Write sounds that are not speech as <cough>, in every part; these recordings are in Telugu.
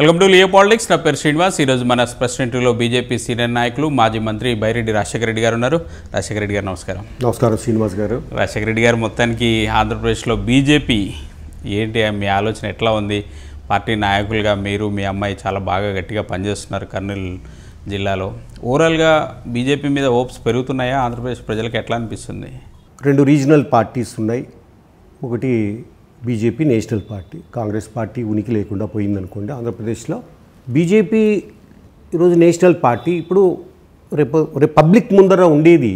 వెల్కమ్ టు లియో పాలిటిక్స్ నా పేరు శ్రీనివాస్ ఈరోజు మన ప్రెసిడెంట్లో బీజేపీ సీనియర్ నాయకులు మాజీ మంత్రి బైరెడ్డి రాజశేఖర రెడ్డి గారు ఉన్నారు రాజశేఖర రెడ్డి గారు నమస్కారం నమస్కారం శ్రీనివాస్ గారు రాజశేఖర రెడ్డి గారు మొత్తానికి ఆంధ్రప్రదేశ్లో బీజేపీ ఏంటి మీ ఆలోచన ఎట్లా ఉంది పార్టీ నాయకులుగా మీరు మీ అమ్మాయి చాలా బాగా గట్టిగా పనిచేస్తున్నారు కర్నూలు జిల్లాలో ఓవరాల్గా బీజేపీ మీద హోప్స్ పెరుగుతున్నాయా ఆంధ్రప్రదేశ్ ప్రజలకు ఎట్లా అనిపిస్తుంది రెండు రీజనల్ పార్టీస్ ఉన్నాయి ఒకటి BJP national party Congress party ఉనికి లేకుండా పోయిందనుకోండి ఆంధ్రప్రదేశ్లో బీజేపీ ఈరోజు నేషనల్ పార్టీ ఇప్పుడు రిప రిపబ్లిక్ ముందర ఉండేది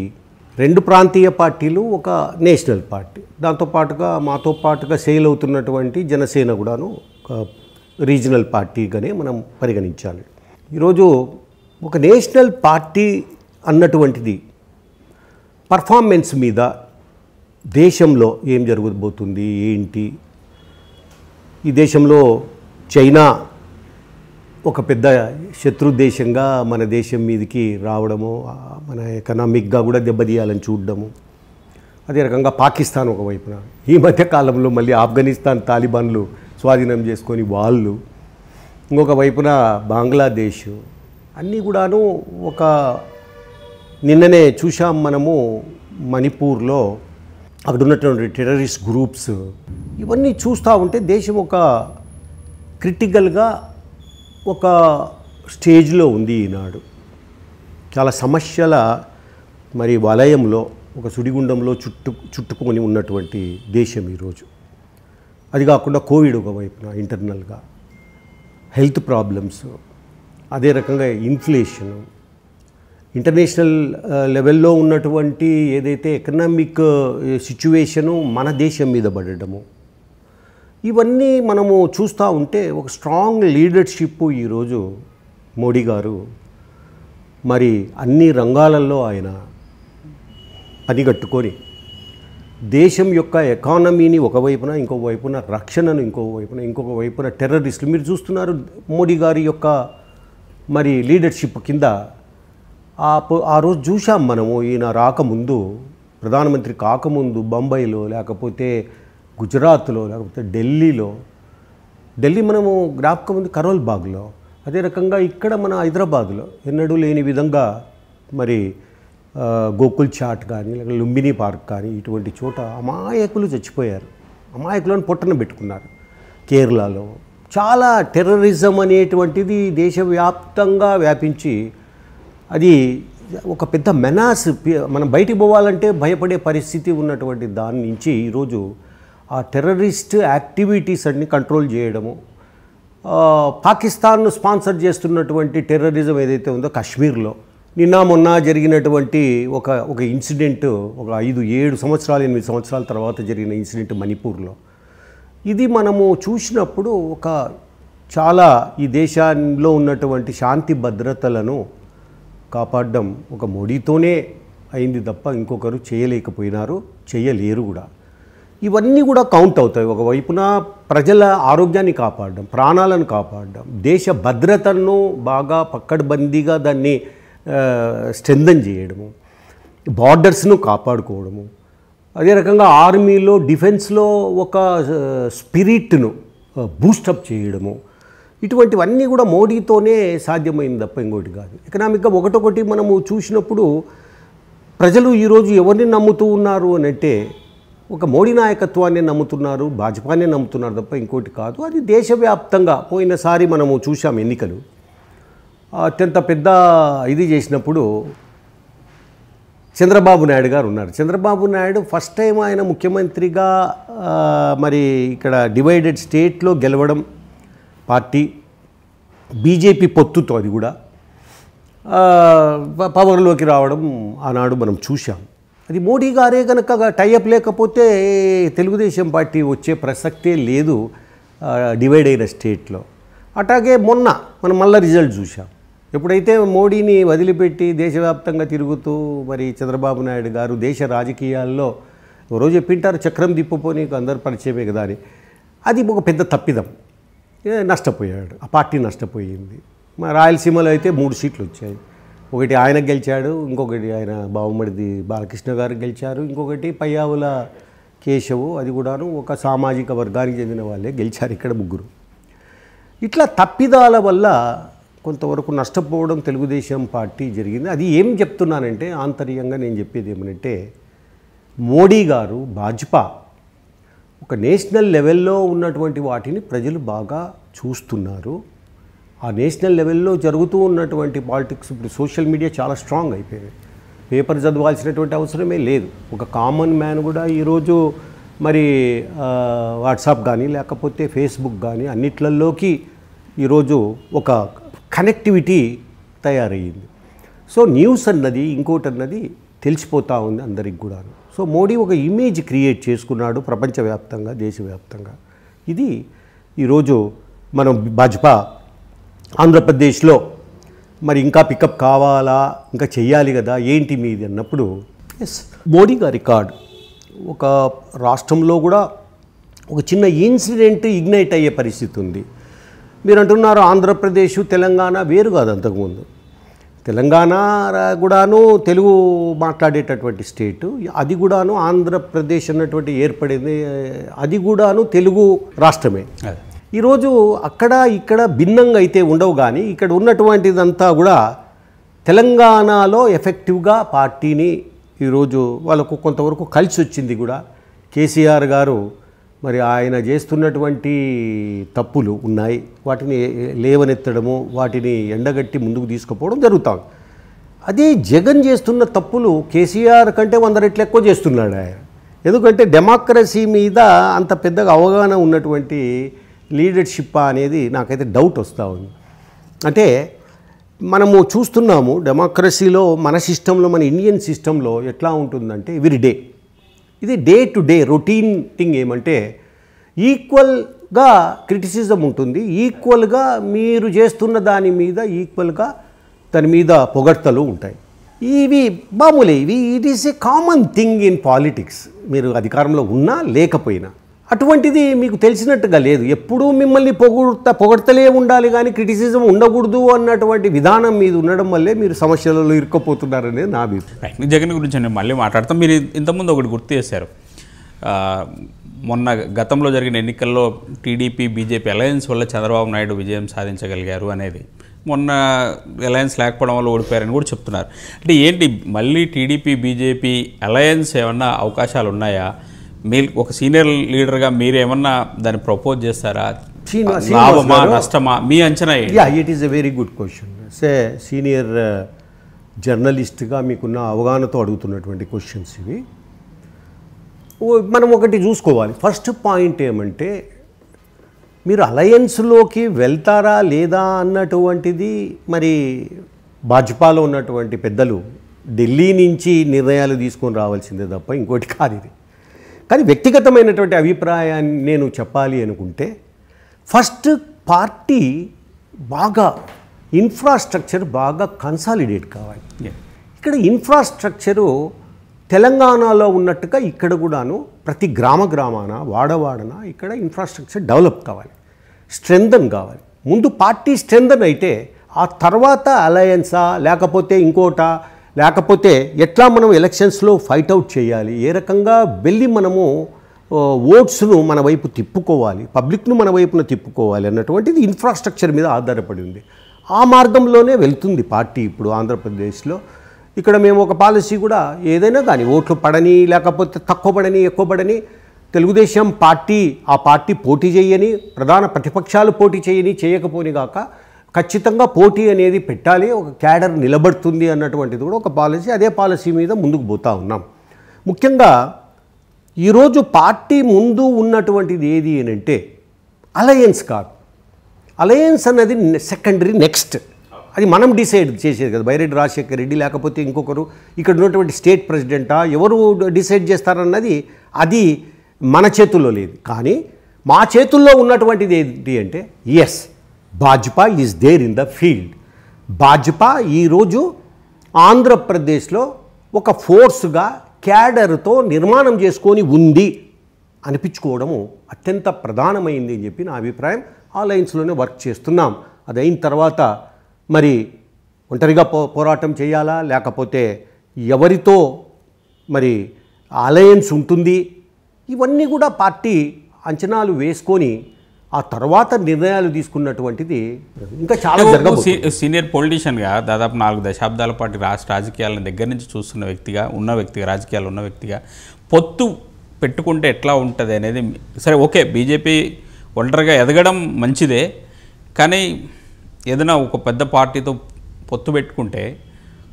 రెండు ప్రాంతీయ పార్టీలు ఒక నేషనల్ పార్టీ దాంతోపాటుగా మాతో పాటుగా సేల్ అవుతున్నటువంటి జనసేన కూడాను ఒక రీజనల్ పార్టీగానే మనం పరిగణించాలి ఈరోజు ఒక నేషనల్ పార్టీ అన్నటువంటిది పర్ఫార్మెన్స్ మీద దేశంలో ఏం జరగబోతుంది ఏంటి ఈ దేశంలో చైనా ఒక పెద్ద శత్రు దేశంగా మన దేశం మీదకి రావడము మన ఎకనామిక్గా కూడా దెబ్బతీయాలని చూడడము అదే రకంగా పాకిస్తాన్ ఒకవైపున ఈ మధ్య కాలంలో మళ్ళీ ఆఫ్ఘనిస్తాన్ తాలిబాన్లు స్వాధీనం చేసుకొని వాళ్ళు ఇంకొక వైపున బంగ్లాదేశ్ అన్నీ కూడాను ఒక నిన్ననే చూసాం మనము మణిపూర్లో అక్కడ ఉన్నటువంటి టెర్రరిస్ట్ గ్రూప్స్ ఇవన్నీ చూస్తూ ఉంటే దేశం ఒక క్రిటికల్గా ఒక స్టేజ్లో ఉంది ఈనాడు చాలా సమస్యల మరి వలయంలో ఒక సుడిగుండంలో చుట్టు చుట్టుకొని ఉన్నటువంటి దేశం ఈరోజు అది కాకుండా కోవిడ్ ఒకవైపున ఇంటర్నల్గా హెల్త్ ప్రాబ్లమ్స్ అదే రకంగా ఇన్ఫ్లేషను ఇంటర్నేషనల్ లెవెల్లో ఉన్నటువంటి ఏదైతే ఎకనామిక్ సిచ్యువేషను మన దేశం మీద పడటము ఇవన్నీ మనము చూస్తూ ఉంటే ఒక స్ట్రాంగ్ లీడర్షిప్ ఈరోజు మోడీ గారు మరి అన్ని రంగాలలో ఆయన పనిగట్టుకొని దేశం యొక్క ఎకానమీని ఒకవైపున ఇంకో వైపున రక్షణను ఇంకో వైపున ఇంకొక వైపున టెర్రరిస్టులు మీరు చూస్తున్నారు మోడీ గారి యొక్క మరి లీడర్షిప్ కింద ఆ రోజు చూసాం మనము ఈయన రాకముందు ప్రధానమంత్రి కాకముందు బొంబాయిలో లేకపోతే గుజరాత్లో లేకపోతే ఢిల్లీలో ఢిల్లీ మనము జ్ఞాపకం ఉంది కరోల్ బాగ్లో అదే రకంగా ఇక్కడ మన హైదరాబాద్లో ఎన్నడూ లేని విధంగా మరి గోకుల్ చాట్ కానీ లేక లుంబిని పార్క్ కానీ ఇటువంటి చోట అమాయకులు చచ్చిపోయారు అమాయకులను పొట్టన పెట్టుకున్నారు కేరళలో చాలా టెర్రరిజం అనేటువంటిది దేశవ్యాప్తంగా వ్యాపించి అది ఒక పెద్ద మెనాస్ మనం బయటికి పోవాలంటే భయపడే పరిస్థితి ఉన్నటువంటి దాని నుంచి ఈరోజు ఆ టెర్రరిస్ట్ యాక్టివిటీస్ అన్ని కంట్రోల్ చేయడము పాకిస్తాన్ను స్పాన్సర్ చేస్తున్నటువంటి టెర్రరిజం ఏదైతే ఉందో కాశ్మీర్లో నిన్న మొన్న జరిగినటువంటి ఒక ఒక ఇన్సిడెంట్ ఒక ఐదు ఏడు సంవత్సరాలు ఎనిమిది సంవత్సరాల తర్వాత జరిగిన ఇన్సిడెంట్ మణిపూర్లో ఇది మనము చూసినప్పుడు ఒక చాలా ఈ దేశంలో ఉన్నటువంటి శాంతి భద్రతలను కాపాడడం ఒక మోడీతోనే అయింది తప్ప ఇంకొకరు చేయలేకపోయినారు చేయలేరు కూడా ఇవన్నీ కూడా కౌంట్ అవుతాయి ఒకవైపున ప్రజల ఆరోగ్యాన్ని కాపాడడం ప్రాణాలను కాపాడడం దేశ భద్రతను బాగా పక్కడబందీగా దాన్ని స్ట్రెంథన్ చేయడము బార్డర్స్ను కాపాడుకోవడము అదే రకంగా ఆర్మీలో డిఫెన్స్లో ఒక స్పిరిట్ను బూస్టప్ చేయడము ఇటువంటివన్నీ కూడా మోడీతోనే సాధ్యమైంది తప్ప ఇంకోటి కాదు ఎకనామిక్గా ఒకటొకటి మనము చూసినప్పుడు ప్రజలు ఈరోజు ఎవరిని నమ్ముతూ ఉన్నారు అని అంటే ఒక మోడీ నాయకత్వాన్ని నమ్ముతున్నారు భాజపానే నమ్ముతున్నారు తప్ప ఇంకోటి కాదు అది దేశవ్యాప్తంగా పోయినసారి మనము చూసాం ఎన్నికలు అత్యంత పెద్ద ఇది చేసినప్పుడు చంద్రబాబు నాయుడు గారు ఉన్నారు చంద్రబాబు నాయుడు ఫస్ట్ టైం ఆయన ముఖ్యమంత్రిగా మరి ఇక్కడ డివైడెడ్ స్టేట్లో గెలవడం పార్టీ బీజేపీ పొత్తుతో అది కూడా పవర్లోకి రావడం ఆనాడు మనం చూశాం అది మోడీ గారే కనుక టైఅప్ లేకపోతే తెలుగుదేశం పార్టీ వచ్చే ప్రసక్తే లేదు డివైడ్ అయిన స్టేట్లో అట్లాగే మొన్న మనం మళ్ళీ రిజల్ట్ చూసాం ఎప్పుడైతే మోడీని వదిలిపెట్టి దేశవ్యాప్తంగా తిరుగుతూ మరి చంద్రబాబు నాయుడు గారు దేశ రాజకీయాల్లో రోజు చెప్పింటారు చక్రం తిప్పుపోనీకు అందరు పరిచయమే కదా అని అది ఒక పెద్ద తప్పిదం నష్టపోయాడు ఆ పార్టీ నష్టపోయింది మా రాయలసీమలో అయితే మూడు సీట్లు వచ్చాయి ఒకటి ఆయన గెలిచాడు ఇంకొకటి ఆయన బావమడిది బాలకృష్ణ గారు గెలిచారు ఇంకొకటి పయ్యావుల కేశవు అది కూడాను ఒక సామాజిక వర్గానికి చెందిన వాళ్ళే గెలిచారు ఇక్కడ ముగ్గురు ఇట్లా తప్పిదాల వల్ల కొంతవరకు నష్టపోవడం తెలుగుదేశం పార్టీ జరిగింది అది ఏం చెప్తున్నానంటే ఆంతర్యంగా నేను చెప్పేది ఏమనంటే మోడీ గారు భాజపా ఒక నేషనల్ లెవెల్లో ఉన్నటువంటి వాటిని ప్రజలు బాగా చూస్తున్నారు ఆ నేషనల్ లెవెల్లో జరుగుతూ ఉన్నటువంటి పాలిటిక్స్ ఇప్పుడు సోషల్ మీడియా చాలా స్ట్రాంగ్ అయిపోయింది పేపర్ చదవాల్సినటువంటి అవసరమే లేదు ఒక కామన్ మ్యాన్ కూడా ఈరోజు మరి వాట్సాప్ కానీ లేకపోతే ఫేస్బుక్ కానీ అన్నిట్లలోకి ఈరోజు ఒక కనెక్టివిటీ తయారయ్యింది సో న్యూస్ అన్నది ఇంకోటి అన్నది తెలిసిపోతూ ఉంది అందరికి కూడాను సో మోడీ ఒక ఇమేజ్ క్రియేట్ చేసుకున్నాడు ప్రపంచవ్యాప్తంగా దేశవ్యాప్తంగా ఇది ఈరోజు మనం భాజపా ఆంధ్రప్రదేశ్లో మరి ఇంకా పికప్ కావాలా ఇంకా చెయ్యాలి కదా ఏంటి మీది అన్నప్పుడు ఎస్ మోడీ గారి కార్డు ఒక రాష్ట్రంలో కూడా ఒక చిన్న ఇన్సిడెంట్ ఇగ్నైట్ అయ్యే పరిస్థితి ఉంది మీరు అంటున్నారు ఆంధ్రప్రదేశ్ తెలంగాణ వేరు కాదు అంతకుముందు తెలంగాణ కూడాను తెలుగు మాట్లాడేటటువంటి స్టేటు అది కూడాను ఆంధ్రప్రదేశ్ అన్నటువంటి ఏర్పడింది అది కూడాను తెలుగు రాష్ట్రమే ఈరోజు అక్కడ ఇక్కడ భిన్నంగా అయితే ఉండవు కానీ ఇక్కడ ఉన్నటువంటిదంతా కూడా తెలంగాణలో ఎఫెక్టివ్గా పార్టీని ఈరోజు వాళ్ళకు కొంతవరకు కలిసి వచ్చింది కూడా కేసీఆర్ గారు మరి ఆయన చేస్తున్నటువంటి తప్పులు ఉన్నాయి వాటిని లేవనెత్తడము వాటిని ఎండగట్టి ముందుకు తీసుకుపోవడం జరుగుతాం అదే జగన్ చేస్తున్న తప్పులు కేసీఆర్ కంటే వంద రెట్లు ఎక్కువ చేస్తున్నాడు ఆయన ఎందుకంటే డెమోక్రసీ మీద అంత పెద్దగా అవగాహన ఉన్నటువంటి లీడర్షిప్ అనేది నాకైతే డౌట్ వస్తూ ఉంది అంటే మనము చూస్తున్నాము డెమోక్రసీలో మన సిస్టంలో మన ఇండియన్ సిస్టంలో ఎట్లా ఉంటుందంటే ఎవ్రీ డే ఇది day to day routine thing ఏమంటే ఈక్వల్గా క్రిటిసిజం ఉంటుంది ఈక్వల్గా మీరు చేస్తున్న దాని మీద ఈక్వల్గా దాని మీద పొగడ్తలు ఉంటాయి ఇవి మామూలే ఇవి it is a common thing in politics మీరు అధికారంలో ఉన్నా లేకపోయినా అటువంటిది మీకు తెలిసినట్టుగా లేదు ఎప్పుడూ మిమ్మల్ని పొగుడత పొగడతలే ఉండాలి కానీ క్రిటిసిజం ఉండకూడదు అన్నటువంటి విధానం మీద ఉండడం వల్లే మీరు సమస్యలలో ఇరుక్కుపోతున్నారనేది నా అభిప్రాయం జగన్ గురించి నేను మళ్ళీ మాట్లాడతాం మీరు ఇంతకుముందు ఒకటి గుర్తు చేశారు మొన్న గతంలో జరిగిన ఎన్నికల్లో టీడీపీ బీజేపీ అలయన్స్ వల్ల చంద్రబాబు నాయుడు విజయం సాధించగలిగారు అనేది మొన్న అలయన్స్ లేకపోవడం వల్ల ఓడిపోయారని కూడా చెప్తున్నారు అంటే ఏంటి మళ్ళీ టీడీపీ బీజేపీ అలయన్స్ ఏమన్నా అవకాశాలు ఉన్నాయా మీ ఒక సీనియర్ లీడర్గా మీరు ఏమన్నా దాన్ని ప్రపోజ్ చేస్తారా లాభమా నష్టమా మీ అంచనా it is a very good question say senior జర్నలిస్ట్గా మీకున్న అవగాహనతో అడుగుతున్నటువంటి క్వశ్చన్స్ ఇవి మనం ఒకటి చూసుకోవాలి ఫస్ట్ పాయింట్ ఏమంటే మీరు అలయన్స్లోకి వెళ్తారా లేదా అన్నటువంటిది మరి భాజపాలో ఉన్నటువంటి పెద్దలు ఢిల్లీ నుంచి నిర్ణయాలు తీసుకొని రావాల్సిందే తప్ప ఇంకోటి కాదు ఇది కానీ వ్యక్తిగతమైనటువంటి అభిప్రాయాన్ని నేను చెప్పాలి అనుకుంటే ఫస్ట్ పార్టీ బాగా ఇన్ఫ్రాస్ట్రక్చర్ బాగా కన్సాలిడేట్ కావాలి ఇక్కడ ఇన్ఫ్రాస్ట్రక్చరు తెలంగాణలో ఉన్నట్టుగా ఇక్కడ కూడాను ప్రతి గ్రామ గ్రామాన వాడవాడన ఇక్కడ ఇన్ఫ్రాస్ట్రక్చర్ డెవలప్ కావాలి స్ట్రెంగ్థన్ కావాలి ముందు పార్టీ స్ట్రెంగ్థన్ అయితే ఆ తర్వాత అలయన్సా లేకపోతే ఇంకోట లేకపోతే ఎట్లా మనం ఎలక్షన్స్లో ఫైట్ అవుట్ చేయాలి ఏ రకంగా వెళ్ళి మనము ఓట్స్ను మన వైపు తిప్పుకోవాలి పబ్లిక్ను మన వైపున తిప్పుకోవాలి అన్నటువంటిది ఇన్ఫ్రాస్ట్రక్చర్ మీద ఆధారపడి ఉంది ఆ మార్గంలోనే వెళ్తుంది పార్టీ ఇప్పుడు ఆంధ్రప్రదేశ్లో ఇక్కడ మేము ఒక పాలసీ కూడా ఏదైనా కానీ ఓట్లు పడని లేకపోతే తక్కువ పడని ఎక్కువ పడని తెలుగుదేశం పార్టీ ఆ పార్టీ పోటీ చేయని ప్రధాన ప్రతిపక్షాలు పోటీ చేయని చేయకపోని ఖచ్చితంగా పోటీ అనేది పెట్టాలి ఒక క్యాడర్ నిలబడుతుంది అన్నటువంటిది కూడా ఒక పాలసీ అదే పాలసీ మీద ముందుకు పోతూ ఉన్నాం ముఖ్యంగా ఈరోజు పార్టీ ముందు ఉన్నటువంటిది ఏది అని అంటే అలయన్స్ కాదు అలయన్స్ అన్నది సెకండరీ నెక్స్ట్ అది మనం డిసైడ్ చేసేది కదా బైరెడ్డి రాజశేఖర్ రెడ్డి లేకపోతే ఇంకొకరు ఇక్కడ ఉన్నటువంటి స్టేట్ ప్రెసిడెంటా ఎవరు డిసైడ్ చేస్తారన్నది అది మన చేతుల్లో లేదు కానీ మా చేతుల్లో ఉన్నటువంటిది ఏంటి అంటే yes Bhajapa is there in the field Bhajapa ఈరోజు ఆంధ్రప్రదేశ్లో ఒక ఫోర్స్గా క్యాడర్తో నిర్మాణం చేసుకొని ఉంది అనిపించుకోవడము అత్యంత ప్రధానమైంది అని చెప్పి నా అభిప్రాయం ఆ లైన్స్లోనే వర్క్ చేస్తున్నాం అది అయిన తర్వాత మరి ఒంటరిగా పో పోరాటం చేయాలా లేకపోతే ఎవరితో మరి అలయన్స్ ఉంటుంది ఇవన్నీ కూడా పార్టీ అంచనాలు వేసుకొని ఆ తర్వాత నిర్ణయాలు తీసుకున్నటువంటిది ఇంకా చాలా సీనియర్ పొలిటీషియన్గా దాదాపు నాలుగు దశాబ్దాల పాటు రాష్ట్ర రాజకీయాలను దగ్గర నుంచి చూస్తున్న వ్యక్తిగా ఉన్న వ్యక్తిగా రాజకీయాలు ఉన్న వ్యక్తిగా పొత్తు పెట్టుకుంటే ఎట్లా ఉంటుంది అనేది సరే ఓకే బీజేపీ ఒంటరిగా ఎదగడం మంచిదే కానీ ఏదైనా ఒక పెద్ద పార్టీతో పొత్తు పెట్టుకుంటే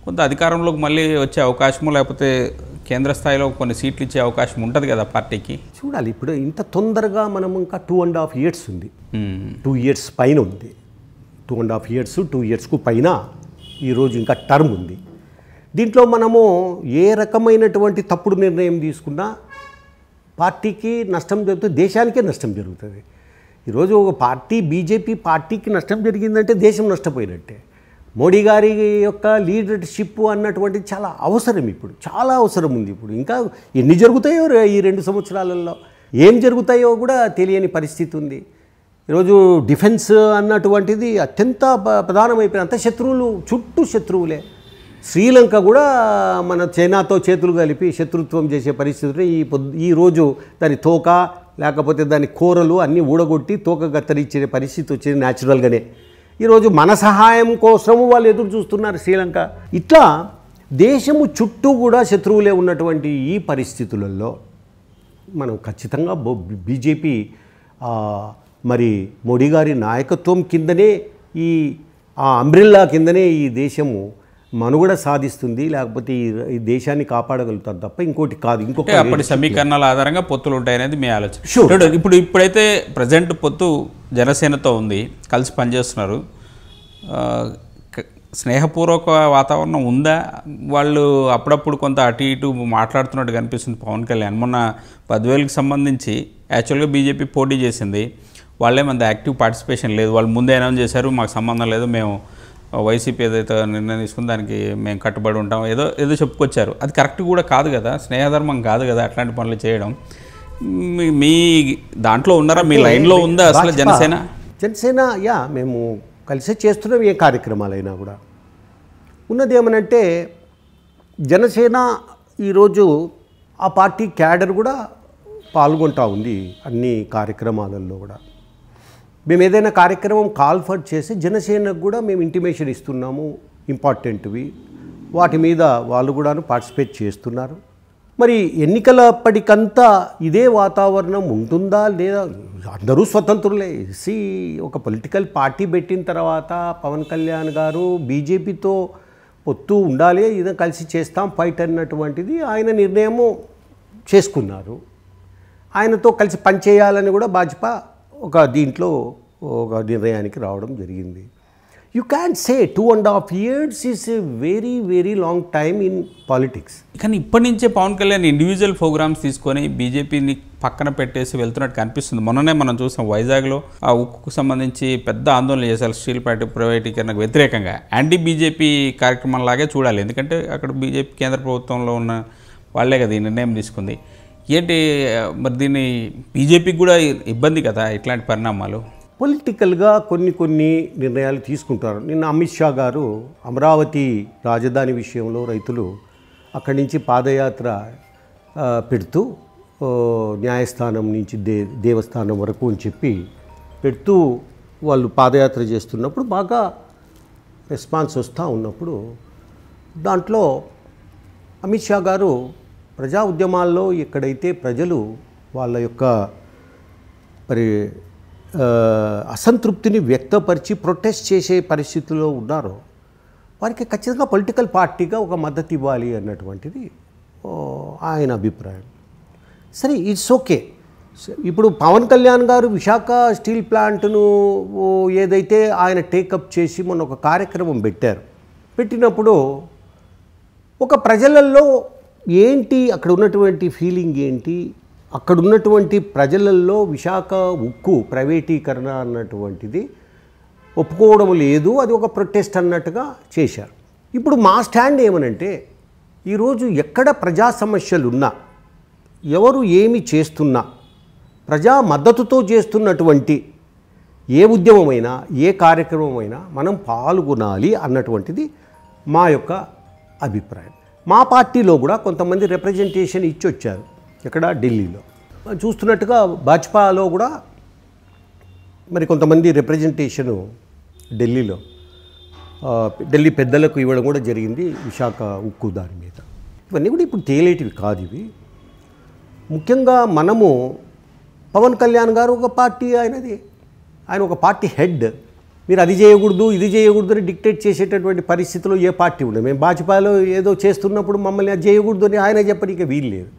కొంత అధికారంలోకి మళ్ళీ వచ్చే అవకాశము లేకపోతే కేంద్ర స్థాయిలో కొన్ని సీట్లు ఇచ్చే అవకాశం ఉంటుంది కదా పార్టీకి చూడాలి ఇప్పుడు ఇంత తొందరగా మనం ఇంకా టూ అండ్ హాఫ్ ఇయర్స్ ఉంది టూ ఇయర్స్ పైన ఉంది two and half years two ఇయర్స్కు పైన ఈరోజు ఇంకా టర్మ్ ఉంది దీంట్లో మనము ఏ రకమైనటువంటి తప్పుడు నిర్ణయం తీసుకున్నా పార్టీకి నష్టం జరుగుతుంది దేశానికే నష్టం జరుగుతుంది ఈరోజు ఒక పార్టీ బీజేపీ పార్టీకి నష్టం జరిగిందంటే దేశం నష్టపోయినట్టే మోడీ గారి యొక్క లీడర్షిప్ అన్నటువంటిది చాలా అవసరం ఇప్పుడు చాలా అవసరం ఉంది ఇప్పుడు ఇంకా ఎన్ని జరుగుతాయో ఈ రెండు సంవత్సరాలలో ఏం జరుగుతాయో కూడా తెలియని పరిస్థితి ఉంది ఈరోజు డిఫెన్స్ అన్నటువంటిది అత్యంత ప్రధానమైపోయిన అంత శత్రువులు చుట్టూ శత్రువులే శ్రీలంక కూడా మన చైనాతో చేతులు కలిపి శత్రుత్వం చేసే పరిస్థితులు ఈ పొద్దు ఈరోజు దాని తోక లేకపోతే దాని కూరలు అన్నీ ఊడగొట్టి తోక కత్తిరించే పరిస్థితి వచ్చింది న్యాచురల్గానే ఈరోజు మన సహాయం కోసము వాళ్ళు ఎదురు చూస్తున్నారు శ్రీలంక ఇట్లా దేశము చుట్టూ కూడా శత్రువులే ఉన్నటువంటి ఈ పరిస్థితులలో మనం ఖచ్చితంగా బీజేపీ మరి మోడీ గారి నాయకత్వం కిందనే ఈ ఆ అంబ్రిల్లా కిందనే ఈ దేశము మనుగడ సాధిస్తుంది లేకపోతే ఈ దేశాన్ని కాపాడగలుగుతారు తప్ప ఇంకోటి కాదు ఇంకొక అప్పటి సమీకరణాల ఆధారంగా పొత్తులు ఉంటాయనేది మీ ఆలోచన ఇప్పుడు ఇప్పుడైతే ప్రజెంట్ పొత్తు జనసేనతో ఉంది కలిసి పనిచేస్తున్నారు స్నేహపూర్వక వాతావరణం ఉందా వాళ్ళు అప్పుడప్పుడు కొంత అటు ఇటు మాట్లాడుతున్నట్టు కనిపిస్తుంది పవన్ కళ్యాణ్ మొన్న పదివేలకు సంబంధించి యాక్చువల్గా బీజేపీ పోటీ చేసింది వాళ్ళే మంది యాక్టివ్ పార్టిసిపేషన్ లేదు వాళ్ళు ముందే అనౌన్స్ చేశారు మాకు సంబంధం లేదు మేము వైసీపీ ఏదైతే నిర్ణయం తీసుకుంది దానికి మేము కట్టుబడి ఉంటాం ఏదో ఏదో చెప్పుకొచ్చారు అది కరెక్ట్ కూడా కాదు కదా స్నేహధర్మం కాదు కదా అట్లాంటి పనులు చేయడం మీ దాంట్లో ఉన్నారా మీ లైన్లో ఉందా అసలు జనసేన జనసేన యా మేము కలిసే చేస్తున్నాం ఏ కార్యక్రమాలైనా కూడా ఉన్నది ఏమనంటే జనసేన ఈరోజు ఆ పార్టీ క్యాడర్ కూడా పాల్గొంటా ఉంది అన్ని కార్యక్రమాలలో కూడా మేము ఏదైనా కార్యక్రమం కాల్ఫర్ చేసి జనసేనకు కూడా మేము ఇంటిమేషన్ ఇస్తున్నాము ఇంపార్టెంట్వి వాటి మీద వాళ్ళు కూడాను పార్టిసిపేట్ చేస్తున్నారు మరి ఎన్నికలప్పటికంతా ఇదే వాతావరణం ఉంటుందా లేదా అందరూ స్వతంత్రులే సి ఒక పొలిటికల్ పార్టీ పెట్టిన తర్వాత పవన్ కళ్యాణ్ గారు బీజేపీతో పొత్తు ఉండాలి ఇదే కలిసి చేస్తాం ఫైట్ అన్నటువంటిది ఆయన నిర్ణయము చేసుకున్నారు ఆయనతో కలిసి పనిచేయాలని కూడా భాజపా ఒక దీంట్లో ఒక నిర్ణయానికి రావడం జరిగింది you can say two and half years is a very very long time in politics కానీ ఇప్పటి నుంచే పవన్ కళ్యాణ్ ఇండివిజువల్ ప్రోగ్రామ్స్ తీసుకొని బీజేపీని పక్కన పెట్టేసి వెళ్తున్నట్టు కనిపిస్తుంది మొన్ననే మనం చూసాం వైజాగ్లో ఆ ఉక్కుకు సంబంధించి పెద్ద ఆందోళన చేశారు స్టీల్ ప్లాంట్ ప్రైవేటీకరణకు వ్యతిరేకంగా యాంటీ బీజేపీ కార్యక్రమం లాగే చూడాలి ఎందుకంటే అక్కడ బీజేపీ కేంద్ర ప్రభుత్వంలో ఉన్న వాళ్ళే కదా ఈ నిర్ణయం తీసుకుంది ఏంటి మరి దీన్ని బీజేపీకి కూడా ఇబ్బంది కదా ఇట్లాంటి పరిణామాలు పొలిటికల్గా కొన్ని కొన్ని నిర్ణయాలు తీసుకుంటారు నిన్న అమిత్ షా గారు అమరావతి రాజధాని విషయంలో రైతులు అక్కడి నుంచి పాదయాత్ర పెడుతూ న్యాయస్థానం నుంచి దే దేవస్థానం వరకు అని చెప్పి పెడుతూ వాళ్ళు పాదయాత్ర చేస్తున్నప్పుడు బాగా రెస్పాన్స్ వస్తూ ఉన్నప్పుడు దాంట్లో అమిత్ షా గారు ప్రజా ఉద్యమాల్లో ఎక్కడైతే ప్రజలు వాళ్ళ యొక్క మరి అసంతృప్తిని వ్యక్తపరిచి ప్రొటెస్ట్ చేసే పరిస్థితుల్లో ఉన్నారో వారికి ఖచ్చితంగా పొలిటికల్ పార్టీగా ఒక మద్దతు ఇవ్వాలి అన్నటువంటిది ఆయన అభిప్రాయం సరే ఇట్స్ ఓకే ఇప్పుడు పవన్ కళ్యాణ్ గారు విశాఖ స్టీల్ ప్లాంట్ను ఏదైతే ఆయన టేకప్ చేసి మొన్న ఒక కార్యక్రమం పెట్టారు పెట్టినప్పుడు ఒక ప్రజలలో ఏంటి అక్కడ ఉన్నటువంటి ఫీలింగ్ ఏంటి అక్కడ ఉన్నటువంటి ప్రజలల్లో విశాఖ ఉక్కు ప్రైవేటీకరణ అన్నటువంటిది ఒప్పుకోవడం లేదు అది ఒక ప్రొటెస్ట్ అన్నట్టుగా చేశారు ఇప్పుడు మా స్టాండ్ ఏమనంటే ఈరోజు ఎక్కడ ప్రజా సమస్యలున్నా ఎవరు ఏమి చేస్తున్నా ప్రజా మద్దతుతో చేస్తున్నటువంటి ఏ ఉద్యమమైనా ఏ కార్యక్రమమైనా మనం పాల్గొనాలి అన్నటువంటిది మా యొక్క అభిప్రాయం మా పార్టీలో కూడా కొంతమంది రిప్రజెంటేషన్ వచ్చారు ఇక్కడ ఢిల్లీలో చూస్తున్నట్టుగా భాజపాలో కూడా మరి కొంతమంది రిప్రజెంటేషను ఢిల్లీలో ఢిల్లీ పెద్దలకు ఇవ్వడం కూడా జరిగింది విశాఖ ఉక్కు దాని మీద ఇవన్నీ కూడా ఇప్పుడు తేలేటివి కాదు ఇవి ముఖ్యంగా మనము పవన్ కళ్యాణ్ గారు ఒక పార్టీ ఆయనది ఆయన ఒక పార్టీ హెడ్ మీరు అది చేయకూడదు ఇది చేయకూడదు అని డిక్టేట్ చేసేటటువంటి పరిస్థితిలో ఏ పార్టీ ఉండదు మేము భాజపాలో ఏదో చేస్తున్నప్పుడు మమ్మల్ని అది చేయకూడదు అని ఆయన చెప్పడానికి వీలు లేదు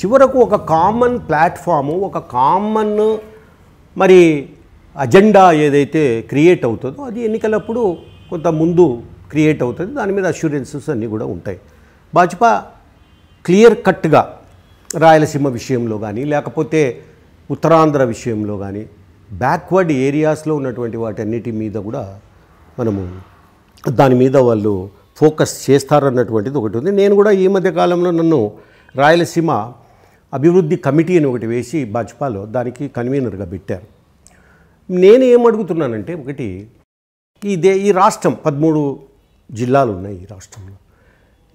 చివరకు ఒక కామన్ ప్లాట్ఫాము ఒక కామన్ మరి అజెండా ఏదైతే క్రియేట్ అవుతుందో అది ఎన్నికలప్పుడు కొంత ముందు క్రియేట్ అవుతుంది దాని మీద అష్యూరెన్సెస్ అన్నీ కూడా ఉంటాయి భాజపా క్లియర్ కట్గా రాయలసీమ విషయంలో కానీ లేకపోతే ఉత్తరాంధ్ర విషయంలో కానీ బ్యాక్వర్డ్ ఏరియాస్లో ఉన్నటువంటి అన్నిటి మీద కూడా మనము దాని మీద వాళ్ళు ఫోకస్ చేస్తారన్నటువంటిది ఒకటి ఉంది నేను కూడా ఈ మధ్య కాలంలో నన్ను రాయలసీమ అభివృద్ధి కమిటీ అని ఒకటి వేసి భాజపాలో దానికి కన్వీనర్గా పెట్టారు నేను ఏమడుగుతున్నానంటే ఒకటి దే ఈ రాష్ట్రం పదమూడు జిల్లాలు ఉన్నాయి ఈ రాష్ట్రంలో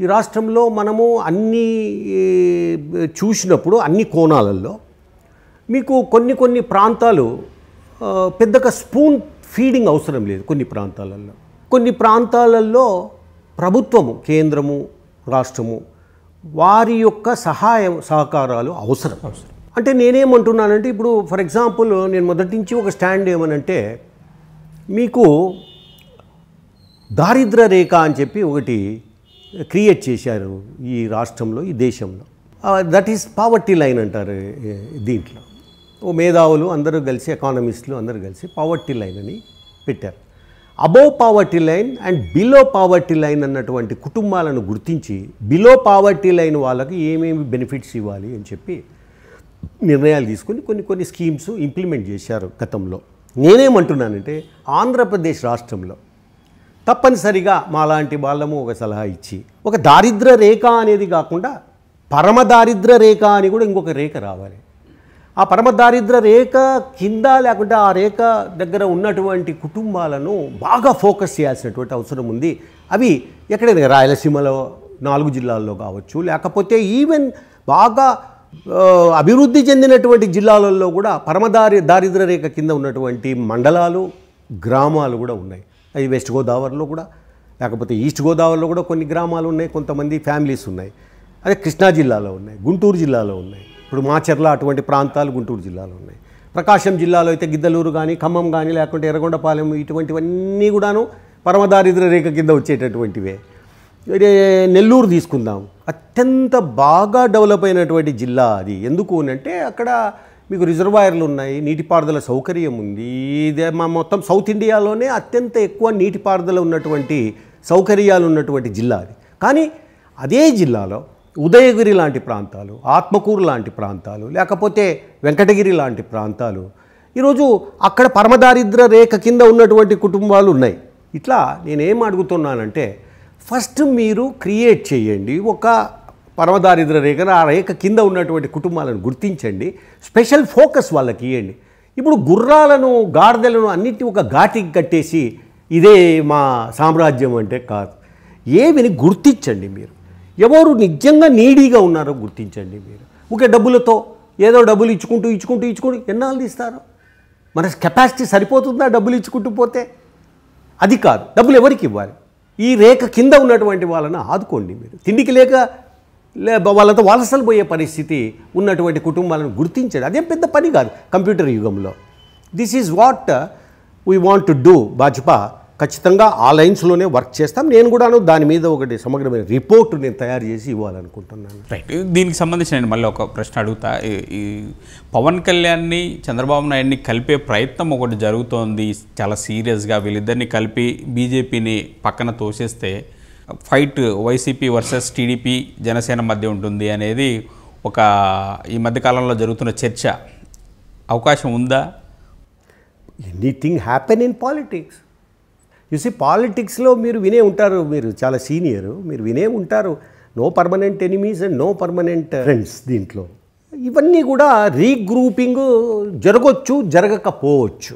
ఈ రాష్ట్రంలో మనము అన్నీ చూసినప్పుడు అన్ని కోణాలలో మీకు కొన్ని కొన్ని ప్రాంతాలు పెద్దగా స్పూన్ ఫీడింగ్ అవసరం లేదు కొన్ని ప్రాంతాలలో కొన్ని ప్రాంతాలలో ప్రభుత్వము కేంద్రము రాష్ట్రము వారి యొక్క సహాయం సహకారాలు అవసరం అవసరం అంటే నేనేమంటున్నానంటే ఇప్పుడు ఫర్ ఎగ్జాంపుల్ నేను మొదటి నుంచి ఒక స్టాండ్ ఏమనంటే మీకు దారిద్ర రేఖ అని చెప్పి ఒకటి క్రియేట్ చేశారు ఈ రాష్ట్రంలో ఈ దేశంలో దట్ ఈస్ పావర్టీ లైన్ అంటారు దీంట్లో మేధావులు అందరూ కలిసి ఎకానమిస్టులు అందరూ కలిసి పావర్టీ లైన్ అని పెట్టారు above poverty line and below poverty line అన్నటువంటి కుటుంబాలను గుర్తించి బిలో పావర్టీ లైన్ వాళ్ళకి ఏమేమి బెనిఫిట్స్ ఇవ్వాలి అని చెప్పి నిర్ణయాలు తీసుకొని కొన్ని కొన్ని స్కీమ్స్ ఇంప్లిమెంట్ చేశారు గతంలో నేనేమంటున్నానంటే ఆంధ్రప్రదేశ్ రాష్ట్రంలో తప్పనిసరిగా మాలాంటి వాళ్ళము ఒక సలహా ఇచ్చి ఒక దారిద్ర రేఖ అనేది కాకుండా పరమ దారిద్ర రేఖ అని కూడా ఇంకొక రేఖ రావాలి ఆ పరమ దారిద్ర రేఖ కింద లేకుంటే ఆ రేఖ దగ్గర ఉన్నటువంటి కుటుంబాలను బాగా ఫోకస్ చేయాల్సినటువంటి అవసరం ఉంది అవి ఎక్కడైనా రాయలసీమలో నాలుగు జిల్లాల్లో కావచ్చు లేకపోతే ఈవెన్ బాగా అభివృద్ధి చెందినటువంటి జిల్లాలలో కూడా పరమదారి దారిద్ర రేఖ కింద ఉన్నటువంటి మండలాలు గ్రామాలు కూడా ఉన్నాయి అది వెస్ట్ గోదావరిలో కూడా లేకపోతే ఈస్ట్ గోదావరిలో కూడా కొన్ని గ్రామాలు ఉన్నాయి కొంతమంది ఫ్యామిలీస్ ఉన్నాయి అదే కృష్ణా జిల్లాలో ఉన్నాయి గుంటూరు జిల్లాలో ఉన్నాయి ఇప్పుడు మాచర్ల అటువంటి ప్రాంతాలు గుంటూరు జిల్లాలో ఉన్నాయి ప్రకాశం జిల్లాలో అయితే గిద్దలూరు కానీ ఖమ్మం కానీ లేకుంటే ఎర్రగొండపాలెం ఇటువంటివన్నీ కూడాను పరమదారిద్ర రేఖ కింద వచ్చేటటువంటివే నెల్లూరు తీసుకుందాం అత్యంత బాగా డెవలప్ అయినటువంటి జిల్లా అది ఎందుకు అంటే అక్కడ మీకు రిజర్వాయర్లు ఉన్నాయి నీటిపారుదల సౌకర్యం ఉంది ఇదే మా మొత్తం సౌత్ ఇండియాలోనే అత్యంత ఎక్కువ నీటిపారుదల ఉన్నటువంటి సౌకర్యాలు ఉన్నటువంటి జిల్లా అది కానీ అదే జిల్లాలో ఉదయగిరి లాంటి ప్రాంతాలు ఆత్మకూరు లాంటి ప్రాంతాలు లేకపోతే వెంకటగిరి లాంటి ప్రాంతాలు ఈరోజు అక్కడ పరమదారిద్ర రేఖ కింద ఉన్నటువంటి కుటుంబాలు ఉన్నాయి ఇట్లా నేనేం అడుగుతున్నానంటే ఫస్ట్ మీరు క్రియేట్ చేయండి ఒక పరమదారిద్ర రేఖ ఆ రేఖ కింద ఉన్నటువంటి కుటుంబాలను గుర్తించండి స్పెషల్ ఫోకస్ వాళ్ళకి ఇవ్వండి ఇప్పుడు గుర్రాలను గాడిదలను అన్నిటి ఒక ఘాటికి కట్టేసి ఇదే మా సామ్రాజ్యం అంటే కాదు ఏమిని గుర్తించండి మీరు ఎవరు నిజంగా నీడీగా ఉన్నారో గుర్తించండి మీరు ఒకే డబ్బులతో ఏదో డబ్బులు ఇచ్చుకుంటూ ఇచ్చుకుంటూ ఇచ్చుకుంటూ ఎన్నాళ్ళు తీస్తారు మన కెపాసిటీ సరిపోతుందా డబ్బులు ఇచ్చుకుంటూ పోతే అది కాదు డబ్బులు ఎవరికి ఇవ్వాలి ఈ రేఖ కింద ఉన్నటువంటి వాళ్ళని ఆదుకోండి మీరు తిండికి లేక వాళ్ళతో వలసలు పోయే పరిస్థితి ఉన్నటువంటి కుటుంబాలను గుర్తించడం అదే పెద్ద పని కాదు కంప్యూటర్ యుగంలో this is what we want to do Bhajapa ఖచ్చితంగా ఆ లైన్స్లోనే వర్క్ చేస్తాం నేను కూడాను దాని మీద ఒకటి సమగ్రమైన రిపోర్ట్ నేను తయారు చేసి ఇవ్వాలనుకుంటున్నాను రైట్ దీనికి సంబంధించి నేను మళ్ళీ ఒక ప్రశ్న అడుగుతా ఈ పవన్ కళ్యాణ్ని చంద్రబాబు నాయుడిని కలిపే ప్రయత్నం ఒకటి జరుగుతోంది చాలా సీరియస్గా వీళ్ళిద్దరిని కలిపి బీజేపీని పక్కన తోసేస్తే fight YCP versus TDP Janasena మధ్య ఉంటుంది అనేది ఒక ఈ మధ్యకాలంలో జరుగుతున్న చర్చ అవకాశం ఉందా anything happen in politics you see పాలిటిక్స్లో మీరు వినే ఉంటారు మీరు చాలా సీనియర్ మీరు వినే ఉంటారు no permanent enemies and no permanent friends దీంట్లో ఇవన్నీ కూడా రీగ్రూపింగ్ జరగొచ్చు జరగకపోవచ్చు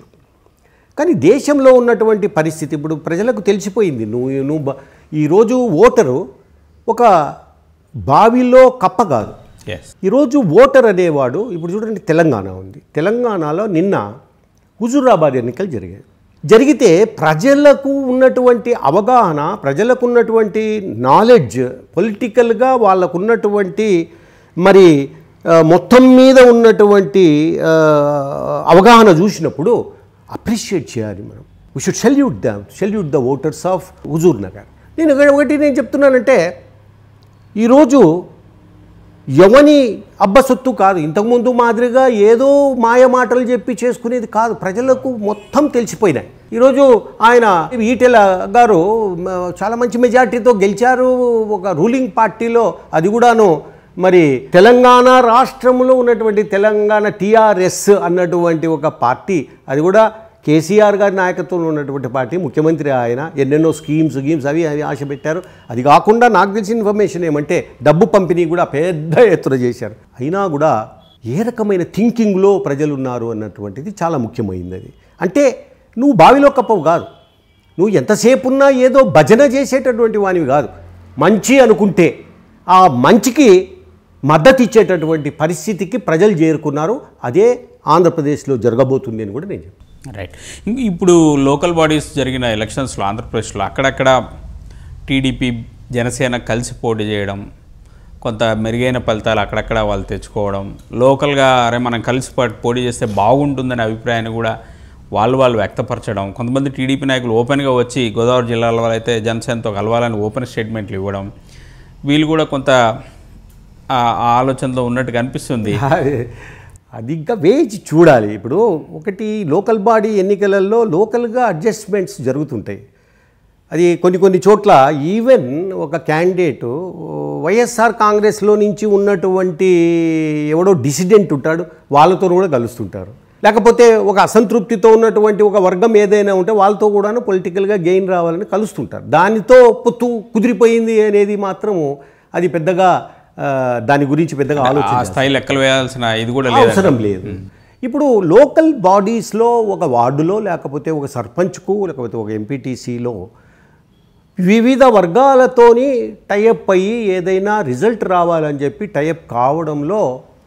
కానీ దేశంలో ఉన్నటువంటి పరిస్థితి ఇప్పుడు ప్రజలకు తెలిసిపోయింది నువ్వు నువ్వు ఈరోజు ఓటరు ఒక బావిలో కప్ప కాదు ఈరోజు ఓటర్ అనేవాడు ఇప్పుడు చూడండి తెలంగాణ ఉంది తెలంగాణలో నిన్న హుజూరాబాద్ ఎన్నికలు జరిగాయి జరిగితే ప్రజలకు ఉన్నటువంటి అవగాహన ప్రజలకు ఉన్నటువంటి నాలెడ్జ్ పొలిటికల్గా వాళ్ళకు ఉన్నటువంటి మరి మొత్తం మీద ఉన్నటువంటి అవగాహన చూసినప్పుడు అప్రిషియేట్ చేయాలి మనం we should salute the salute the voters of Huzur Nagar నేను ఒకటి నేను చెప్తున్నానంటే ఈరోజు ఎవని అబ్బసొత్తు కాదు ఇంతకుముందు మాదిరిగా ఏదో మాయ మాటలు చెప్పి చేసుకునేది కాదు ప్రజలకు మొత్తం తెలిసిపోయినాయి ఈరోజు ఆయన ఈటెల గారు చాలా మంచి మెజార్టీతో గెలిచారు ఒక రూలింగ్ పార్టీలో అది కూడాను మరి తెలంగాణ రాష్ట్రంలో ఉన్నటువంటి తెలంగాణ టీఆర్ఎస్ అన్నటువంటి ఒక పార్టీ అది కూడా కేసీఆర్ గారి నాయకత్వంలో ఉన్నటువంటి పార్టీ ముఖ్యమంత్రి ఆయన ఎన్నెన్నో స్కీమ్స్ గీమ్స్ అవి అవి ఆశ పెట్టారు అది కాకుండా నాకు తెలిసిన ఇన్ఫర్మేషన్ ఏమంటే డబ్బు పంపిణీ కూడా పెద్ద ఎత్తున చేశారు అయినా కూడా ఏ రకమైన థింకింగ్లో ప్రజలు ఉన్నారు అన్నటువంటిది చాలా ముఖ్యమైనది అది అంటే నువ్వు బావిలో కప్పవు కాదు నువ్వు ఎంతసేపు ఉన్నా ఏదో భజన చేసేటటువంటి వానివి కాదు మంచి అనుకుంటే ఆ మంచికి మద్దతు ఇచ్చేటటువంటి పరిస్థితికి ప్రజలు చేరుకున్నారు అదే ఆంధ్రప్రదేశ్లో జరగబోతుంది అని కూడా నేను చెప్తాను రైట్ ఇప్పుడు లోకల్ బాడీస్ జరిగిన ఎలక్షన్స్లో ఆంధ్రప్రదేశ్లో అక్కడక్కడ టీడీపీ జనసేన కలిసి పోటీ చేయడం కొంత మెరుగైన ఫలితాలు అక్కడక్కడ వాళ్ళు తెచ్చుకోవడం లోకల్గా అరే మనం కలిసి పోటీ చేస్తే బాగుంటుందనే అభిప్రాయాన్ని కూడా వాళ్ళు వాళ్ళు వ్యక్తపరచడం కొంతమంది టీడీపీ నాయకులు ఓపెన్గా వచ్చి గోదావరి జిల్లాల అయితే జనసేనతో కలవాలని ఓపెన్ స్టేట్మెంట్లు ఇవ్వడం వీళ్ళు కూడా కొంత ఆలోచనలో ఉన్నట్టు కనిపిస్తుంది <laughs> అది ఇంకా వేజ్ చూడాలి ఇప్పుడు ఒకటి లోకల్ బాడీ ఎన్నికలలో లోకల్గా అడ్జస్ట్మెంట్స్ జరుగుతుంటాయి అది కొన్ని కొన్ని చోట్ల ఈవెన్ ఒక క్యాండిడేట్ వైఎస్ఆర్ కాంగ్రెస్లో నుంచి ఉన్నటువంటి ఎవడో డిసిడెంట్ ఉంటాడు వాళ్ళతో కూడా కలుస్తుంటారు లేకపోతే ఒక అసంతృప్తితో ఉన్నటువంటి ఒక వర్గం ఏదైనా ఉంటే వాళ్ళతో కూడాను పొలిటికల్గా గెయిన్ రావాలని కలుస్తుంటారు దానితో పొత్తు కుదిరిపోయింది అనేది మాత్రము అది పెద్దగా దాని గురించి పెద్దగా ఆలోచన స్థాయి లెక్కలు వేయాల్సిన ఇది కూడా అవసరం లేదు ఇప్పుడు లోకల్ బాడీస్లో ఒక వార్డులో లేకపోతే ఒక సర్పంచ్కు లేకపోతే ఒక ఎంపీటీసీలో వివిధ వర్గాలతోని టైఅప్ అయ్యి ఏదైనా రిజల్ట్ రావాలని చెప్పి టైఅప్ కావడంలో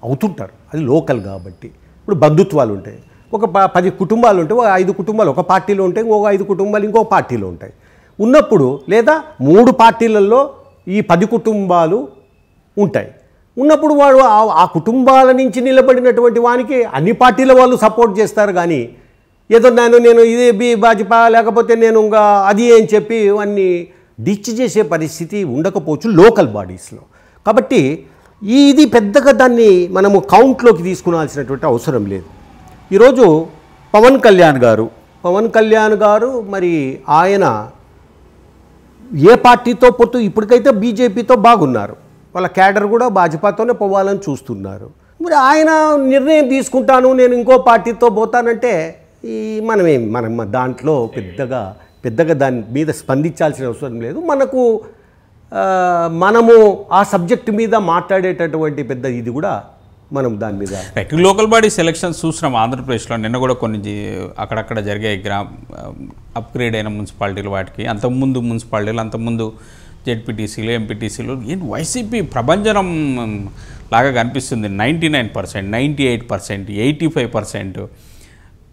అవుతుంటారు అది లోకల్ కాబట్టి ఇప్పుడు బంధుత్వాలు ఉంటాయి ఒక పది కుటుంబాలు ఉంటాయి ఒక ఐదు కుటుంబాలు ఒక పార్టీలో ఉంటాయి ఇంకొక ఐదు కుటుంబాలు ఇంకో పార్టీలో ఉంటాయి ఉన్నప్పుడు లేదా మూడు పార్టీలలో ఈ పది కుటుంబాలు ఉంటాయి ఉన్నప్పుడు వాడు ఆ కుటుంబాల నుంచి నిలబడినటువంటి వానికి అన్ని పార్టీల వాళ్ళు సపోర్ట్ చేస్తారు కానీ ఏదో నేను నేను ఇదే బి భాజపా లేకపోతే నేను ఇంకా అది అని చెప్పి అన్ని డిచ్ చేసే పరిస్థితి ఉండకపోవచ్చు లోకల్ బాడీస్లో కాబట్టి ఇది పెద్దగా దాన్ని మనము కౌంట్లోకి తీసుకునాల్సినటువంటి అవసరం లేదు ఈరోజు పవన్ కళ్యాణ్ గారు పవన్ కళ్యాణ్ గారు మరి ఆయన ఏ పార్టీతో పొత్తు ఇప్పటికైతే బీజేపీతో బాగున్నారు వాళ్ళ క్యాడర్ కూడా భాజపాతోనే పోవాలని చూస్తున్నారు మరి ఆయన నిర్ణయం తీసుకుంటాను నేను ఇంకో పార్టీతో పోతానంటే ఈ మనమే మనం దాంట్లో పెద్దగా పెద్దగా దాని మీద స్పందించాల్సిన అవసరం లేదు మనకు మనము ఆ సబ్జెక్ట్ మీద మాట్లాడేటటువంటి పెద్ద ఇది కూడా మనం దాని మీద లోకల్ బాడీ సెలక్షన్ చూసినాం ఆంధ్రప్రదేశ్లో నిన్న కూడా కొన్ని అక్కడక్కడ జరిగే గ్రామ అప్గ్రేడ్ అయిన మున్సిపాలిటీలు వాటికి అంతకుముందు మున్సిపాలిటీలు అంతకుముందు జెడ్పీటీసీలు ఎంపీటీసీలు ఏంటి వైసీపీ ప్రభంజనం లాగా కనిపిస్తుంది ninety nine percent ninety eight percent eighty five percent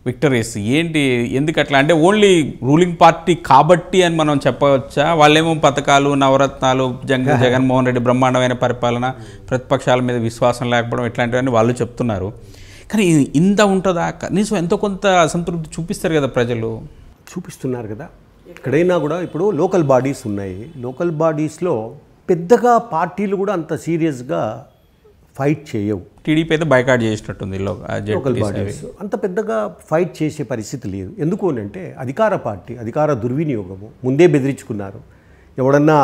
victories ఏంటి ఎందుకు అట్లా అంటే ఓన్లీ రూలింగ్ పార్టీ కాబట్టి అని మనం చెప్పవచ్చా వాళ్ళేమో పథకాలు నవరత్నాలు జగన్ <laughs> జగన్మోహన్ రెడ్డి బ్రహ్మాండమైన పరిపాలన ప్రతిపక్షాల మీద విశ్వాసం లేకపోవడం ఇట్లాంటివన్నీ వాళ్ళు చెప్తున్నారు కానీ ఇంత ఉంటుందా కనీసం ఎంతో కొంత అసంతృప్తి చూపిస్తారు కదా ప్రజలు చూపిస్తున్నారు కదా ఎక్కడైనా కూడా ఇప్పుడు లోకల్ బాడీస్ ఉన్నాయి లోకల్ బాడీస్లో పెద్దగా పార్టీలు కూడా అంత సీరియస్గా ఫైట్ చేయవు టీడీపీ అయితే బైకాట్ చేసినట్టుంది లోకల్ బాడీస్ అంత పెద్దగా ఫైట్ చేసే పరిస్థితి లేదు ఎందుకు అంటే అధికార పార్టీ అధికార దుర్వినియోగము ముందే బెదిరించుకున్నారు ఎవడన్నా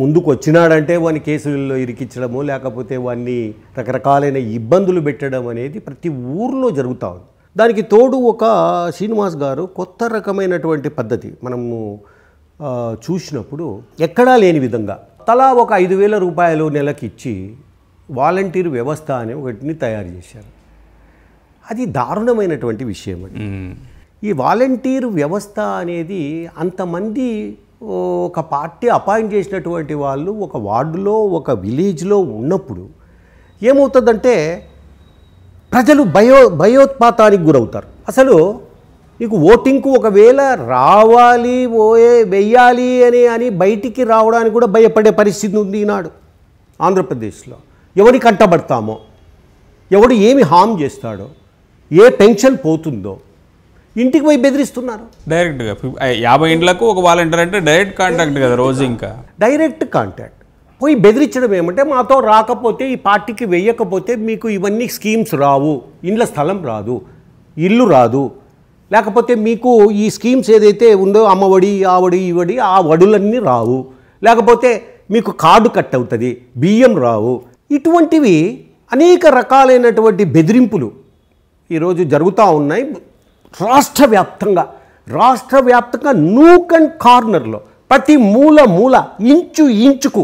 ముందుకు వచ్చినాడంటే వాని కేసుల్లో ఇరికించడము లేకపోతే వాన్ని రకరకాలైన ఇబ్బందులు పెట్టడం అనేది ప్రతి ఊర్లో జరుగుతూ ఉంది దానికి తోడు ఒక శ్రీనివాస్ గారు కొత్త రకమైనటువంటి పద్ధతి మనము చూసినప్పుడు ఎక్కడా లేని విధంగా తలా ఒక ఐదు వేల రూపాయలు ఇచ్చి వాలంటీర్ వ్యవస్థ అని ఒకటిని తయారు చేశారు అది దారుణమైనటువంటి విషయం అండి ఈ వాలంటీర్ వ్యవస్థ అనేది అంతమంది ఒక పార్టీ అపాయింట్ చేసినటువంటి వాళ్ళు ఒక వార్డులో ఒక విలేజ్లో ఉన్నప్పుడు ఏమవుతుందంటే ప్రజలు భయో భయోత్పాతానికి గురవుతారు అసలు నీకు ఓటింగ్కు ఒకవేళ రావాలి పోయే వెయ్యాలి అని అని బయటికి రావడానికి కూడా భయపడే పరిస్థితి ఉంది ఈనాడు ఆంధ్రప్రదేశ్లో ఎవరి కంటబడతామో ఎవడు ఏమి హామ్ చేస్తాడో ఏ పెన్షన్ పోతుందో ఇంటికి పోయి బెదిరిస్తున్నారు డైరెక్ట్గా యాభై ఇండ్లకు ఒక వాలంటీర్ అంటే డైరెక్ట్ కాంటాక్ట్ కదా రోజు ఇంకా డైరెక్ట్ కాంటాక్ట్ పోయి బెదిరించడం ఏమంటే మాతో రాకపోతే ఈ పార్టీకి వేయకపోతే మీకు ఇవన్నీ స్కీమ్స్ రావు ఇండ్ల స్థలం రాదు ఇల్లు రాదు లేకపోతే మీకు ఈ స్కీమ్స్ ఏదైతే ఉందో అమ్మఒడి ఆవడి ఇవడి ఆ వడులన్నీ రావు లేకపోతే మీకు కార్డు కట్ అవుతుంది బియ్యం రావు ఇటువంటివి అనేక రకాలైనటువంటి బెదిరింపులు ఈరోజు జరుగుతూ ఉన్నాయి రాష్ట్ర వ్యాప్తంగా రాష్ట్ర వ్యాప్తంగా నూకన్ కార్నర్లో ప్రతి మూల మూల ఇంచు ఇంచుకు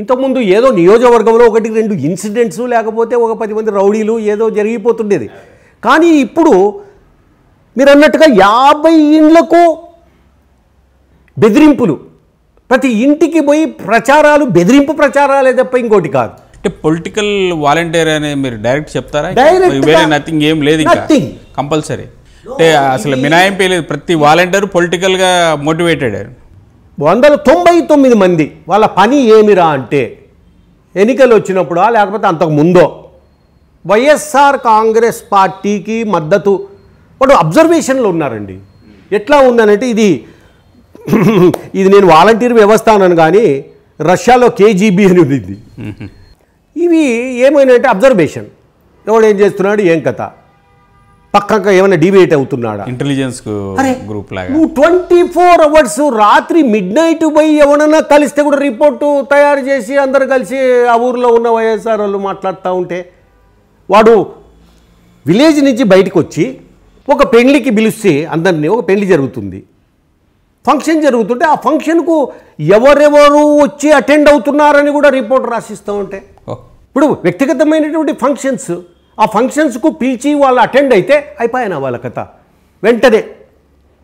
ఇంతకుముందు ఏదో నియోజకవర్గంలో ఒకటి రెండు ఇన్సిడెంట్స్ లేకపోతే ఒక పది మంది రౌడీలు ఏదో జరిగిపోతుండేది కానీ ఇప్పుడు మీరు అన్నట్టుగా యాభై ఇండ్లకు బెదిరింపులు ప్రతి ఇంటికి పోయి ప్రచారాలు బెదిరింపు ప్రచారాలే తప్ప ఇంకోటి కాదు అంటే పొలిటికల్ వాలంటీర్ అని మీరు డైరెక్ట్ చెప్తారా వేరే నథింగ్ ఏం లేదు కంపల్సరీ అంటే అసలు మినాయింపు లేదు ప్రతి వాలంటీర్ పొలిటికల్గా మోటివేటెడ్ వందల తొంభై తొమ్మిది మంది వాళ్ళ పని ఏమిరా అంటే ఎన్నికలు వచ్చినప్పుడా లేకపోతే అంతకు ముందో వైఎస్ఆర్ కాంగ్రెస్ పార్టీకి మద్దతు వాడు అబ్జర్వేషన్లో ఉన్నారండి ఎట్లా ఉందనంటే ఇది <clears throat> ఇది నేను వాలంటీర్ వ్యవస్థ అన్నాను కానీ రష్యాలో కేజీబీ అని ఉంది ఇవి ఏమైనా అంటే అబ్జర్వేషన్ ఎవడు ఏం చేస్తున్నాడు ఏం కథ పక్కగా ఏమైనా డివేట్ అవుతున్నాడా ఇంటెలిజెన్స్ గ్రూప్ లాగా నువ్వు ట్వంటీ ఫోర్ అవర్స్ రాత్రి మిడ్ నైట్ పోయి ఎవరన్నా కలిస్తే కూడా రిపోర్టు తయారు చేసి అందరు కలిసి ఆ ఊర్లో ఉన్న వైఎస్ఆర్ వాళ్ళు మాట్లాడుతూ ఉంటే వాడు విలేజ్ నుంచి బయటకు వచ్చి ఒక పెళ్లికి పిలిస్తే అందరినీ ఒక పెళ్లి జరుగుతుంది ఫంక్షన్ జరుగుతుంటే ఆ ఫంక్షన్కు ఎవరెవరు వచ్చి అటెండ్ అవుతున్నారని కూడా రిపోర్ట్ రాసిస్తూ ఉంటే ఇప్పుడు వ్యక్తిగతమైనటువంటి ఫంక్షన్స్ ఆ ఫంక్షన్స్కు పిలిచి వాళ్ళు అటెండ్ అయితే అయిపోయాన వాళ్ళ కథ వెంటనే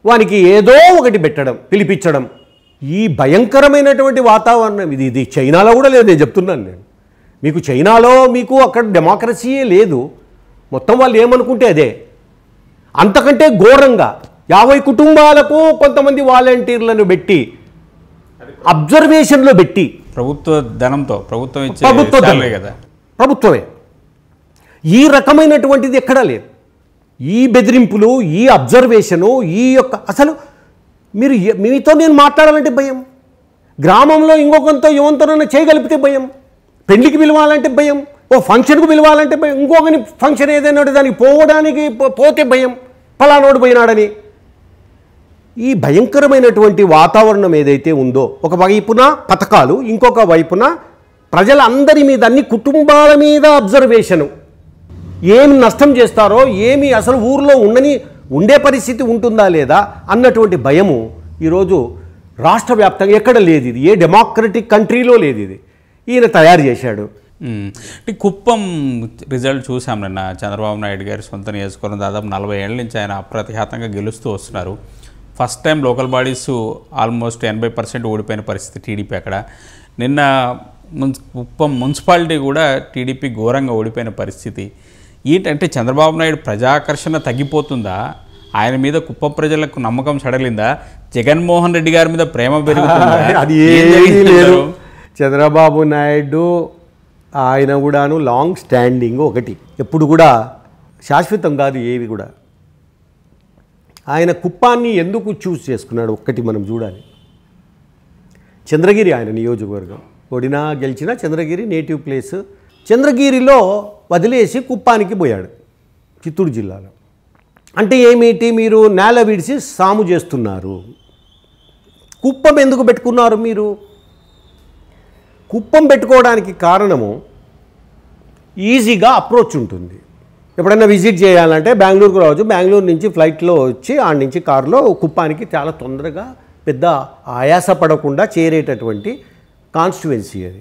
వానికి ఏదో ఒకటి పెట్టడం పిలిపించడం ఈ భయంకరమైనటువంటి వాతావరణం ఇది ఇది చైనాలో కూడా లేదు నేను చెప్తున్నాను నేను మీకు చైనాలో మీకు అక్కడ డెమోక్రసీయే లేదు మొత్తం వాళ్ళు ఏమనుకుంటే అదే అంతకంటే ఘోరంగా యాభై కుటుంబాలకు కొంతమంది వాలంటీర్లను పెట్టి అబ్జర్వేషన్లో పెట్టి ప్రభుత్వ ధనంతో ప్రభుత్వం ప్రభుత్వ కదా ప్రభుత్వమే ఈ రకమైనటువంటిది ఎక్కడా లేదు ఈ బెదిరింపులు ఈ అబ్జర్వేషను ఈ యొక్క అసలు మీరు మీతో నేను మాట్లాడాలంటే భయం గ్రామంలో ఇంకొకంతో యువంతోనైనా చేయగలిపితే భయం పెళ్లికి పిలవాలంటే భయం ఓ ఫంక్షన్కు పిలవాలంటే భయం ఇంకొకని ఫంక్షన్ ఏదైనా దానికి పోవడానికి పోతే భయం పలానోడు పోయినాడని ఈ భయంకరమైనటువంటి వాతావరణం ఏదైతే ఉందో ఒక వైపున పథకాలు ఇంకొక వైపున ప్రజలందరి మీద అన్ని కుటుంబాల మీద అబ్జర్వేషను ఏమి నష్టం చేస్తారో ఏమి అసలు ఊర్లో ఉండని ఉండే పరిస్థితి ఉంటుందా లేదా అన్నటువంటి భయము ఈరోజు రాష్ట్ర వ్యాప్తంగా ఎక్కడ లేదు ఇది ఏ డెమోక్రటిక్ కంట్రీలో లేదు ఇది ఈయన తయారు చేశాడు అంటే కుప్పం రిజల్ట్ చూసాం నిన్న చంద్రబాబు నాయుడు గారి సొంత నియోజకవర్గం దాదాపు నలభై ఏళ్ళ నుంచి ఆయన అప్రతిహాతంగా గెలుస్తూ వస్తున్నారు first time local bodies almost ఎనభై పర్సెంట్ ఓడిపోయిన పరిస్థితి టీడీపీ అక్కడ నిన్న కుప్పం మున్సిపాలిటీ కూడా టీడీపీ ఘోరంగా ఓడిపోయిన పరిస్థితి ఏంటంటే చంద్రబాబు నాయుడు ప్రజాకర్షణ తగ్గిపోతుందా ఆయన మీద కుప్ప ప్రజలకు నమ్మకం సడలిందా జగన్మోహన్ రెడ్డి గారి మీద ప్రేమ పెరుగుతుందా <laughs> అది లేదు చంద్రబాబు నాయుడు ఆయన కూడాను లాంగ్ స్టాండింగ్ ఒకటి ఎప్పుడు కూడా శాశ్వతం కాదు ఏవి కూడా ఆయన కుప్పాన్ని ఎందుకు చూస్ చేసుకున్నాడు ఒక్కటి మనం చూడాలి చంద్రగిరి ఆయన నియోజకవర్గం ఓడినా గెలిచినా చంద్రగిరి నేటివ్ ప్లేస్ చంద్రగిరిలో వదిలేసి కుప్పానికి పోయాడు చిత్తూరు జిల్లాలో అంటే ఏమిటి మీరు నేల విడిచి సాము చేస్తున్నారు కుప్పం ఎందుకు పెట్టుకున్నారు మీరు కుప్పం పెట్టుకోవడానికి కారణము ఈజీగా అప్రోచ్ ఉంటుంది ఎప్పుడైనా విజిట్ చేయాలంటే బెంగళూరుకు రావచ్చు బెంగళూరు నుంచి ఫ్లైట్లో వచ్చి ఆడ నుంచి కారులో కుప్పానికి చాలా తొందరగా పెద్ద ఆయాస పడకుండా చేరేటటువంటి కాన్స్టిట్యువెన్సీ అది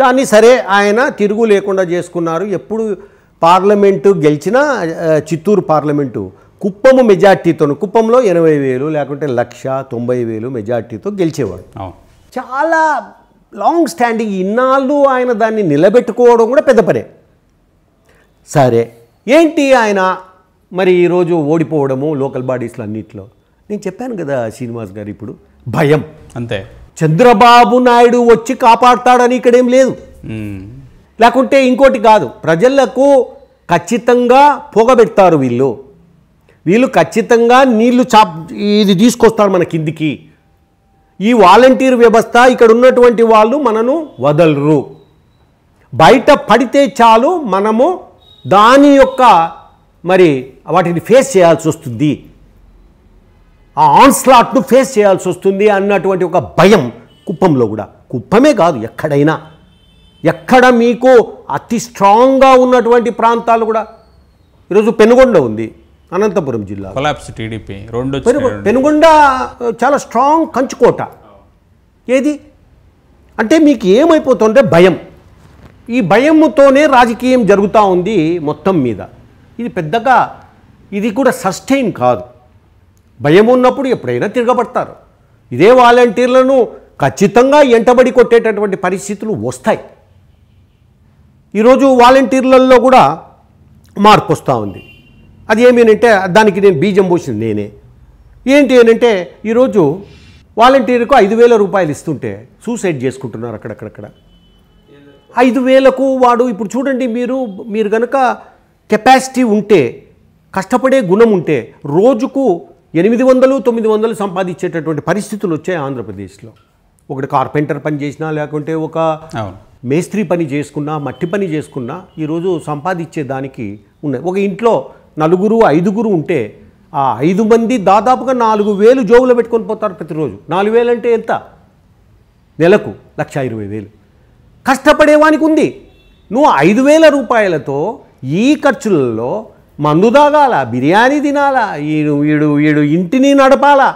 దాన్ని సరే ఆయన తిరుగు లేకుండా చేసుకున్నారు ఎప్పుడు పార్లమెంటు గెలిచినా చిత్తూరు పార్లమెంటు కుప్పము మెజార్టీతో కుప్పంలో ఎనభై వేలు లేకుంటే లక్ష తొంభై వేలు మెజార్టీతో గెలిచేవాడు చాలా లాంగ్ స్టాండింగ్ ఇన్నాళ్ళు ఆయన దాన్ని నిలబెట్టుకోవడం కూడా పెద్ద పనే సరే ఏంటి ఆయన మరి ఈరోజు ఓడిపోవడము లోకల్ బాడీస్లో అన్నింటిలో నేను చెప్పాను కదా శ్రీనివాస్ గారు ఇప్పుడు భయం అంతే చంద్రబాబు నాయుడు వచ్చి కాపాడతాడని ఇక్కడేం లేదు లేకుంటే ఇంకోటి కాదు ప్రజలకు ఖచ్చితంగా పొగబెడతారు వీళ్ళు వీళ్ళు ఖచ్చితంగా నీళ్లు చాప్ ఇది తీసుకొస్తారు మన కిందికి ఈ వాలంటీర్ వ్యవస్థ ఇక్కడ ఉన్నటువంటి వాళ్ళు మనను వదలరు బయట పడితే చాలు మనము దాని యొక్క మరి వాటిని ఫేస్ చేయాల్సి వస్తుంది ఆ ఆన్స్లాట్ను ఫేస్ చేయాల్సి వస్తుంది అన్నటువంటి ఒక భయం కుప్పంలో కూడా కుప్పమే కాదు ఎక్కడైనా ఎక్కడ మీకు అతి స్ట్రాంగ్గా ఉన్నటువంటి ప్రాంతాలు కూడా ఈరోజు పెనుగొండ ఉంది అనంతపురం జిల్లా కొలాప్స్ టీడీపీ రెండు పెనుగొండ చాలా స్ట్రాంగ్ కంచుకోట ఏది అంటే మీకు ఏమైపోతుంటే భయం ఈ భయముతోనే రాజకీయం జరుగుతూ ఉంది మొత్తం మీద ఇది పెద్దగా ఇది కూడా సస్టైన్ కాదు భయం ఉన్నప్పుడు ఎప్పుడైనా తిరగబడతారు ఇదే వాలంటీర్లను ఖచ్చితంగా ఎంటబడి కొట్టేటటువంటి పరిస్థితులు వస్తాయి ఈరోజు వాలంటీర్లలో కూడా మార్పు వస్తూ ఉంది అది ఏమేనంటే దానికి నేను బీజం పోసింది నేనే ఏంటి అంటే ఈరోజు వాలంటీర్కు ఐదు వేల రూపాయలు ఇస్తుంటే సూసైడ్ చేసుకుంటున్నారు అక్కడక్కడక్కడ ఐదు వేలకు వాడు ఇప్పుడు చూడండి మీరు మీరు కనుక కెపాసిటీ ఉంటే కష్టపడే గుణం ఉంటే రోజుకు ఎనిమిది వందలు తొమ్మిది వందలు సంపాదించేటటువంటి పరిస్థితులు వచ్చాయి ఆంధ్రప్రదేశ్లో ఒకటి కార్పెంటర్ పని చేసినా లేకుంటే ఒక మేస్త్రి పని చేసుకున్నా మట్టి పని చేసుకున్నా ఈరోజు సంపాదించే దానికి ఉన్నాయి ఒక ఇంట్లో నలుగురు ఐదుగురు ఉంటే ఆ ఐదు మంది దాదాపుగా నాలుగు వేలు జోబులు పెట్టుకొని పోతారు ప్రతిరోజు నాలుగు వేలు అంటే ఎంత నెలకు లక్ష ఇరవై వేలు కష్టపడేవానికి ఉంది నువ్వు ఐదు వేల రూపాయలతో ఈ ఖర్చులలో మందు తాగాల బిర్యానీ తినాలా వీడు వీడు వీడు ఇంటిని నడపాలా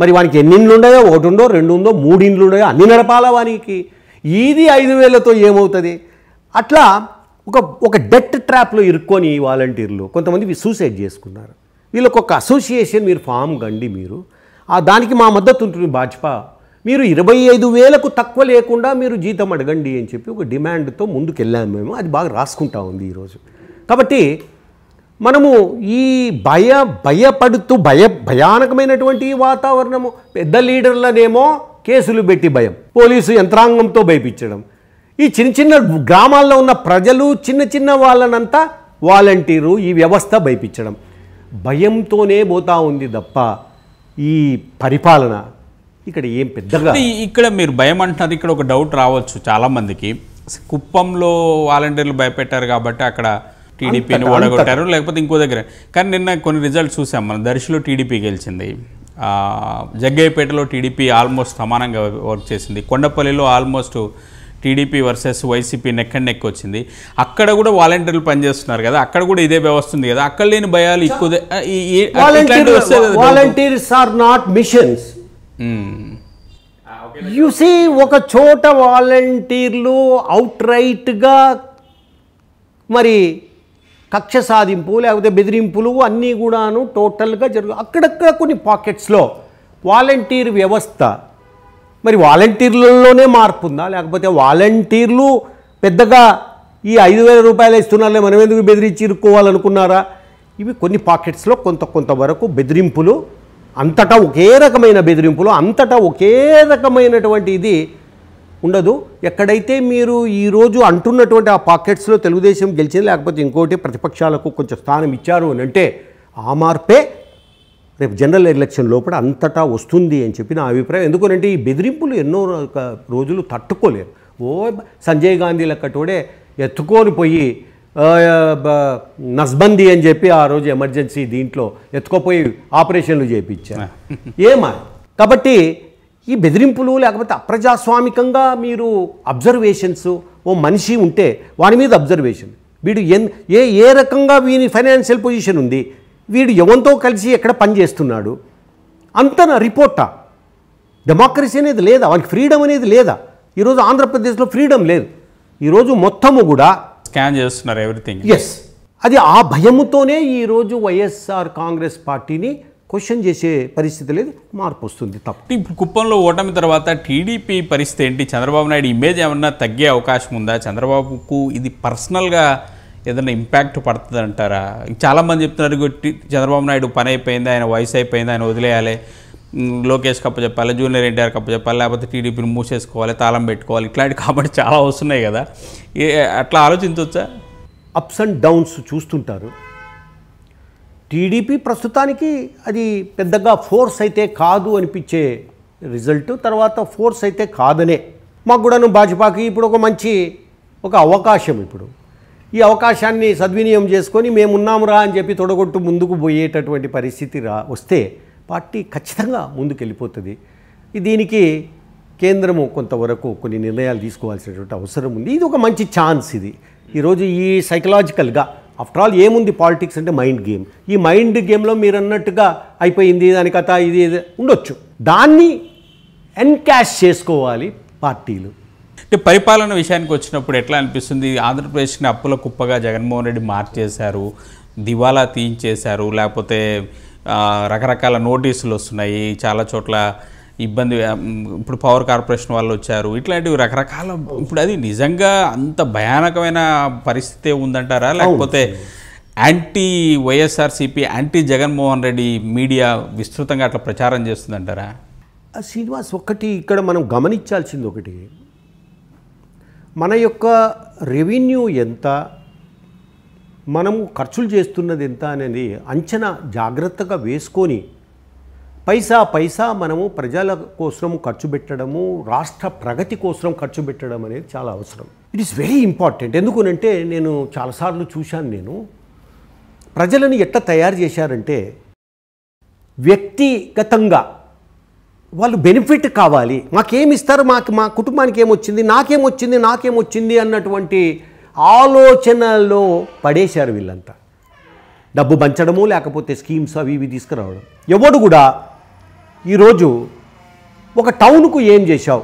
మరి వానికి ఎన్ని ఇండ్లు ఉండయో ఒకటి ఉండో రెండు ఉందో మూడు ఇండ్లు ఉండయో అన్ని నడపాలా వానికి ఇది ఐదు వేలతో ఏమవుతుంది అట్లా ఒక ఒక డెట్ ట్రాప్లో ఇరుక్కొని వాలంటీర్లు కొంతమంది సూసైడ్ చేసుకున్నారు వీళ్ళకి ఒక అసోసియేషన్ మీరు ఫామ్ కండి మీరు ఆ దానికి మా మద్దతు ఉంటుంది భాజపా మీరు ఇరవై ఐదు వేలకు తక్కువ లేకుండా మీరు జీతం అడగండి అని చెప్పి ఒక డిమాండ్తో ముందుకెళ్ళాము మేము అది బాగా రాసుకుంటా ఉంది ఈరోజు కాబట్టి మనము ఈ భయ భయపడుతూ భయ భయానకమైనటువంటి వాతావరణము పెద్ద లీడర్లనేమో కేసులు పెట్టి భయం పోలీసు యంత్రాంగంతో భయపించడం ఈ చిన్న చిన్న గ్రామాల్లో ఉన్న ప్రజలు చిన్న చిన్న వాళ్ళనంతా వాలంటీరు ఈ వ్యవస్థ భయపించడం భయంతోనే పోతా ఉంది తప్ప ఈ పరిపాలన ఇక్కడ ఏం పెద్దగా ఇక్కడ మీరు భయం అంటున్నారు ఇక్కడ ఒక డౌట్ రావచ్చు చాలామందికి కుప్పంలో వాలంటీర్లు భయపెట్టారు కాబట్టి అక్కడ టీడీపీని ఓడగొట్టారు లేకపోతే ఇంకో దగ్గర కానీ నిన్న కొన్ని రిజల్ట్స్ చూసాం మనం దర్శిలో టీడీపీ గెలిచింది జగ్గయ్యపేటలో టీడీపీ ఆల్మోస్ట్ సమానంగా వర్క్ చేసింది కొండపల్లిలో almost TDP versus YCP neck and neck వచ్చింది అక్కడ కూడా వాలంటీర్లు పనిచేస్తున్నారు కదా అక్కడ కూడా ఇదే వ్యవస్థ ఉంది కదా అక్కడ లేని భయాలు ఎక్కువ వాలంటీర్స్ ఆర్ నాట్ మిషన్స్ ఒక చోట వాలంటీర్లు అవుట్ రైట్గా మరి కక్ష సాధింపు లేకపోతే బెదిరింపులు అన్నీ కూడాను టోటల్గా జరుగు అక్కడక్కడ కొన్ని పాకెట్స్లో వాలంటీర్ వ్యవస్థ మరి వాలంటీర్లలోనే మార్పు ఉందా లేకపోతే వాలంటీర్లు పెద్దగా ఈ ఐదు వేల రూపాయలు ఇస్తున్నారులే మనం ఎందుకు బెదిరించి ఇరుక్కోవాలనుకున్నారా ఇవి కొన్ని పాకెట్స్లో కొంత కొంతవరకు బెదిరింపులు అంతటా ఒకే రకమైన బెదిరింపులు అంతటా ఒకే రకమైనటువంటి ఇది ఉండదు ఎక్కడైతే మీరు ఈరోజు అంటున్నటువంటి ఆ పాకెట్స్లో తెలుగుదేశం గెలిచింది లేకపోతే ఇంకోటి ప్రతిపక్షాలకు కొంచెం స్థానం ఇచ్చారు అని అంటే ఆ మార్పే రేపు జనరల్ ఎలక్షన్ లోపల అంతటా వస్తుంది అని చెప్పి నా అభిప్రాయం ఎందుకంటే ఈ బెదిరింపులు ఎన్నో రోజులు తట్టుకోలేరు ఓ సంజయ్ గాంధీ లెక్కటోడే ఎత్తుకొని పోయి నస్బందీ అని చెప్పి ఆ రోజు ఎమర్జెన్సీ దీంట్లో ఎత్తుకోపోయి ఆపరేషన్లు చేయించారు ఏమా కాబట్టి ఈ బెదిరింపులు లేకపోతే అప్రజాస్వామికంగా మీరు అబ్జర్వేషన్స్ ఓ మనిషి ఉంటే వాడి మీద అబ్జర్వేషన్ వీడు ఎన్ ఏ ఏ రకంగా వీని ఫైనాన్షియల్ పొజిషన్ ఉంది వీడు ఎవరితో కలిసి ఎక్కడ పనిచేస్తున్నాడు అంతన రిపోర్టా డెమోక్రసీ అనేది లేదా వాళ్ళకి ఫ్రీడమ్ అనేది లేదా ఈరోజు ఆంధ్రప్రదేశ్లో ఫ్రీడమ్ లేదు ఈరోజు మొత్తము కూడా స్కాన్ చేస్తున్నారు ఎవ్రీథింగ్ ఎస్ అది ఆ భయముతోనే ఈరోజు వైఎస్ఆర్ కాంగ్రెస్ పార్టీని క్వశ్చన్ చేసే పరిస్థితి లేదు మార్పు వస్తుంది తప్ప ఇప్పుడు కుప్పంలో ఓటమి తర్వాత టీడీపీ పరిస్థితి ఏంటి చంద్రబాబు నాయుడు ఇమేజ్ ఏమన్నా తగ్గే అవకాశం ఉందా చంద్రబాబుకు ఇది పర్సనల్గా ఏదైనా ఇంపాక్ట్ పడుతుంది అంటారా చాలామంది చెప్తున్నారు చంద్రబాబు నాయుడు పని అయిపోయింది ఆయన వయసు అయిపోయింది ఆయన వదిలేయాలి లోకేష్ కప్ప చెప్పాలి జూనియర్ ఎన్టీఆర్ కప్ప చెప్పాలి లేకపోతే టీడీపీని మూసేసుకోవాలి తాళం పెట్టుకోవాలి ఇట్లాంటి కాబట్టి చాలా వస్తున్నాయి కదా అట్లా ఆలోచించవచ్చా అప్స్ అండ్ డౌన్స్ చూస్తుంటారు టీడీపీ ప్రస్తుతానికి అది పెద్దగా ఫోర్స్ అయితే కాదు అనిపించే రిజల్ట్ తర్వాత ఫోర్స్ అయితే కాదనే మాకు కూడాను భాజపాకి ఇప్పుడు ఒక మంచి ఒక అవకాశం ఇప్పుడు ఈ అవకాశాన్ని సద్వినియోగం చేసుకొని రా అని చెప్పి తొడగొట్టు ముందుకు పోయేటటువంటి పరిస్థితి రా వస్తే పార్టీ ఖచ్చితంగా ముందుకెళ్ళిపోతుంది దీనికి కేంద్రము కొంతవరకు కొన్ని నిర్ణయాలు తీసుకోవాల్సినటువంటి అవసరం ఉంది ఇది ఒక మంచి ఛాన్స్ ఇది ఈరోజు ఈ సైకలాజికల్గా ఆఫ్టర్ ఆల్ ఏముంది పాలిటిక్స్ అంటే మైండ్ గేమ్ ఈ మైండ్ గేమ్లో మీరు అన్నట్టుగా అయిపోయింది దాని కథ ఇది ఇది ఉండొచ్చు దాన్ని ఎన్కాష్ చేసుకోవాలి పార్టీలు అంటే పరిపాలన విషయానికి వచ్చినప్పుడు ఎట్లా అనిపిస్తుంది ఆంధ్రప్రదేశ్ని అప్పుల కుప్పగా జగన్మోహన్ రెడ్డి మార్చేశారు దివాలా తీయించేశారు లేకపోతే రకరకాల నోటీసులు వస్తున్నాయి చాలా చోట్ల ఇబ్బంది ఇప్పుడు పవర్ కార్పొరేషన్ వాళ్ళు వచ్చారు ఇట్లాంటివి రకరకాల ఇప్పుడు అది నిజంగా అంత భయానకమైన పరిస్థితి ఉందంటారా లేకపోతే anti YSRCP anti Jaganmohan Reddy media విస్తృతంగా అట్లా ప్రచారం చేస్తుందంటారా శ్రీనివాస్ ఒకటి ఇక్కడ మనం గమనించాల్సింది ఒకటి మన యొక్క రెవెన్యూ ఎంత మనము ఖర్చులు చేస్తున్నది ఎంత అనేది అంచనా జాగ్రత్తగా వేసుకొని పైసా పైసా మనము ప్రజల కోసం ఖర్చు పెట్టడము రాష్ట్ర ప్రగతి కోసం ఖర్చు పెట్టడం అనేది చాలా అవసరం ఇట్ ఈస్ వెరీ ఇంపార్టెంట్ ఎందుకునంటే నేను చాలాసార్లు చూశాను నేను ప్రజలను ఎట్లా తయారు చేశారంటే వ్యక్తిగతంగా వాళ్ళు బెనిఫిట్ కావాలి మాకేమిస్తారు మాకు మా కుటుంబానికి ఏమొచ్చింది నాకేమొచ్చింది నాకేమొచ్చింది అన్నటువంటి ఆలోచనలో పడేశారు వీళ్ళంతా డబ్బు పంచడము లేకపోతే స్కీమ్స్ అవి ఇవి తీసుకురావడం ఎవడు కూడా ఈరోజు ఒక టౌన్కు ఏం చేశావు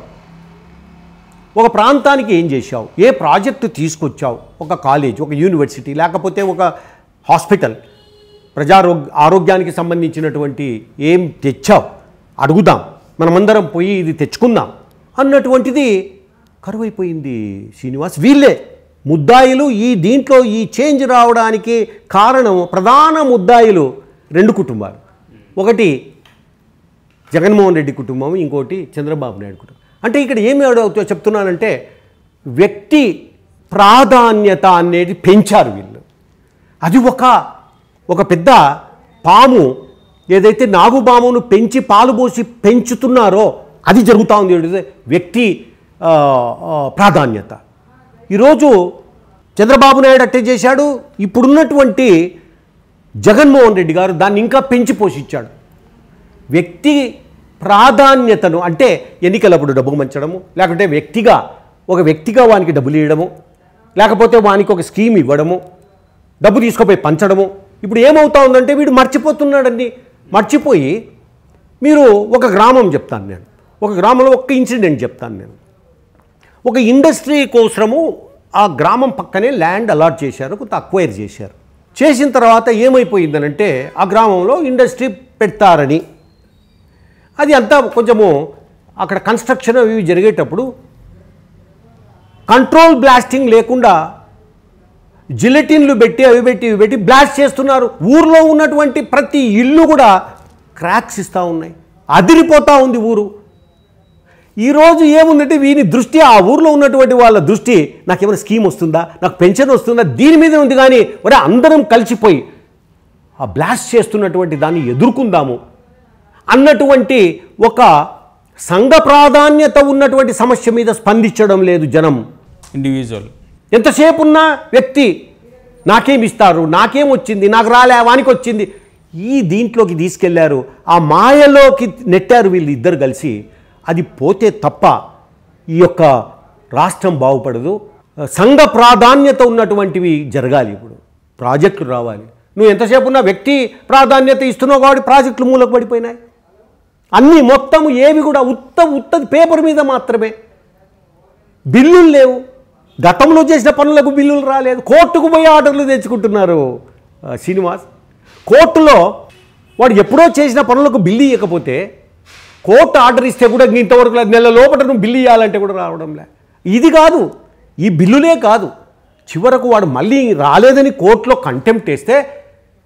ఒక ప్రాంతానికి ఏం చేశావు ఏ ప్రాజెక్టు తీసుకొచ్చావు ఒక కాలేజ్ ఒక యూనివర్సిటీ లేకపోతే ఒక హాస్పిటల్ ప్రజారోగ్ ఆరోగ్యానికి సంబంధించినటువంటి ఏం తెచ్చావు అడుగుదాం మనమందరం పోయి ఇది తెచ్చుకుందాం అన్నటువంటిది కరువైపోయింది శ్రీనివాస్ వీళ్ళే ముద్దాయిలు ఈ దీంట్లో ఈ చేంజ్ రావడానికి కారణం ప్రధాన ముద్దాయిలు రెండు కుటుంబాలు ఒకటి జగన్మోహన్ రెడ్డి కుటుంబం ఇంకోటి చంద్రబాబు నాయుడు కుటుంబం అంటే ఇక్కడ ఏమి అడుగుతో చెప్తున్నానంటే వ్యక్తి ప్రాధాన్యత అనేది పెంచారు వీళ్ళు అది ఒక ఒక పెద్ద పాము ఏదైతే నాగుబామును పెంచి పాలు పోసి పెంచుతున్నారో అది జరుగుతూ ఉంది వ్యక్తి ప్రాధాన్యత ఈరోజు చంద్రబాబు నాయుడు అట్టే చేశాడు ఇప్పుడున్నటువంటి జగన్మోహన్ రెడ్డి గారు దాన్ని ఇంకా పెంచి పోషించాడు వ్యక్తి ప్రాధాన్యతను అంటే ఎన్నికలప్పుడు డబ్బు మంచడము లేకుంటే వ్యక్తిగా ఒక వ్యక్తిగా వానికి డబ్బులు ఇవ్వడము లేకపోతే వానికి ఒక స్కీమ్ ఇవ్వడము డబ్బు తీసుకుపోయి పంచడము ఇప్పుడు ఏమవుతా ఉందంటే వీడు మర్చిపోతున్నాడండి మర్చిపోయి మీరు ఒక గ్రామం చెప్తాను నేను ఒక గ్రామంలో ఒక్క ఇన్సిడెంట్ చెప్తాను నేను ఒక ఇండస్ట్రీ కోసము ఆ గ్రామం పక్కనే ల్యాండ్ అలాట్ చేశారు కొంత అక్వైర్ చేశారు చేసిన తర్వాత ఏమైపోయిందనంటే ఆ గ్రామంలో ఇండస్ట్రీ పెడతారని అది అంతా కొంచెము అక్కడ కన్స్ట్రక్షన్ అవి జరిగేటప్పుడు కంట్రోల్ బ్లాస్టింగ్ లేకుండా జిలెటిన్లు పెట్టి అవి పెట్టి ఇవి పెట్టి బ్లాస్ట్ చేస్తున్నారు ఊర్లో ఉన్నటువంటి ప్రతి ఇల్లు కూడా క్రాక్స్ ఇస్తూ ఉన్నాయి అదిరిపోతూ ఉంది ఊరు ఈరోజు ఏముందంటే వీని దృష్టి ఆ ఊర్లో ఉన్నటువంటి వాళ్ళ దృష్టి నాకేమైనా స్కీమ్ వస్తుందా నాకు పెన్షన్ వస్తుందా దీని మీదే ఉంది కానీ ఒరే అందరం కలిసిపోయి ఆ బ్లాస్ట్ చేస్తున్నటువంటి దాన్ని ఎదుర్కొందాము అన్నటువంటి ఒక సంఘ ప్రాధాన్యత ఉన్నటువంటి సమస్య మీద స్పందించడం లేదు జనం ఇండివిజువల్ ఎంతసేపు ఉన్న వ్యక్తి నాకేమిస్తారు నాకేం వచ్చింది నాకు రాలే వానికి వచ్చింది ఈ దీంట్లోకి తీసుకెళ్లారు ఆ మాయలోకి నెట్టారు వీళ్ళు ఇద్దరు కలిసి అది పోతే తప్ప ఈ యొక్క రాష్ట్రం బాగుపడదు సంఘ ప్రాధాన్యత ఉన్నటువంటివి జరగాలి ఇప్పుడు ప్రాజెక్టులు రావాలి నువ్వు ఎంతసేపు ఉన్న వ్యక్తి ప్రాధాన్యత ఇస్తున్నావు కాబట్టి ప్రాజెక్టులు మూలకు పడిపోయినాయి అన్నీ మొత్తము ఏవి కూడా ఉత్త ఉత్త పేపర్ మీద మాత్రమే బిల్లులు లేవు గతంలో చేసిన పనులకు బిల్లులు రాలేదు కోర్టుకు పోయి ఆర్డర్లు తెచ్చుకుంటున్నారు శ్రీనివాస్ కోర్టులో వాడు ఎప్పుడో చేసిన పనులకు బిల్లు ఇవ్వకపోతే కోర్టు ఆర్డర్ ఇస్తే కూడా ఇంతవరకు నెల లోపల నువ్వు బిల్లు ఇవ్వాలంటే కూడా రావడం ఇది కాదు ఈ బిల్లులే కాదు చివరకు వాడు మళ్ళీ రాలేదని కోర్టులో కంటెంప్ట్ వేస్తే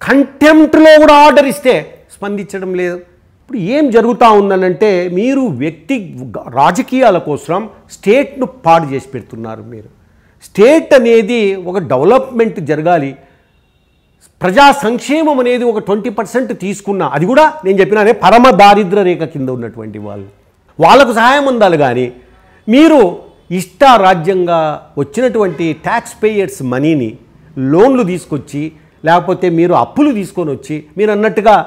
కంటెంప్ట్లో కూడా ఆర్డర్ ఇస్తే స్పందించడం లేదు ఇప్పుడు ఏం జరుగుతూ ఉందనంటే మీరు వ్యక్తి రాజకీయాల కోసం స్టేట్ను పాడు చేసి పెడుతున్నారు మీరు స్టేట్ అనేది ఒక డెవలప్మెంట్ జరగాలి ప్రజా సంక్షేమం అనేది ఒక ట్వంటీ పర్సెంట్ తీసుకున్న అది కూడా నేను చెప్పినానే పరమ దారిద్ర రేఖ కింద ఉన్నటువంటి వాళ్ళు వాళ్ళకు సహాయం ఉండాలి కానీ మీరు ఇష్టారాజ్యంగా వచ్చినటువంటి ట్యాక్స్ పేయర్స్ మనీని లోన్లు తీసుకొచ్చి లేకపోతే మీరు అప్పులు తీసుకొని వచ్చి మీరు అన్నట్టుగా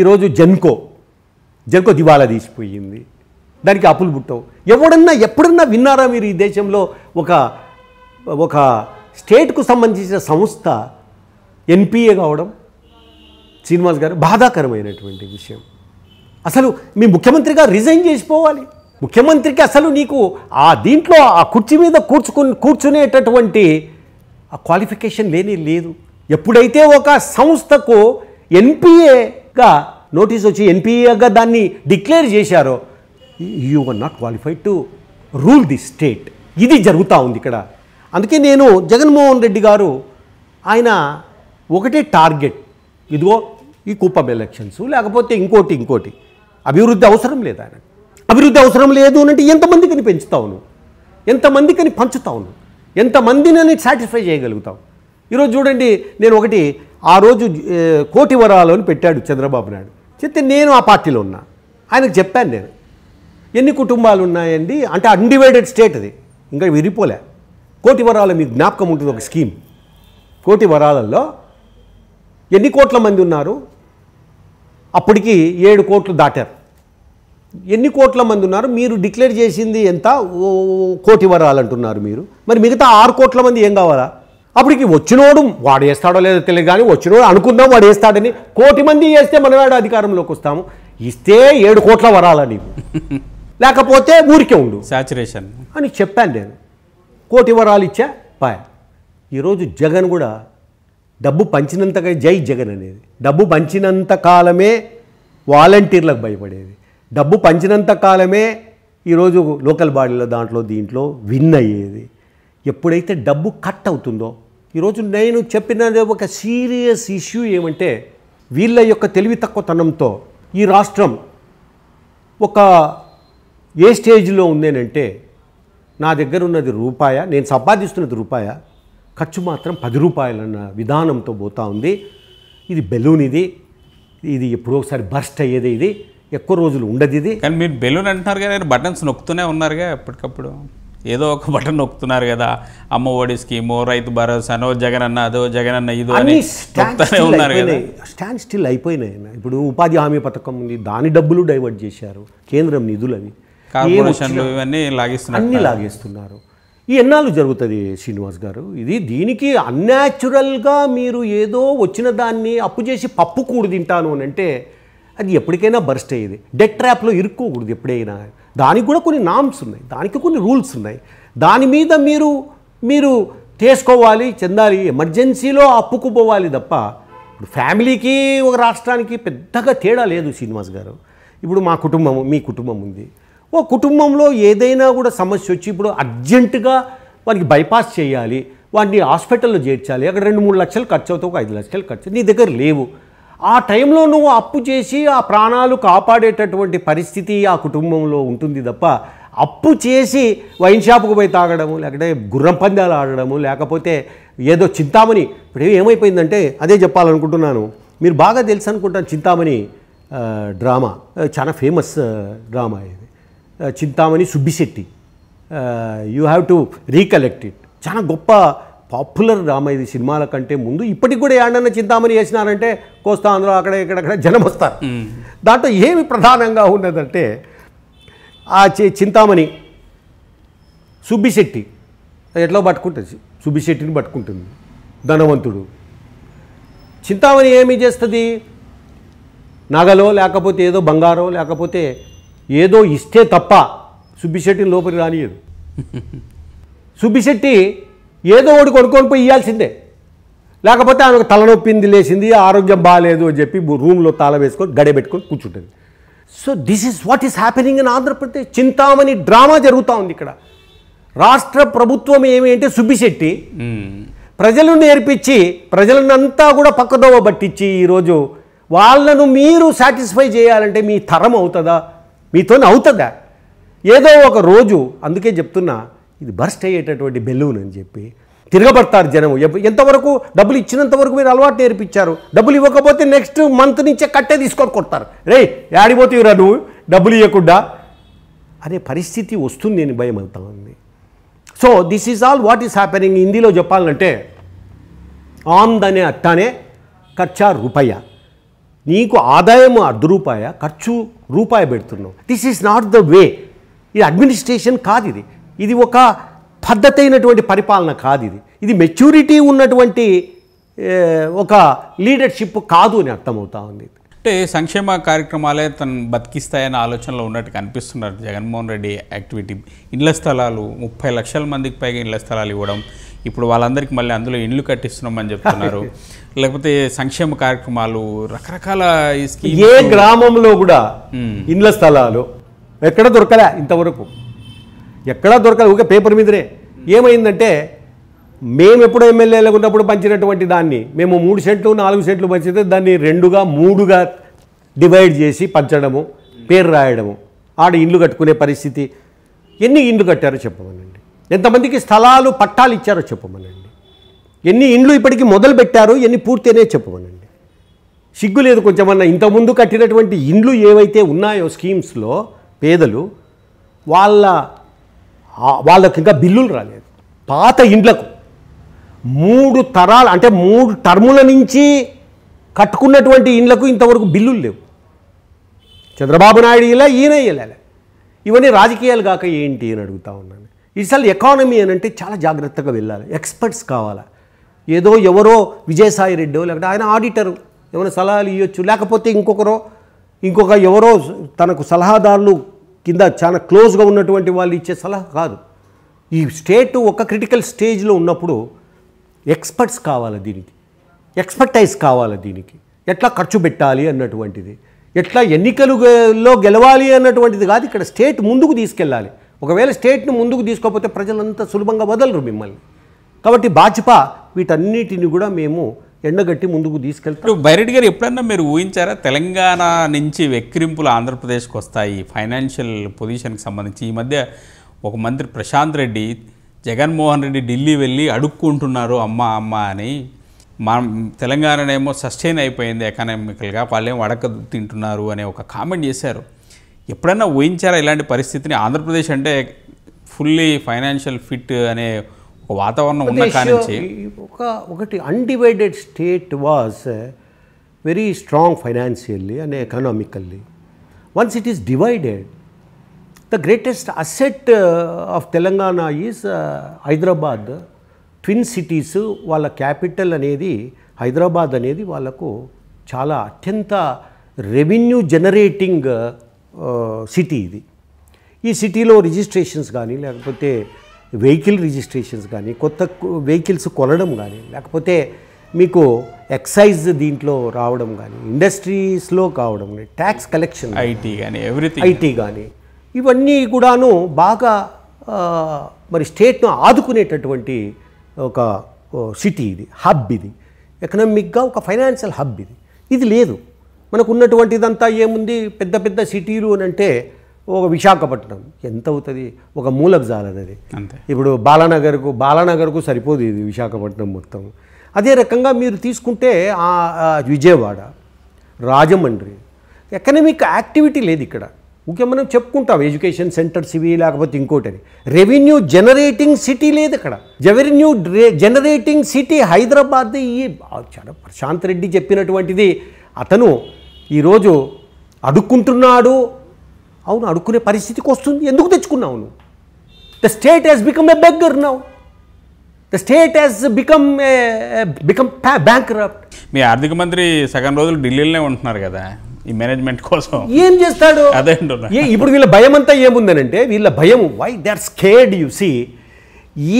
ఈరోజు జెన్కో జరుగు దివాలా తీసిపోయింది దానికి అప్పులు పుట్టవు ఎవడన్నా ఎప్పుడన్నా విన్నారా మీరు ఈ దేశంలో ఒక ఒక స్టేట్కు సంబంధించిన సంస్థ ఎన్పిఏ కావడం శ్రీనివాస్ గారు బాధాకరమైనటువంటి విషయం అసలు మీ ముఖ్యమంత్రిగా రిజైన్ చేసిపోవాలి ముఖ్యమంత్రికి అసలు నీకు ఆ దీంట్లో ఆ కుర్చీ మీద కూర్చుకుని కూర్చునేటటువంటి ఆ క్వాలిఫికేషన్ లేని లేదు ఎప్పుడైతే ఒక సంస్థకు ఎన్పిఏగా నోటీస్ వచ్చి ఎన్పిఏగా దాన్ని డిక్లేర్ చేశారో you were not qualified to rule the state ఇది జరుగుతూ ఉంది ఇక్కడ అందుకే నేను జగన్మోహన్ రెడ్డి గారు ఆయన ఒకటే టార్గెట్ ఇదిగో ఈ కూపబ్ ఎలక్షన్స్ లేకపోతే ఇంకోటి ఇంకోటి అభివృద్ధి అవసరం లేదు ఆయన అభివృద్ధి అవసరం లేదు అంటే ఎంతమందికని పెంచుతావును ఎంతమందికని పంచుతావును నువ్వు ఎంతమందిని సాటిస్ఫై చేయగలుగుతాం ఈరోజు చూడండి నేను ఒకటి ఆ రోజు కోటి వరాలు అని పెట్టాడు చంద్రబాబు నాయుడు చెప్తే నేను ఆ పార్టీలో ఉన్నా ఆయనకు చెప్పాను నేను ఎన్ని కుటుంబాలు ఉన్నాయండి అంటే అన్డివైడెడ్ స్టేట్ అది ఇంకా విరిపోలే కోటి వరాలు మీకు జ్ఞాపకం ఉంటుంది ఒక స్కీమ్ కోటి వరాలలో ఎన్ని కోట్ల మంది ఉన్నారు అప్పటికి ఏడు కోట్లు దాటారు ఎన్ని కోట్ల మంది ఉన్నారు మీరు డిక్లేర్ చేసింది ఎంత కోటి వరాలు అంటున్నారు మీరు మరి మిగతా ఆరు కోట్ల మంది ఏం కావాలా అప్పటికి వచ్చినోడు వాడు వేస్తాడో లేదో తెలియదు కానీ వచ్చినోడు అనుకుందాం వాడు వేస్తాడని కోటి మంది వేస్తే మనవాడు అధికారంలోకి వస్తాము ఇస్తే ఏడు కోట్ల వరాల నీవు <laughs> లేకపోతే ఊరికే ఉండు సాచురేషన్ అని చెప్పాను నేను కోటి వరాలు ఇచ్చా పాయ ఈరోజు జగన్ కూడా డబ్బు పంచినంతగా జై జగన్ అనేది డబ్బు పంచినంత కాలమే వాలంటీర్లకు భయపడేది డబ్బు పంచినంత కాలమే ఈరోజు లోకల్ బాడీలో దాంట్లో దీంట్లో విన్ అయ్యేది ఎప్పుడైతే డబ్బు కట్ అవుతుందో ఈరోజు నేను చెప్పిన ఒక సీరియస్ ఇష్యూ ఏమంటే వీళ్ళ యొక్క తెలివి తక్కువతనంతో ఈ రాష్ట్రం ఒక ఏ స్టేజ్లో ఉందేనంటే నా దగ్గర ఉన్నది రూపాయ నేను సంపాదిస్తున్నది రూపాయ ఖర్చు మాత్రం పది రూపాయలన్న విధానంతో పోతూ ఉంది ఇది బెలూన్ ఇది ఇది ఎప్పుడో ఒకసారి బర్స్ట్ అయ్యేది ఇది ఎక్కువ రోజులు ఉండదు ఇది కానీ మీరు బెలూన్ అంటున్నారు కదా బటన్స్ నొక్కుతూనే ఉన్నారుగా ఎప్పటికప్పుడు ఏదో ఒక బటన్ నొక్కుతున్నారు కదా అమ్మ ఒడి స్కీము రైతు భరోసానో జగనన్న అదో అన్న ఇదో అని ఉన్నారు కదా స్టాండ్ స్టిల్ అయిపోయినాయి ఇప్పుడు ఉపాధి హామీ పథకం ఉంది దాని డబ్బులు డైవర్ట్ చేశారు కేంద్రం నిధులు అవి కార్పొరేషన్లు ఇవన్నీ లాగిస్తున్నారు అన్ని లాగేస్తున్నారు ఈ ఎన్నాళ్ళు జరుగుతుంది శ్రీనివాస్ గారు ఇది దీనికి అన్యాచురల్గా మీరు ఏదో వచ్చిన దాన్ని అప్పు చేసి పప్పు కూడు తింటాను అని అంటే అది ఎప్పటికైనా బర్స్ట్ అయ్యేది డెట్ ట్రాప్లో ఇరుక్కోకూడదు ఎప్పుడైనా దానికి కూడా కొన్ని నామ్స్ ఉన్నాయి దానికి కొన్ని రూల్స్ ఉన్నాయి దాని మీద మీరు మీరు చేసుకోవాలి చెందాలి ఎమర్జెన్సీలో అప్పుకుపోవాలి తప్ప ఇప్పుడు ఫ్యామిలీకి ఒక రాష్ట్రానికి పెద్దగా తేడా లేదు శ్రీనివాస్ గారు ఇప్పుడు మా కుటుంబం మీ కుటుంబం ఉంది ఓ కుటుంబంలో ఏదైనా కూడా సమస్య వచ్చి ఇప్పుడు అర్జెంటుగా వానికి బైపాస్ చేయాలి వాడిని హాస్పిటల్లో చేర్చాలి అక్కడ రెండు మూడు లక్షలు ఖర్చు అవుతావు ఒక ఐదు లక్షలు ఖర్చు నీ దగ్గర లేవు ఆ టైంలో నువ్వు అప్పు చేసి ఆ ప్రాణాలు కాపాడేటటువంటి పరిస్థితి ఆ కుటుంబంలో ఉంటుంది తప్ప అప్పు చేసి వైన్ షాప్కు పోయి తాగడము లేకపోతే గుర్రం పందాలు ఆడడము లేకపోతే ఏదో చింతామణి ఇప్పుడు ఏమైపోయిందంటే అదే చెప్పాలనుకుంటున్నాను మీరు బాగా తెలుసు అనుకుంటాను చింతామణి డ్రామా చాలా ఫేమస్ డ్రామా ఇది Chintamani Subbisetti you have to recollect it చాలా గొప్ప పాపులర్ డ్రామా ఇది సినిమాల కంటే ముందు ఇప్పటికి కూడా ఏడన్న చింతామణి చేసినారంటే కోస్తా ఆంధ్ర అక్కడ ఇక్కడక్కడ జనం వస్తారు దాంట్లో ఏమి ప్రధానంగా ఉన్నదంటే ఆ చింతామణి సుబ్బిశెట్టి ఎట్లా పట్టుకుంటుంది సుబ్బిశెట్టిని పట్టుకుంటుంది ధనవంతుడు చింతామణి ఏమి చేస్తుంది నగలో లేకపోతే ఏదో బంగారో లేకపోతే ఏదో ఇస్తే తప్ప సుబ్బిశెట్టిని లోపలికి రానియదు <laughs> సుబ్బిశెట్టి ఏదో ఒకటి కొనుక్కొని పోయి ఇవ్వాల్సిందే లేకపోతే ఆమెకు తలనొప్పింది లేచింది ఆరోగ్యం బాగాలేదు అని చెప్పి రూమ్లో తాళ వేసుకొని గడే పెట్టుకొని కూర్చుంటుంది so this is what is happening in Andhra Pradesh Chintamani drama జరుగుతూ ఉంది ఇక్కడ రాష్ట్ర ప్రభుత్వం ఏమి అంటే సుబ్బిశెట్టి ప్రజలు నేర్పించి ప్రజలనంతా కూడా పక్కదోవ పట్టించి ఈరోజు వాళ్ళను మీరు సాటిస్ఫై చేయాలంటే మీ తరం అవుతుందా మీతోనే అవుతుందా ఏదో ఒక రోజు అందుకే చెప్తున్నా ఇది బర్స్ట్ అయ్యేటటువంటి బెలూన్ అని చెప్పి తిరగబడతారు జనం ఎంతవరకు డబ్బులు ఇచ్చినంత వరకు మీరు అలవాటు నేర్పించారు డబ్బులు ఇవ్వకపోతే నెక్స్ట్ మంత్ నుంచే కట్టే తీసుకొని కొడతారు రే యాడిపోతీవురా నువ్వు డబ్బులు ఇవ్వకుండా అనే పరిస్థితి వస్తుంది నేను భయం అవుతా ఉంది so this is all what is happening హిందీలో చెప్పాలంటే అనే అట్టానే ఖర్చా రూపాయ నీకు ఆదాయం అర్ధ రూపాయ ఖర్చు రూపాయ పెడుతున్నావు this is not the way ఇది అడ్మినిస్ట్రేషన్ కాదు ఇది ఇది ఒక పద్ధతి అయినటువంటి పరిపాలన కాదు ఇది ఇది మెచ్యూరిటీ ఉన్నటువంటి ఒక లీడర్షిప్ కాదు అని అర్థమవుతా ఉంది అంటే సంక్షేమ కార్యక్రమాలే తను బతికిస్తాయనే ఆలోచనలో ఉన్నట్టు కనిపిస్తున్నారు జగన్మోహన్ రెడ్డి యాక్టివిటీ ఇండ్ల స్థలాలు ముప్పై లక్షల మందికి పైగా ఇండ్ల స్థలాలు ఇవ్వడం ఇప్పుడు వాళ్ళందరికీ మళ్ళీ అందులో ఇండ్లు కట్టిస్తున్నామని చెప్తున్నారు <laughs> లేకపోతే సంక్షేమ కార్యక్రమాలు రకరకాల ఏ గ్రామంలో కూడా ఇండ్ల స్థలాలు ఎక్కడ దొరకలే ఇంతవరకు ఎక్కడా దొరకదు ఊకే పేపర్ మీదనే ఏమైందంటే మేము ఎప్పుడు ఎమ్మెల్యేలకు ఉన్నప్పుడు పంచినటువంటి దాన్ని మేము మూడు సెంట్లు నాలుగు సెంట్లు పంచితే దాన్ని రెండుగా మూడుగా డివైడ్ చేసి పంచడము పేరు రాయడము ఆడ ఇండ్లు కట్టుకునే పరిస్థితి ఎన్ని ఇండ్లు కట్టారో చెప్పమనండి ఎంతమందికి స్థలాలు పట్టాలు ఇచ్చారో చెప్పమనండి ఎన్ని ఇండ్లు ఇప్పటికీ మొదలు పెట్టారో ఎన్ని పూర్తయినాయో చెప్పమనండి సిగ్గు లేదు కొంచెమన్నా ఇంతకుముందు కట్టినటువంటి ఇండ్లు ఏవైతే ఉన్నాయో స్కీమ్స్లో పేదలు వాళ్ళ వాళ్ళకి ఇంకా బిల్లులు రాలేదు పాత ఇండ్లకు మూడు తరాలు అంటే మూడు టర్ముల నుంచి కట్టుకున్నటువంటి ఇండ్లకు ఇంతవరకు బిల్లులు లేవు చంద్రబాబు నాయుడు ఇలా ఈయన ఇలాలే ఇవన్నీ రాజకీయాలు కాక ఏంటి అని అడుగుతా ఉన్నాను అసలు ఎకానమీ అని అంటే చాలా జాగ్రత్తగా వెళ్ళాలి ఎక్స్పర్ట్స్ కావాలి ఏదో ఎవరో విజయసాయి రెడ్డో లేకపోతే ఆయన ఆడిటరు ఏమైనా సలహాలు ఇవ్వచ్చు లేకపోతే ఇంకొకరో ఇంకొక ఎవరో తనకు సలహాదారులు కింద చాలా క్లోజ్గా ఉన్నటువంటి వాళ్ళు ఇచ్చే సలహా కాదు ఈ స్టేట్ ఒక క్రిటికల్ స్టేజ్లో ఉన్నప్పుడు ఎక్స్పర్ట్స్ కావాలి దీనికి ఎక్స్పర్టైజ్ కావాలి దీనికి ఎట్లా ఖర్చు పెట్టాలి అన్నటువంటిది ఎట్లా ఎన్నికలలో గెలవాలి అన్నటువంటిది కాదు ఇక్కడ స్టేట్ ముందుకు తీసుకెళ్ళాలి ఒకవేళ స్టేట్ను ముందుకు తీసుకోకపోతే ప్రజలంతా సులభంగా వదలరు మిమ్మల్ని కాబట్టి భాజపా వీటన్నిటిని కూడా మేము ఎండగట్టి ముందుకు తీసుకెళ్తారు బైరెడ్డి గారు ఎప్పుడన్నా మీరు ఊహించారా తెలంగాణ నుంచి వెక్కిరింపులు ఆంధ్రప్రదేశ్కి వస్తాయి ఫైనాన్షియల్ పొజిషన్కి సంబంధించి ఈ మధ్య ఒక మంత్రి ప్రశాంత్ రెడ్డి జగన్మోహన్ రెడ్డి ఢిల్లీ వెళ్ళి అడుక్కుంటున్నారు అమ్మ అమ్మ అని మా తెలంగాణనేమో సస్టైన్ అయిపోయింది ఎకనామికల్గా ఏమో అడక తింటున్నారు అనే ఒక కామెంట్ చేశారు ఎప్పుడన్నా ఊహించారా ఇలాంటి పరిస్థితిని ఆంధ్రప్రదేశ్ అంటే ఫుల్లీ ఫైనాన్షియల్ ఫిట్ అనే వాతావరణం ఉన్న కానించి ఒక ఒకటి undivided state was very strong financially and economically once it is divided the greatest asset of Telangana is Hyderabad twin cities వాళ్ళ క్యాపిటల్ అనేది హైదరాబాద్ అనేది వాళ్ళకు చాలా అత్యంత రెవెన్యూ జనరేటింగ్ సిటీ ఇది ఈ సిటీలో రిజిస్ట్రేషన్స్ కానీ లేకపోతే వెహికల్ రిజిస్ట్రేషన్స్ కానీ కొత్త వెహికల్స్ కొనడం కానీ లేకపోతే మీకు ఎక్సైజ్ దీంట్లో రావడం కానీ ఇండస్ట్రీస్లో కావడం కానీ ట్యాక్స్ కలెక్షన్ ఐటీ కానీ ఎవ్రీథింగ్ ఐటీ కానీ ఇవన్నీ కూడాను బాగా మరి స్టేట్ను ఆదుకునేటటువంటి ఒక సిటీ ఇది హబ్ ఇది ఎకనామిక్గా ఒక ఫైనాన్షియల్ హబ్ ఇది ఇది లేదు మనకు ఉన్నటువంటిదంతా ఏముంది పెద్ద పెద్ద సిటీలు అని అంటే ఒక విశాఖపట్నం ఎంత అవుతుంది ఒక మూలకు చాలనేది అంతే ఇప్పుడు బాలానగర్కు బాలానగర్కు సరిపోదు ఇది విశాఖపట్నం మొత్తం అదే రకంగా మీరు తీసుకుంటే విజయవాడ రాజమండ్రి ఎకనమిక్ యాక్టివిటీ లేదు ఇక్కడ ఇంకే మనం చెప్పుకుంటాం ఎడ్యుకేషన్ సెంటర్స్ ఇవి లేకపోతే ఇంకోటి రెవెన్యూ జనరేటింగ్ సిటీ లేదు ఇక్కడ రెవెన్యూ జనరేటింగ్ సిటీ హైదరాబాద్ ఈ చాలా ప్రశాంత్ రెడ్డి చెప్పినటువంటిది అతను ఈరోజు అడుక్కుంటున్నాడు అవును అడుక్కునే పరిస్థితికి వస్తుంది ఎందుకు తెచ్చుకున్నావు నువ్వు the state has become a beggar now the state has become become bank మీ ఆర్థిక మంత్రి సగం రోజులు ఢిల్లీలోనే ఉంటున్నారు కదా ఈ మేనేజ్మెంట్ కోసం ఏం చేస్తాడు అదే ఇప్పుడు వీళ్ళ భయం అంతా ఏముందనంటే వీళ్ళ భయం why they are scared you see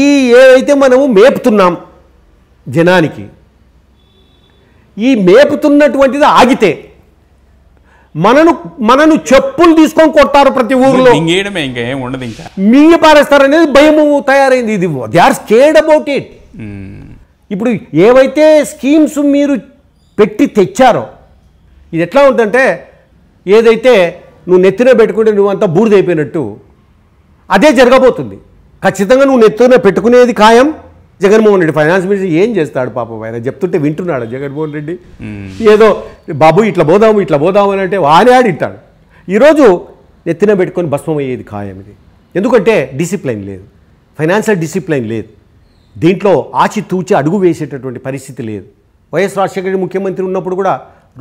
ఈ ఏవైతే మనము మేపుతున్నాం జనానికి ఈ మేపుతున్నటువంటిది ఆగితే మనను మనను చెప్పులు తీసుకొని కొట్టారు ప్రతి ఊర్లో ఇంకేయడమే ఇంకా ఉండదు ఇంకా మింగి పారేస్తారు అనేది భయము తయారైంది ఇది they are scared about it ఇప్పుడు ఏవైతే స్కీమ్స్ మీరు పెట్టి తెచ్చారో ఇది ఎట్లా ఉందంటే ఏదైతే నువ్వు నెత్తిన పెట్టుకుంటే అంతా బూర్దైపోయినట్టు అదే జరగబోతుంది ఖచ్చితంగా నువ్వు నెత్తిన పెట్టుకునేది ఖాయం జగన్మోహన్ రెడ్డి ఫైనాన్స్ మినిస్టర్ ఏం చేస్తాడు పాపం ఆయన చెప్తుంటే వింటున్నాడు జగన్మోహన్ రెడ్డి ఏదో బాబు ఇట్లా పోదాము ఇట్లా పోదాము అని అంటే వానే ఆడింటాడు ఈరోజు నెత్తిన పెట్టుకొని భస్మం అయ్యేది ఖాయం ఇది ఎందుకంటే డిసిప్లైన్ లేదు ఫైనాన్షియల్ డిసిప్లైన్ లేదు దీంట్లో ఆచితూచి అడుగు వేసేటటువంటి పరిస్థితి లేదు వైఎస్ రాజశేఖర రెడ్డి ముఖ్యమంత్రి ఉన్నప్పుడు కూడా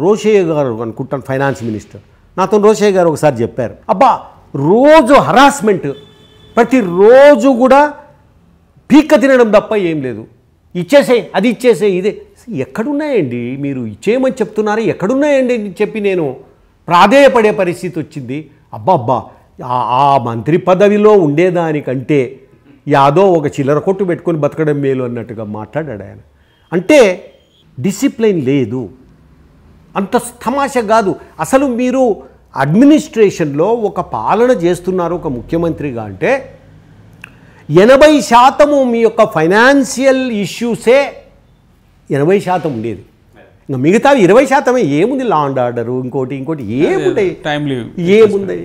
రోషయ్య గారు అనుకుంటాను ఫైనాన్స్ మినిస్టర్ నాతో రోషయ్య గారు ఒకసారి చెప్పారు అబ్బా రోజు హరాస్మెంట్ ప్రతిరోజు కూడా పీక్క తినడం తప్ప ఏం లేదు ఇచ్చేసే అది ఇచ్చేసే ఇదే ఎక్కడున్నాయండి మీరు ఇచ్చేయమని చెప్తున్నారు ఎక్కడున్నాయండి అని చెప్పి నేను ప్రాధేయపడే పరిస్థితి వచ్చింది అబ్బా ఆ మంత్రి పదవిలో ఉండేదానికంటే యాదో ఒక చిల్లర కొట్టు పెట్టుకొని బతకడం మేలు అన్నట్టుగా మాట్లాడాడు ఆయన అంటే డిసిప్లైన్ లేదు అంత తమాష కాదు అసలు మీరు అడ్మినిస్ట్రేషన్లో ఒక పాలన చేస్తున్నారు ఒక ముఖ్యమంత్రిగా అంటే ఎనభై శాతము మీ యొక్క ఫైనాన్షియల్ ఇష్యూసే ఎనభై శాతం ఉండేది ఇంకా మిగతా ఇరవై శాతమే ఏముంది లా అండ్ ఆర్డర్ ఇంకోటి ఇంకోటి ఏముంటాయి టైంలీ ఏముంది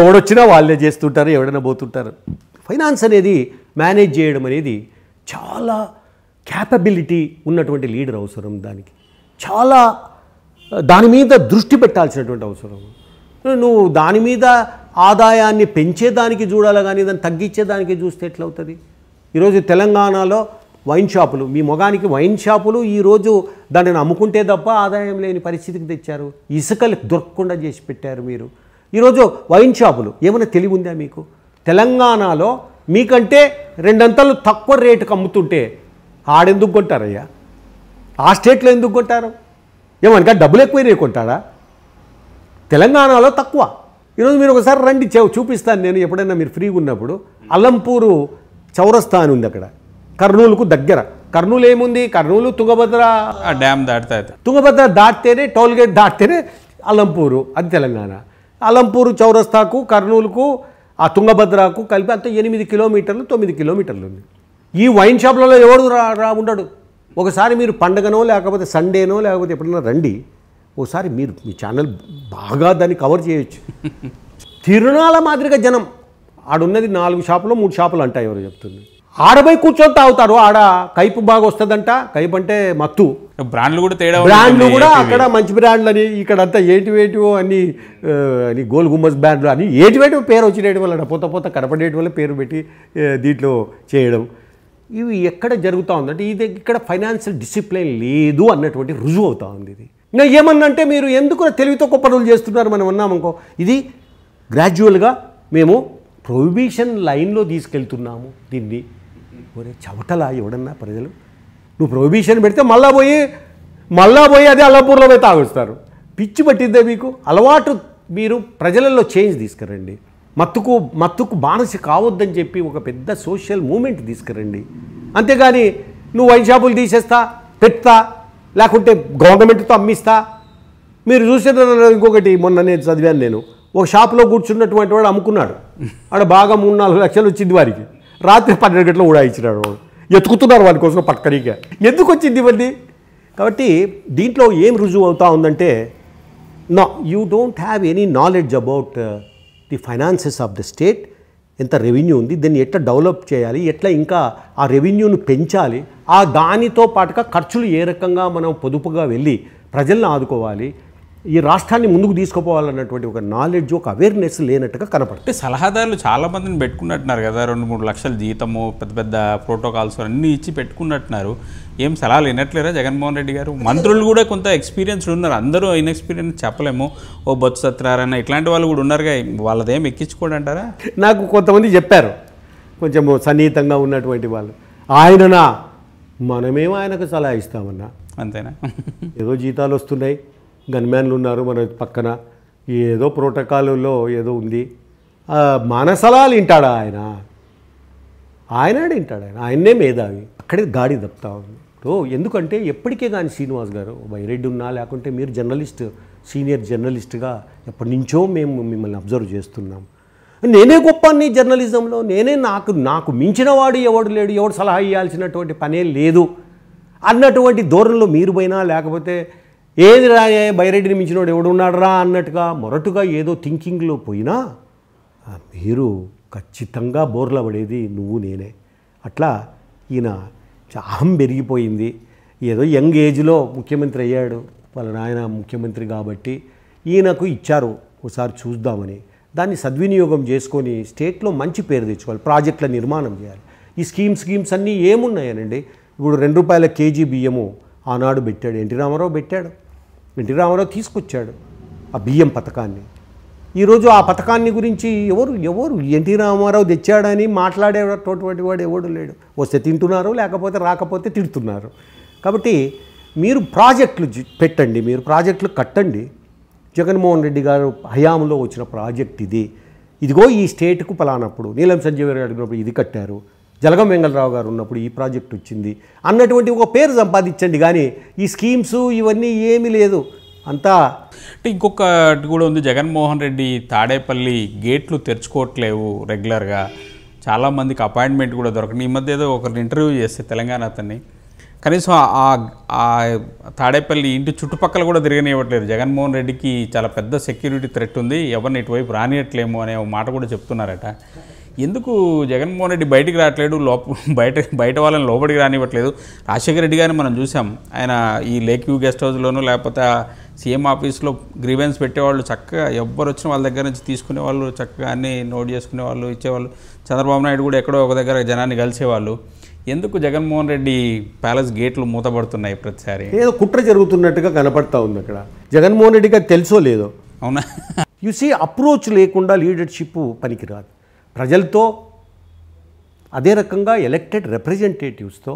ఎవడొచ్చినా వాళ్ళే చేస్తుంటారు ఎవడైనా పోతుంటారు ఫైనాన్స్ అనేది మేనేజ్ చేయడం అనేది చాలా క్యాపబిలిటీ ఉన్నటువంటి లీడర్ అవసరం దానికి చాలా దాని మీద దృష్టి పెట్టాల్సినటువంటి అవసరం నువ్వు దాని మీద ఆదాయాన్ని పెంచేదానికి చూడాలి కానీ దాన్ని తగ్గించేదానికి చూస్తే ఎట్లవుతుంది ఈరోజు తెలంగాణలో వైన్ షాపులు మీ మొగానికి వైన్ షాపులు ఈరోజు దానిని అమ్ముకుంటే తప్ప ఆదాయం లేని పరిస్థితికి తెచ్చారు ఇసుకలు దొరకకుండా చేసి పెట్టారు మీరు ఈరోజు వైన్ షాపులు ఏమైనా తెలివి ఉందా మీకు తెలంగాణలో మీకంటే రెండంతలు తక్కువ రేటుకు అమ్ముతుంటే ఆడెందుకు కొంటారయ్యా ఆ స్టేట్లో ఎందుకు కొంటారు ఏమనగా డబ్బులు ఎక్కువ కొంటాడా తెలంగాణలో తక్కువ ఈరోజు మీరు ఒకసారి రండి చూపిస్తాను నేను ఎప్పుడైనా మీరు ఫ్రీగా ఉన్నప్పుడు అలంపూరు చౌరస్తా అని ఉంది అక్కడ కర్నూలుకు దగ్గర కర్నూలు ఏముంది కర్నూలు తుంగభద్ర డ్యామ్ దాటితే తుంగభద్ర దాటితేనే టోల్గేట్ దాటితేనే అలంపూరు అది తెలంగాణ అలంపూరు చౌరస్తాకు కర్నూలుకు ఆ తుంగభద్రకు కలిపి అంత ఎనిమిది కిలోమీటర్లు తొమ్మిది కిలోమీటర్లు ఉంది ఈ వైన్ షాప్లలో ఎవడు రా ఉండడు ఒకసారి మీరు పండగనో లేకపోతే సండేనో లేకపోతే ఎప్పుడైనా రండి ఓసారి మీరు మీ ఛానల్ బాగా దాన్ని కవర్ చేయొచ్చు తిరుణాల మాదిరిగా జనం ఆడున్నది నాలుగు షాపులు మూడు షాపులు అంట ఎవరు చెప్తుంది ఆడపై కూర్చొని తాగుతారు ఆడ కైపు బాగా వస్తుందంట కైపు అంటే మత్తు బ్రాండ్లు కూడా తేడా బ్రాండ్లు కూడా అక్కడ మంచి బ్రాండ్లు అని ఇక్కడంతా వేటివో అని గోల్ గుమ్మస్ బ్రాండ్లు అని వేటివో పేరు వచ్చినటి వల్ల పోత పోత కనపడేటి వల్ల పేరు పెట్టి దీంట్లో చేయడం ఇవి ఎక్కడ జరుగుతూ ఉందంటే ఇది ఇక్కడ ఫైనాన్షియల్ డిసిప్లిన్ లేదు అన్నటువంటి రుజువు అవుతా ఉంది ఇది ఏమన్నంటే మీరు ఎందుకు తెలివితో గొప్ప చేస్తున్నారు మనం అన్నామనుకో ఇది గ్రాడ్యువల్గా మేము ప్రొహిబిషన్ లైన్లో తీసుకెళ్తున్నాము దీన్ని ఒరే చవటలా ఎవడన్నా ప్రజలు నువ్వు ప్రొహిబిషన్ పెడితే మళ్ళా పోయి మళ్ళా పోయి అదే అల్లపూర్లో పోయి తాగుస్తారు పిచ్చి పట్టిద్దే మీకు అలవాటు మీరు ప్రజలలో చేంజ్ తీసుకురండి మత్తుకు మత్తుకు బానిస కావద్దని చెప్పి ఒక పెద్ద సోషల్ మూమెంట్ తీసుకురండి అంతేగాని నువ్వు వైన్ షాపులు తీసేస్తా పెడతా లేకుంటే గవర్నమెంట్తో అమ్మిస్తా మీరు చూసిన ఇంకొకటి మొన్న నేను చదివాను నేను ఒక షాప్లో కూర్చున్నటువంటి వాడు అమ్ముకున్నాడు ఆడ బాగా మూడు నాలుగు లక్షలు వచ్చింది వారికి రాత్రి పన్నెండు గంటలు కూడా ఇచ్చినాడు వాడు ఎత్తుకుతున్నారు వాడి కోసం పక్కరిగా ఎందుకు వచ్చింది ఇవన్నీ కాబట్టి దీంట్లో ఏం రుజువు అవుతా ఉందంటే నా you don't have any knowledge about the finances of the state ఎంత రెవెన్యూ ఉంది దీన్ని ఎట్లా డెవలప్ చేయాలి ఎట్లా ఇంకా ఆ రెవెన్యూను పెంచాలి ఆ దానితో పాటుగా ఖర్చులు ఏ రకంగా మనం పొదుపుగా వెళ్ళి ప్రజలను ఆదుకోవాలి ఈ రాష్ట్రాన్ని ముందుకు తీసుకుపోవాలన్నటువంటి ఒక నాలెడ్జ్ ఒక అవేర్నెస్ లేనట్టుగా కనపడుతుంది సలహాదారులు చాలా మందిని పెట్టుకున్నట్టున్నారు కదా రెండు మూడు లక్షల జీతము పెద్ద పెద్ద ప్రోటోకాల్స్ అన్నీ ఇచ్చి పెట్టుకున్నట్టున్నారు ఏం సలహాలు వినట్లేరా జగన్మోహన్ రెడ్డి గారు మంత్రులు కూడా కొంత ఎక్స్పీరియన్స్ ఉన్నారు అందరూ ఇన్ఎక్స్పీరియన్స్ చెప్పలేము ఓ బొత్స సత్యనారాయణ ఇట్లాంటి వాళ్ళు కూడా ఉన్నారుగా వాళ్ళదేం అంటారా నాకు కొంతమంది చెప్పారు కొంచెం సన్నిహితంగా ఉన్నటువంటి వాళ్ళు ఆయననా మనమేమో ఆయనకు సలహా ఇస్తామన్నా అంతేనా ఏదో జీతాలు వస్తున్నాయి గన్మ్యాన్లు ఉన్నారు మన పక్కన ఏదో ప్రోటోకాల్లో ఏదో ఉంది మానసలాలు వింటాడా ఆయన ఆయన వింటాడు ఆయన ఆయన్నే మేధావి అక్కడే గాడి తప్పుతా ఉంది ఇప్పుడు ఎందుకంటే ఎప్పటికే కానీ శ్రీనివాస్ గారు వైరెడ్డి ఉన్నా లేకుంటే మీరు జర్నలిస్ట్ సీనియర్ జర్నలిస్ట్గా ఎప్పటి నుంచో మేము మిమ్మల్ని అబ్జర్వ్ చేస్తున్నాం నేనే గొప్ప నీ జర్నలిజంలో నేనే నాకు నాకు మించిన వాడు ఎవడు లేడు ఎవడు సలహా ఇవ్వాల్సినటువంటి పనే లేదు అన్నటువంటి ధోరణిలో మీరు పోయినా లేకపోతే ఏది రాయే బైరెడ్డిని మించినోడు ఎవడున్నాడరా అన్నట్టుగా మొరటుగా ఏదో థింకింగ్లో పోయినా మీరు ఖచ్చితంగా బోర్ల పడేది నువ్వు నేనే అట్లా ఈయన చాహం పెరిగిపోయింది ఏదో యంగ్ ఏజ్లో ముఖ్యమంత్రి అయ్యాడు వాళ్ళ నాయన ముఖ్యమంత్రి కాబట్టి ఈయనకు ఇచ్చారు ఒకసారి చూద్దామని దాన్ని సద్వినియోగం చేసుకొని స్టేట్లో మంచి పేరు తెచ్చుకోవాలి ప్రాజెక్టుల నిర్మాణం చేయాలి ఈ స్కీమ్ స్కీమ్స్ అన్నీ ఏమున్నాయనండి ఇప్పుడు రెండు రూపాయల కేజీ బియ్యము ఆనాడు పెట్టాడు ఎన్టీ రామారావు పెట్టాడు ఎన్టీ రామారావు తీసుకొచ్చాడు ఆ బియ్యం పథకాన్ని ఈరోజు ఆ పథకాన్ని గురించి ఎవరు ఎవరు ఎన్టీ రామారావు తెచ్చాడని మాట్లాడేటటువంటి వాడు ఎవడు లేడు వస్తే తింటున్నారు లేకపోతే రాకపోతే తిడుతున్నారు కాబట్టి మీరు ప్రాజెక్టులు పెట్టండి మీరు ప్రాజెక్టులు కట్టండి జగన్మోహన్ రెడ్డి గారు హయాంలో వచ్చిన ప్రాజెక్ట్ ఇది ఇదిగో ఈ స్టేట్కు పలానప్పుడు నీలం సంజయ్ గారు అడిగినప్పుడు ఇది కట్టారు జలగం వెంగళరావు గారు ఉన్నప్పుడు ఈ ప్రాజెక్ట్ వచ్చింది అన్నటువంటి ఒక పేరు సంపాదించండి కానీ ఈ స్కీమ్స్ ఇవన్నీ ఏమీ లేదు అంతా అంటే ఇంకొకటి కూడా ఉంది జగన్మోహన్ రెడ్డి తాడేపల్లి గేట్లు తెరుచుకోవట్లేవు రెగ్యులర్గా చాలామందికి అపాయింట్మెంట్ కూడా దొరకని ఈ మధ్య ఏదో ఒకరిని ఇంటర్వ్యూ చేస్తే తెలంగాణ అతన్ని కనీసం ఆ తాడేపల్లి ఇంటి చుట్టుపక్కల కూడా తిరగనివ్వట్లేదు జగన్మోహన్ రెడ్డికి చాలా పెద్ద సెక్యూరిటీ థ్రెట్ ఉంది ఎవరిని ఇటువైపు రానియట్లేము అనే మాట కూడా చెప్తున్నారట ఎందుకు జగన్మోహన్ రెడ్డి బయటికి రావట్లేదు లోప బయట బయట వాళ్ళని లోపలికి రానివ్వట్లేదు రాజశేఖర రెడ్డి గారిని మనం చూసాం ఆయన ఈ లేక్ వ్యూ గెస్ట్ హౌస్లోనూ లేకపోతే సీఎం ఆఫీస్లో గ్రీవెన్స్ పెట్టేవాళ్ళు చక్కగా ఎవ్వరు వచ్చిన వాళ్ళ దగ్గర నుంచి తీసుకునేవాళ్ళు చక్కగా అన్నీ నోట్ చేసుకునేవాళ్ళు ఇచ్చేవాళ్ళు చంద్రబాబు నాయుడు కూడా ఎక్కడో ఒక దగ్గర జనాన్ని కలిసేవాళ్ళు ఎందుకు జగన్మోహన్ రెడ్డి ప్యాలెస్ గేట్లు మూతబడుతున్నాయి ప్రతిసారి ఏదో కుట్ర జరుగుతున్నట్టుగా కనపడతా ఉంది అక్కడ జగన్మోహన్ రెడ్డిగా తెలుసో లేదో అవునా యు సీ అప్రోచ్ లేకుండా లీడర్షిప్ పనికిరాదు ప్రజలతో అదే రకంగా ఎలక్టెడ్ రిప్రజెంటేటివ్స్తో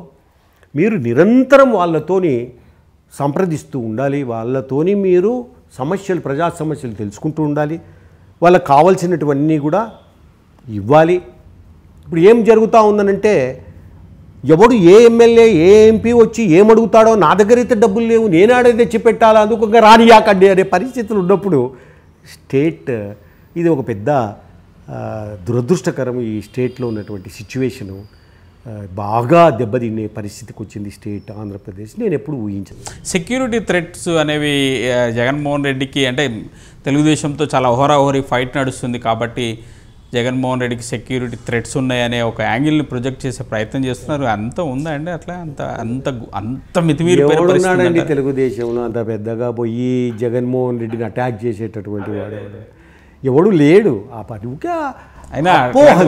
మీరు నిరంతరం వాళ్ళతోని సంప్రదిస్తూ ఉండాలి వాళ్ళతోని మీరు సమస్యలు ప్రజా సమస్యలు తెలుసుకుంటూ ఉండాలి వాళ్ళకి కావాల్సినటువన్నీ కూడా ఇవ్వాలి ఇప్పుడు ఏం జరుగుతూ ఉందనంటే ఎవడు ఏ ఎమ్మెల్యే ఏ ఎంపీ వచ్చి ఏమడుగుతాడో నా దగ్గర అయితే డబ్బులు లేవు నేనాడే తెచ్చి పెట్టాలా అందుకు రానియాకండి అనే పరిస్థితులు ఉన్నప్పుడు స్టేట్ ఇది ఒక పెద్ద దురదృష్టకరం ఈ స్టేట్లో ఉన్నటువంటి సిచ్యువేషను బాగా దెబ్బతినే పరిస్థితికి వచ్చింది స్టేట్ ఆంధ్రప్రదేశ్ నేను ఎప్పుడు ఊహించను సెక్యూరిటీ థ్రెట్స్ అనేవి జగన్మోహన్ రెడ్డికి అంటే తెలుగుదేశంతో చాలా ఓహరాహోరి ఫైట్ నడుస్తుంది కాబట్టి జగన్మోహన్ రెడ్డికి సెక్యూరిటీ థ్రెట్స్ ఉన్నాయనే ఒక యాంగిల్ని ప్రొజెక్ట్ చేసే ప్రయత్నం చేస్తున్నారు అంత ఉందా అండి అట్లా అంత అంత అంత మితిమీరి తెలుగుదేశంలో అంత పెద్దగా పోయి జగన్మోహన్ రెడ్డిని అటాక్ చేసేటటువంటి వాడు ఎవడు లేడు ఆ పార్టీ అయినా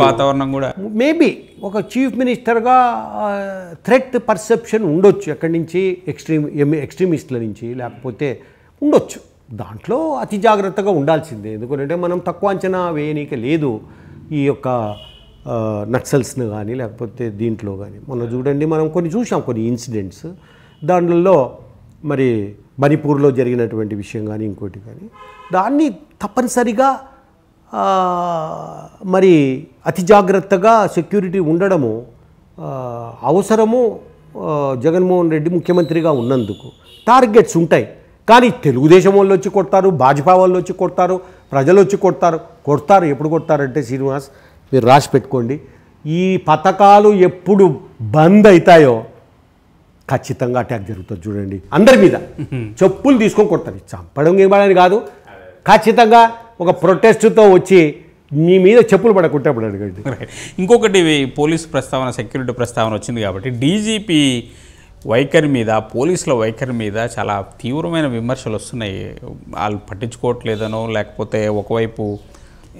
వాతావరణం కూడా మేబీ ఒక చీఫ్ మినిస్టర్గా థ్రెట్ పర్సెప్షన్ ఉండొచ్చు ఎక్కడి నుంచి ఎక్స్ట్రీమ్ ఎక్స్ట్రీమిస్టుల నుంచి లేకపోతే ఉండొచ్చు దాంట్లో అతి జాగ్రత్తగా ఉండాల్సిందే ఎందుకంటే మనం తక్కువ అంచనా వేయనీక లేదు ఈ యొక్క నక్సల్స్ను కానీ లేకపోతే దీంట్లో కానీ మొన్న చూడండి మనం కొన్ని చూసాం కొన్ని ఇన్సిడెంట్స్ దాంట్లో మరి మణిపూర్లో జరిగినటువంటి విషయం కానీ ఇంకోటి కానీ దాన్ని తప్పనిసరిగా మరి అతి జాగ్రత్తగా సెక్యూరిటీ ఉండడము అవసరము జగన్మోహన్ రెడ్డి ముఖ్యమంత్రిగా ఉన్నందుకు టార్గెట్స్ ఉంటాయి కానీ తెలుగుదేశం వాళ్ళు వచ్చి కొడతారు భాజపా వాళ్ళు వచ్చి కొడతారు ప్రజలు వచ్చి కొడతారు కొడతారు ఎప్పుడు కొడతారంటే శ్రీనివాస్ మీరు రాసి పెట్టుకోండి ఈ పథకాలు ఎప్పుడు బంద్ అవుతాయో ఖచ్చితంగా అటాక్ జరుగుతుంది చూడండి అందరి మీద చెప్పులు తీసుకొని కొడతారు చంపడం ఇవ్వడానికి కాదు ఖచ్చితంగా ఒక ప్రొటెస్ట్తో వచ్చి మీ మీద చెప్పులు అప్పుడు అడగండి ఇంకొకటి పోలీస్ ప్రస్తావన సెక్యూరిటీ ప్రస్తావన వచ్చింది కాబట్టి డీజీపీ వైఖరి మీద పోలీసుల వైఖరి మీద చాలా తీవ్రమైన విమర్శలు వస్తున్నాయి వాళ్ళు పట్టించుకోవట్లేదనో లేకపోతే ఒకవైపు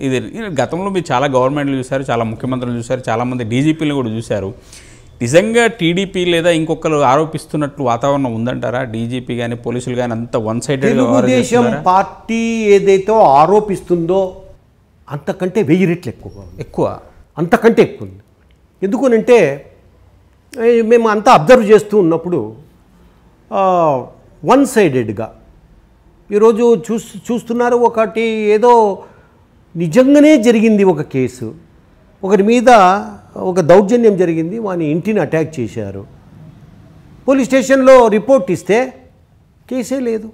ఇది గతంలో మీరు చాలా గవర్నమెంట్లు చూశారు చాలా ముఖ్యమంత్రులు చూశారు చాలామంది డీజీపీలు కూడా చూశారు నిజంగా టీడీపీ లేదా ఇంకొకరు ఆరోపిస్తున్నట్లు వాతావరణం ఉందంటారా డీజీపీ కానీ పోలీసులు కానీ అంత వన్ సైడెడ్ తెలుగుదేశం పార్టీ ఏదైతే ఆరోపిస్తుందో అంతకంటే వెయ్యి రెట్లు ఎక్కువ ఎక్కువ అంతకంటే ఎక్కువ ఉంది ఎందుకనంటే మేము అంతా అబ్జర్వ్ చేస్తూ ఉన్నప్పుడు వన్ సైడెడ్గా ఈరోజు చూస్ చూస్తున్నారు ఒకటి ఏదో నిజంగానే జరిగింది ఒక కేసు ఒకరి మీద ఒక దౌర్జన్యం జరిగింది వాని ఇంటిని అటాక్ చేశారు పోలీస్ స్టేషన్లో రిపోర్ట్ ఇస్తే కేసే లేదు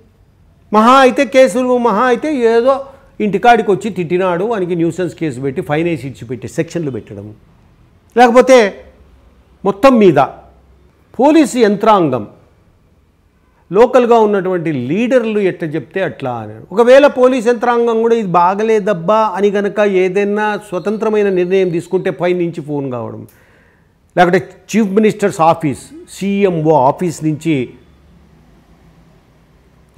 మహా అయితే కేసులు మహా అయితే ఏదో ఇంటికాడికి వచ్చి తిట్టినాడు వానికి న్యూసెన్స్ కేసు పెట్టి ఫైన్ వేసి పెట్టి సెక్షన్లు పెట్టడం లేకపోతే మొత్తం మీద పోలీసు యంత్రాంగం లోకల్గా ఉన్నటువంటి లీడర్లు ఎట్లా చెప్తే అట్లా అని ఒకవేళ పోలీస్ యంత్రాంగం కూడా ఇది బాగలేదబ్బా అని కనుక ఏదైనా స్వతంత్రమైన నిర్ణయం తీసుకుంటే పై నుంచి ఫోన్ కావడం లేకపోతే chief minister's office CMO office నుంచి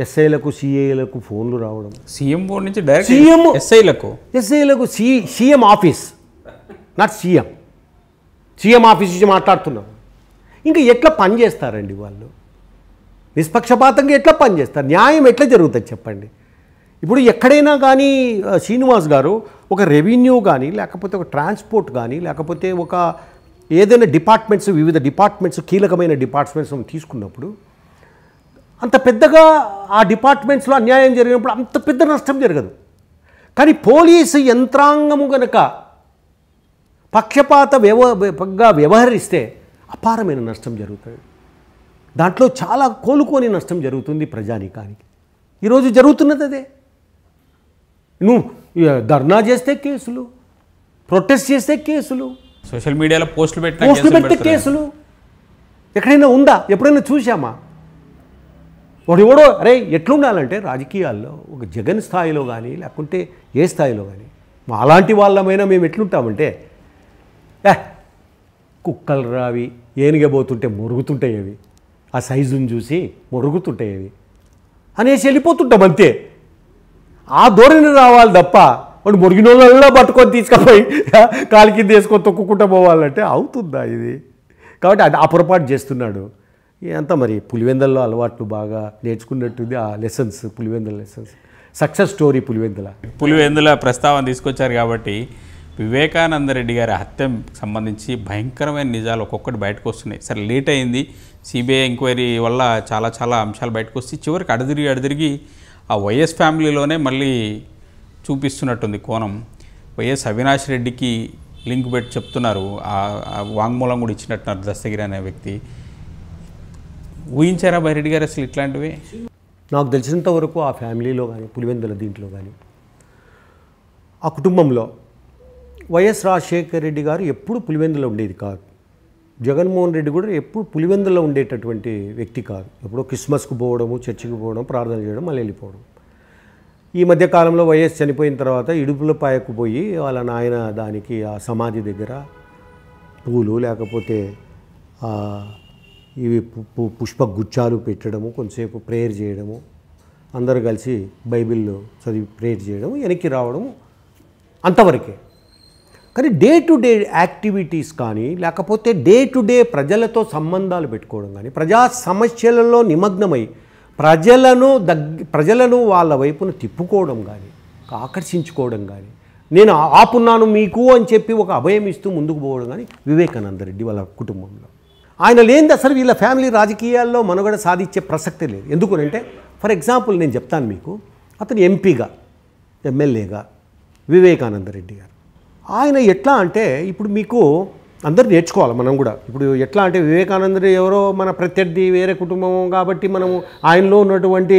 ఎస్ఐలకు సిఏలకు ఫోన్లు రావడం సీఎంఓ నుంచి డైరెక్ట్ సీఎం ఎస్ఐలకు ఎస్ఐలకు సి CM office not CM CM office నుంచి మాట్లాడుతున్నాం ఇంకా ఎట్లా పని చేస్తారండి వాళ్ళు నిష్పక్షపాతంగా ఎట్లా పనిచేస్తారు న్యాయం ఎట్లా జరుగుతుంది చెప్పండి ఇప్పుడు ఎక్కడైనా కానీ శ్రీనివాస్ గారు ఒక రెవెన్యూ కానీ లేకపోతే ఒక ట్రాన్స్పోర్ట్ కానీ లేకపోతే ఒక ఏదైనా డిపార్ట్మెంట్స్ వివిధ డిపార్ట్మెంట్స్ కీలకమైన డిపార్ట్మెంట్స్ తీసుకున్నప్పుడు అంత పెద్దగా ఆ డిపార్ట్మెంట్స్లో అన్యాయం జరిగినప్పుడు అంత పెద్ద నష్టం జరగదు కానీ పోలీసు యంత్రాంగము కనుక పక్షపాత వ్యవ వ్యవహరిస్తే అపారమైన నష్టం జరుగుతుంది దాంట్లో చాలా కోలుకొని నష్టం జరుగుతుంది ప్రజానీకానికి ఈరోజు జరుగుతున్నది అదే నువ్వు ధర్నా చేస్తే కేసులు ప్రొటెస్ట్ చేస్తే కేసులు సోషల్ మీడియాలో పోస్టులు పెట్టి పోస్టులు పెట్టే కేసులు ఎక్కడైనా ఉందా ఎప్పుడైనా చూసామా ఒకటి ఎవడో అరే ఎట్లుండాలంటే రాజకీయాల్లో ఒక జగన్ స్థాయిలో కానీ లేకుంటే ఏ స్థాయిలో కానీ మా అలాంటి వాళ్ళమైనా మేము ఎట్లుంటామంటే కుక్కలు రావి ఏనుగబోతుంటే మురుగుతుంటాయి అవి ఆ సైజుని చూసి మురుగుతుంటాయి అనేసి వెళ్ళిపోతుంటాం అంతే ఆ ధోరణి రావాలి తప్ప వాడు మురిగిన వాళ్ళల్లో పట్టుకొని తీసుకుపోయి కాలు కింద వేసుకొని తొక్కుకుంటూ పోవాలంటే అవుతుందా ఇది కాబట్టి అది ఆ పొరపాటు చేస్తున్నాడు అంతా మరి పులివెందల్లో అలవాట్లు బాగా నేర్చుకున్నట్టుంది ఆ lessons Pulivendala lessons success story Pulivendula Pulivendula ప్రస్తావన తీసుకొచ్చారు కాబట్టి వివేకానందరెడ్డి గారి హత్య సంబంధించి భయంకరమైన నిజాలు ఒక్కొక్కటి బయటకు వస్తున్నాయి సరే లేట్ అయింది సిబిఐ ఎంక్వైరీ వల్ల చాలా చాలా అంశాలు బయటకు వస్తే చివరికి అడదిరిగి అడదిరిగి ఆ వైఎస్ ఫ్యామిలీలోనే మళ్ళీ చూపిస్తున్నట్టుంది కోణం వైఎస్ అవినాష్ రెడ్డికి లింక్ పెట్టి చెప్తున్నారు ఆ వాంగ్మూలం కూడా ఇచ్చినట్టున్నారు దస్తగిరి అనే వ్యక్తి ఊహించారా బైరెడ్డి గారు అసలు ఇట్లాంటివి నాకు తెలిసినంత వరకు ఆ ఫ్యామిలీలో కానీ పులివెందుల దీంట్లో కానీ ఆ కుటుంబంలో వైఎస్ రాజశేఖర్ రెడ్డి గారు ఎప్పుడు పులివెందులో ఉండేది కాదు జగన్మోహన్ రెడ్డి కూడా ఎప్పుడు పులివెందులో ఉండేటటువంటి వ్యక్తి కాదు ఎప్పుడో క్రిస్మస్కు పోవడము చర్చికి పోవడం ప్రార్థన చేయడం మళ్ళీ వెళ్ళిపోవడం ఈ మధ్యకాలంలో వైఎస్ చనిపోయిన తర్వాత ఇడుపులపాయకు పోయి వాళ్ళ నాయన దానికి ఆ సమాధి దగ్గర పూలు లేకపోతే ఇవి పుష్ప గుచ్చాలు పెట్టడము కొంతసేపు ప్రేయర్ చేయడము అందరూ కలిసి బైబిల్లో చదివి ప్రేయర్ చేయడం వెనక్కి రావడం అంతవరకే కానీ డే టు డే యాక్టివిటీస్ కానీ లేకపోతే డే టు డే ప్రజలతో సంబంధాలు పెట్టుకోవడం కానీ ప్రజా సమస్యలలో నిమగ్నమై ప్రజలను దగ్గ ప్రజలను వాళ్ళ వైపున తిప్పుకోవడం కానీ ఆకర్షించుకోవడం కానీ నేను ఆపున్నాను మీకు అని చెప్పి ఒక అభయం ఇస్తూ ముందుకు పోవడం కానీ వివేకానంద రెడ్డి వాళ్ళ కుటుంబంలో ఆయన లేని అసలు వీళ్ళ ఫ్యామిలీ రాజకీయాల్లో మనుగడ సాధించే ప్రసక్తే లేదు ఎందుకునంటే ఫర్ ఎగ్జాంపుల్ నేను చెప్తాను మీకు అతను ఎంపీగా ఎమ్మెల్యేగా వివేకానంద రెడ్డి గారు ఆయన ఎట్లా అంటే ఇప్పుడు మీకు అందరు నేర్చుకోవాలి మనం కూడా ఇప్పుడు ఎట్లా అంటే వివేకానందుడు ఎవరో మన ప్రత్యర్థి వేరే కుటుంబం కాబట్టి మనము ఆయనలో ఉన్నటువంటి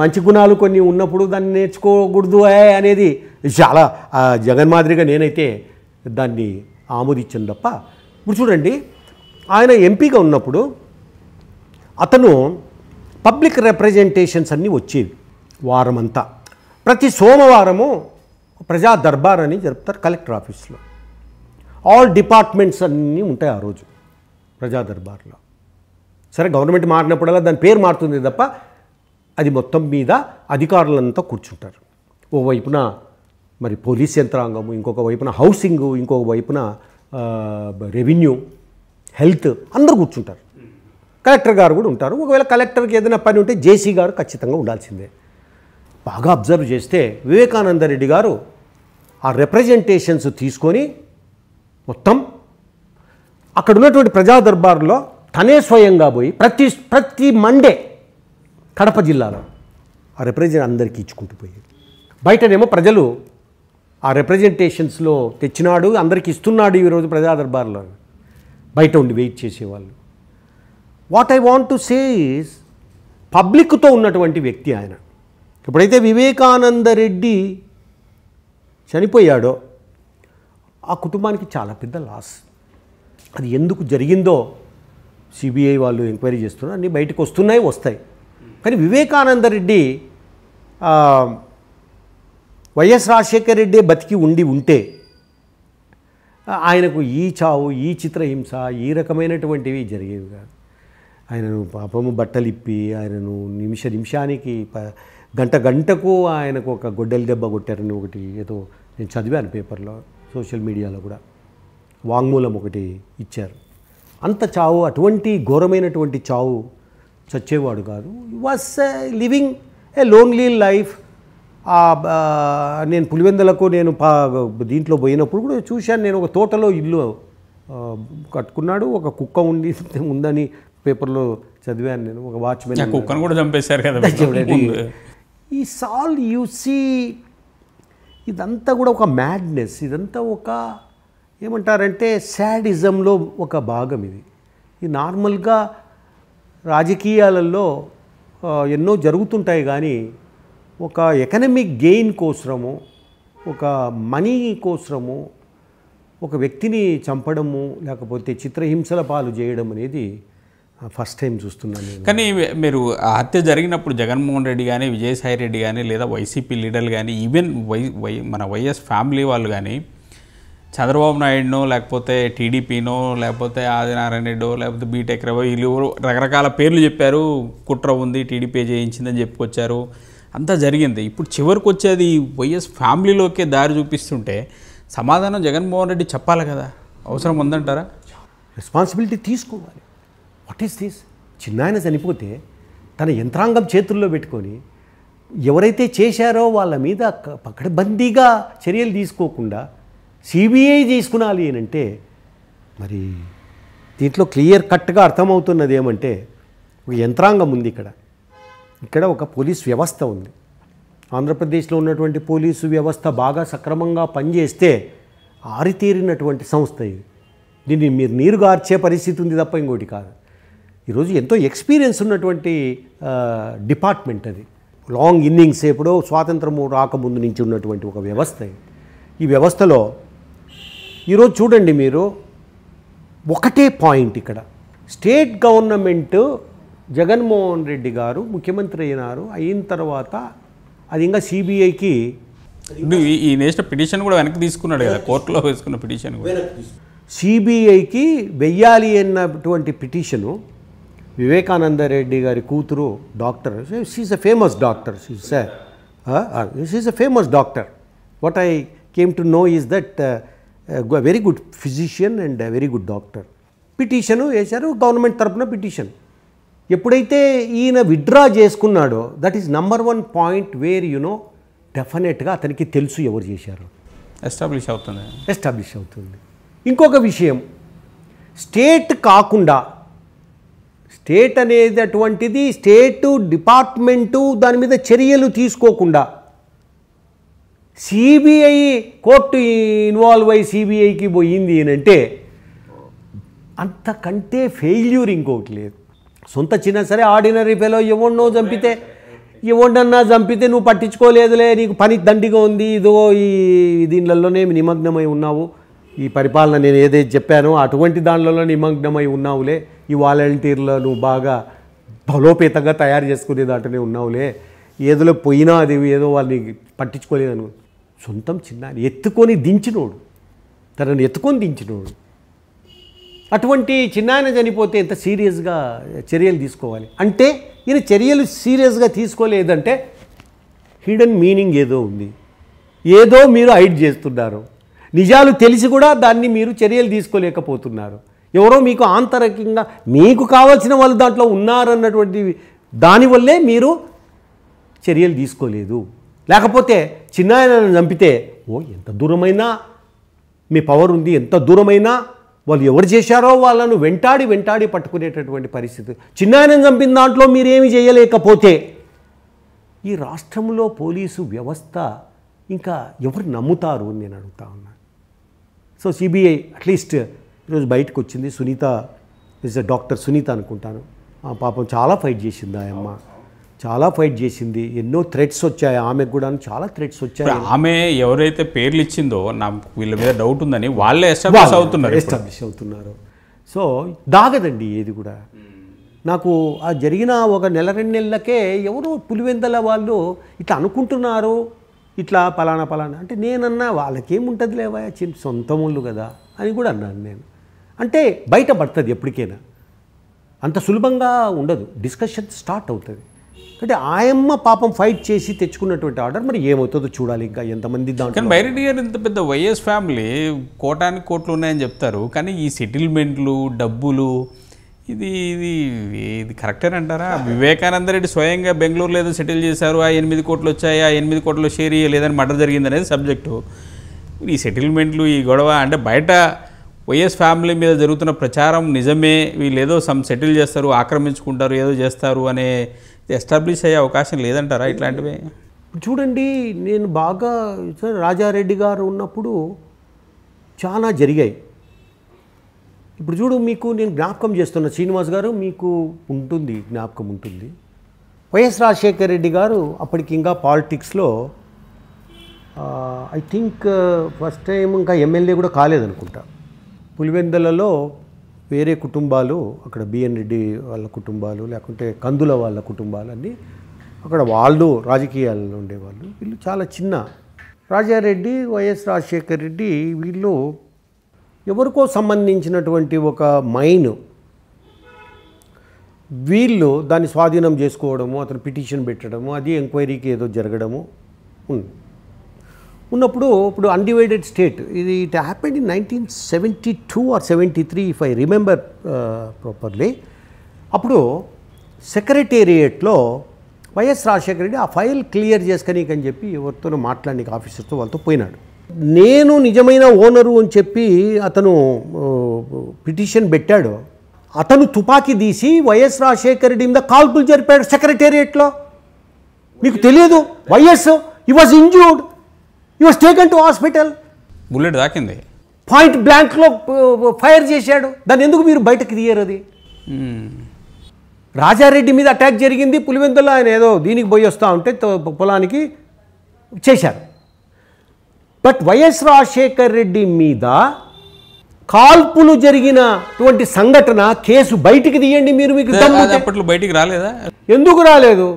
మంచి గుణాలు కొన్ని ఉన్నప్పుడు దాన్ని నేర్చుకోకూడదు అనేది చాలా జగన్మాదిరిగా నేనైతే దాన్ని ఆమోదించాను తప్ప ఇప్పుడు చూడండి ఆయన ఎంపీగా ఉన్నప్పుడు అతను పబ్లిక్ రిప్రజెంటేషన్స్ అన్నీ వచ్చేవి వారమంతా ప్రతి సోమవారము ప్రజా దర్బార్ అని జరుపుతారు కలెక్టర్ ఆఫీస్లో ఆల్ డిపార్ట్మెంట్స్ అన్నీ ఉంటాయి ఆ రోజు ప్రజా దర్బార్లో సరే గవర్నమెంట్ మారినప్పుడల్లా దాని పేరు మారుతుంది తప్ప అది మొత్తం మీద అధికారులంతా కూర్చుంటారు ఓ వైపున మరి పోలీస్ యంత్రాంగము ఇంకొక వైపున హౌసింగ్ ఇంకొక వైపున రెవెన్యూ హెల్త్ అందరు కూర్చుంటారు కలెక్టర్ గారు కూడా ఉంటారు ఒకవేళ కలెక్టర్కి ఏదైనా పని ఉంటే జేసీ గారు ఖచ్చితంగా ఉండాల్సిందే బాగా అబ్జర్వ్ చేస్తే వివేకానంద రెడ్డి గారు ఆ రిప్రజెంటేషన్స్ తీసుకొని మొత్తం అక్కడ ఉన్నటువంటి ప్రజా దర్బార్లో తనే స్వయంగా పోయి ప్రతి ప్రతి మండే కడప జిల్లాలో ఆ రిప్రజెంట్ అందరికీ ఇచ్చుకుంటూ పోయేది బయటనేమో ప్రజలు ఆ రిప్రజెంటేషన్స్లో తెచ్చినాడు అందరికీ ఇస్తున్నాడు ఈరోజు ప్రజా దర్బార్లో బయట ఉండి వెయిట్ చేసేవాళ్ళు what I want to say is పబ్లిక్తో ఉన్నటువంటి వ్యక్తి ఆయన ఇప్పుడైతే వివేకానంద రెడ్డి చనిపోయాడో ఆ కుటుంబానికి చాలా పెద్ద లాస్ అది ఎందుకు జరిగిందో సిబిఐ వాళ్ళు ఎంక్వైరీ చేస్తున్నారు అన్నీ బయటకు వస్తున్నాయి వస్తాయి కానీ వివేకానంద రెడ్డి వైఎస్ రాజశేఖర రెడ్డి బతికి ఉండి ఉంటే ఆయనకు ఈ చావు ఈ చిత్రహింస ఈ రకమైనటువంటివి జరిగేవి కాదు ఆయనను పాపము బట్టలిప్పి ఆయనను నిమిష నిమిషానికి గంట గంటకు ఆయనకు ఒక గొడ్డలి దెబ్బ కొట్టారని ఒకటి ఏదో నేను చదివాను పేపర్లో సోషల్ మీడియాలో కూడా వాంగ్మూలం ఒకటి ఇచ్చారు అంత చావు అటువంటి ఘోరమైనటువంటి చావు చచ్చేవాడు కాదు was living a lonely life నేను పులివెందులకు నేను పా దీంట్లో పోయినప్పుడు కూడా చూశాను నేను ఒక తోటలో ఇల్లు కట్టుకున్నాడు ఒక కుక్క ఉంది <laughs> ఉందని పేపర్లో చదివాను నేను ఒక వాచ్మెన్ కుక్కను కూడా చంపేశారు కదా <laughs> ఈ సాల్ యూ సీ ఇదంతా కూడా ఒక మ్యాడ్నెస్ ఇదంతా ఒక ఏమంటారంటే శాడిజంలో ఒక భాగం ఇది ఈ నార్మల్గా రాజకీయాలలో ఎన్నో జరుగుతుంటాయి కానీ ఒక ఎకనమిక్ గెయిన్ కోసము ఒక మనీ కోసము ఒక వ్యక్తిని చంపడము లేకపోతే చిత్రహింసల పాలు చేయడం అనేది ఫస్ట్ టైం చూస్తున్నాను కానీ మీరు హత్య జరిగినప్పుడు జగన్మోహన్ రెడ్డి కానీ విజయసాయి రెడ్డి కానీ లేదా వైసీపీ లీడర్లు కానీ ఈవెన్ వై వై మన వైఎస్ ఫ్యామిలీ వాళ్ళు కానీ చంద్రబాబు నాయుడునో లేకపోతే టీడీపీనో లేకపోతే ఆదినారాయణ రెడ్డి లేకపోతే బీటెక్ రవో వీళ్ళు రకరకాల పేర్లు చెప్పారు కుట్ర ఉంది టీడీపీ చేయించిందని చెప్పుకొచ్చారు అంతా జరిగింది ఇప్పుడు చివరికి వచ్చేది వైఎస్ ఫ్యామిలీలోకే దారి చూపిస్తుంటే సమాధానం జగన్మోహన్ రెడ్డి చెప్పాలి కదా అవసరం ఉందంటారా రెస్పాన్సిబిలిటీ తీసుకోవాలి వాట్ ఈస్ దిస్ చిన్నాయన చనిపోతే తన యంత్రాంగం చేతుల్లో పెట్టుకొని ఎవరైతే చేశారో వాళ్ళ మీద పకడ్బందీగా చర్యలు తీసుకోకుండా సిబిఐ తీసుకునాలి అని అంటే మరి దీంట్లో క్లియర్ కట్గా అర్థమవుతున్నది ఏమంటే ఒక యంత్రాంగం ఉంది ఇక్కడ ఇక్కడ ఒక పోలీస్ వ్యవస్థ ఉంది ఆంధ్రప్రదేశ్లో ఉన్నటువంటి పోలీసు వ్యవస్థ బాగా సక్రమంగా పనిచేస్తే ఆరితీరినటువంటి సంస్థ ఇది దీన్ని మీరు నీరుగార్చే పరిస్థితి ఉంది తప్ప ఇంకోటి కాదు ఈరోజు ఎంతో ఎక్స్పీరియన్స్ ఉన్నటువంటి డిపార్ట్మెంట్ అది లాంగ్ ఇన్నింగ్స్ ఎప్పుడో స్వాతంత్రం రాకముందు నుంచి ఉన్నటువంటి ఒక వ్యవస్థ ఈ వ్యవస్థలో ఈరోజు చూడండి మీరు ఒకటే పాయింట్ ఇక్కడ స్టేట్ గవర్నమెంట్ జగన్మోహన్ రెడ్డి గారు ముఖ్యమంత్రి అయినారు అయిన తర్వాత అది ఇంకా సిబిఐకి ఈ నేషనల్ పిటిషన్ కూడా వెనక్కి తీసుకున్నాడు కదా కోర్టులో వేసుకున్న పిటిషన్ సిబిఐకి వెయ్యాలి అన్నటువంటి పిటిషను వివేకానంద రెడ్డి గారి కూతురు doctor she is a famous doctor she's she is a famous doctor what I came to know is that very good physician and very good doctor petition వేశారు గవర్నమెంట్ తరఫున పిటిషన్ ఎప్పుడైతే ఈయన విత్డ్రా చేసుకున్నాడో that is number one point where you know డెఫినెట్గా అతనికి తెలుసు ఎవరు చేశారు ఎస్టాబ్లిష్ అవుతుంది ఎస్టాబ్లిష్ అవుతుంది ఇంకొక విషయం స్టేట్ కాకుండా స్టేట్ అనేటటువంటిది స్టేటు డిపార్ట్మెంటు దాని మీద చర్యలు తీసుకోకుండా సిబిఐ కోర్టు ఇన్వాల్వ్ అయ్యి సిబిఐకి పోయింది అంటే అంతకంటే ఫెయిల్యూర్ ఇంకోటి లేదు సొంత చిన్న సరే ఆర్డినరీ ఫెలో ఎవన్నో చంపితే ఇవ్వండన్నా చంపితే నువ్వు పట్టించుకోలేదులే నీకు పని దండిగా ఉంది ఇదో ఈ దీనిలలోనే నిమగ్నమై ఉన్నావు ఈ పరిపాలన నేను ఏదైతే చెప్పానో అటువంటి దానిలలో నిమగ్నమై ఉన్నావులే ఈ వాలంటీర్లో నువ్వు బాగా బలోపేతంగా తయారు చేసుకునే దాంట్లోనే ఉన్నావులే ఏదో పోయినా అది ఏదో వాళ్ళని పట్టించుకోలేదను సొంతం చిన్న ఎత్తుకొని దించినోడు తనను ఎత్తుకొని దించినోడు అటువంటి చిన్నాయన చనిపోతే ఎంత సీరియస్గా చర్యలు తీసుకోవాలి అంటే ఈయన చర్యలు సీరియస్గా తీసుకోలేదంటే హిడెన్ మీనింగ్ ఏదో ఉంది ఏదో మీరు హైడ్ చేస్తున్నారు నిజాలు తెలిసి కూడా దాన్ని మీరు చర్యలు తీసుకోలేకపోతున్నారు ఎవరో మీకు ఆంతరికంగా మీకు కావాల్సిన వాళ్ళు దాంట్లో ఉన్నారన్నటువంటి దానివల్లే మీరు చర్యలు తీసుకోలేదు లేకపోతే చిన్న చంపితే ఓ ఎంత దూరమైనా మీ పవర్ ఉంది ఎంత దూరమైనా వాళ్ళు ఎవరు చేశారో వాళ్ళను వెంటాడి వెంటాడి పట్టుకునేటటువంటి పరిస్థితి చిన్న చంపిన దాంట్లో మీరేమి చేయలేకపోతే ఈ రాష్ట్రంలో పోలీసు వ్యవస్థ ఇంకా ఎవరు నమ్ముతారు అని నేను అడుగుతా ఉన్నాను సో సిబిఐ అట్లీస్ట్ ఈరోజు బయటకు వచ్చింది Sunitha is a doctor Sunitha అనుకుంటాను ఆ పాపం చాలా ఫైట్ చేసింది ఆ అమ్మ చాలా ఫైట్ చేసింది ఎన్నో థ్రెడ్స్ వచ్చాయి ఆమెకు కూడా చాలా థ్రెడ్స్ వచ్చాయి ఆమె ఎవరైతే పేర్లు ఇచ్చిందో నాకు వీళ్ళ మీద డౌట్ ఉందని వాళ్ళే ఎస్టాబ్లిష్ అవుతున్నారు ఎస్టాబ్లిష్ అవుతున్నారు సో దాగదండి ఏది కూడా నాకు ఆ జరిగిన ఒక నెల రెండు నెలలకే ఎవరో పులివెందల వాళ్ళు ఇట్లా అనుకుంటున్నారు ఇట్లా పలానా పలానా అంటే నేనన్నా వాళ్ళకేముంటుంది లేవా చిన్న ఊళ్ళు కదా అని కూడా అన్నాను నేను అంటే బయట పడుతుంది ఎప్పటికైనా అంత సులభంగా ఉండదు డిస్కషన్ స్టార్ట్ అవుతుంది అంటే ఆయమ్మ పాపం ఫైట్ చేసి తెచ్చుకున్నటువంటి ఆర్డర్ మరి ఏమవుతుందో చూడాలి ఇంకా ఎంతమంది దాంట్లో బైరెడ్డి గారు ఇంత పెద్ద వైఎస్ ఫ్యామిలీ కోటానికి కోట్లు ఉన్నాయని చెప్తారు కానీ ఈ సెటిల్మెంట్లు డబ్బులు ఇది ఇది ఇది కరెక్టే అంటారా వివేకానంద రెడ్డి స్వయంగా బెంగళూరులో ఏదో సెటిల్ చేశారు ఆ ఎనిమిది కోట్లు వచ్చాయి ఆ ఎనిమిది కోట్లు షేర్ ఇవ్వలేదని మర్డర్ జరిగింది అనేది సబ్జెక్టు ఈ సెటిల్మెంట్లు ఈ గొడవ అంటే బయట వైఎస్ ఫ్యామిలీ మీద జరుగుతున్న ప్రచారం నిజమే వీళ్ళు ఏదో సమ్ సెటిల్ చేస్తారు ఆక్రమించుకుంటారు ఏదో చేస్తారు అనే ఎస్టాబ్లిష్ అయ్యే అవకాశం లేదంటారా ఇట్లాంటివి చూడండి నేను బాగా రాజారెడ్డి గారు ఉన్నప్పుడు చాలా జరిగాయి ఇప్పుడు చూడు మీకు నేను జ్ఞాపకం చేస్తున్న శ్రీనివాస్ గారు మీకు ఉంటుంది జ్ఞాపకం ఉంటుంది వైఎస్ రాజశేఖర్ రెడ్డి గారు అప్పటికి ఇంకా పాలిటిక్స్లో ఐ థింక్ ఫస్ట్ టైం ఇంకా ఎమ్మెల్యే కూడా కాలేదనుకుంటా పులివెందులలో వేరే కుటుంబాలు అక్కడ బిఎన్ రెడ్డి వాళ్ళ కుటుంబాలు లేకుంటే కందుల వాళ్ళ కుటుంబాలన్నీ అక్కడ వాళ్ళు రాజకీయాల్లో ఉండేవాళ్ళు వీళ్ళు చాలా చిన్న రాజారెడ్డి వైఎస్ రాజశేఖర్ రెడ్డి వీళ్ళు ఎవరికో సంబంధించినటువంటి ఒక మైన్ వీళ్ళు దాన్ని స్వాధీనం చేసుకోవడము అతను పిటిషన్ పెట్టడము అది ఎంక్వైరీకి ఏదో జరగడము ఉంది ఉన్నప్పుడు ఇప్పుడు అన్డివైడెడ్ స్టేట్ ఇది it happened in nineteen seventy two or seventy three if I remember properly అప్పుడు సెక్రటేరియట్లో వైఎస్ రాజశేఖర రెడ్డి ఆ ఫైల్ క్లియర్ చేసుకనీకి అని చెప్పి ఎవరితో మాట్లాడి ఆఫీసర్తో వాళ్ళతో పోయినాడు నేను నిజమైన ఓనరు అని చెప్పి అతను పిటిషన్ పెట్టాడు అతను తుపాకీ తీసి వైఎస్ రాజశేఖర రెడ్డి మీద కాల్పులు జరిపాడు సెక్రటేరియట్లో మీకు తెలియదు వైఎస్ ఈ was injured you was taken to hospital bullet దాకింది పాయింట్ బ్లాంక్లో ఫైర్ చేశాడు దాన్ని ఎందుకు మీరు బయటకు తీయరు అది రాజారెడ్డి మీద అటాక్ జరిగింది పులివెందుల ఆయన ఏదో దీనికి పోయి వస్తూ ఉంటే పొలానికి చేశారు బట్ వైఎస్ రాజశేఖర్ రెడ్డి మీద కాల్పులు జరిగినటువంటి సంఘటన కేసు బయటికి తీయండి మీరు మీకు అప్పట్లో బయటికి రాలేదా ఎందుకు రాలేదు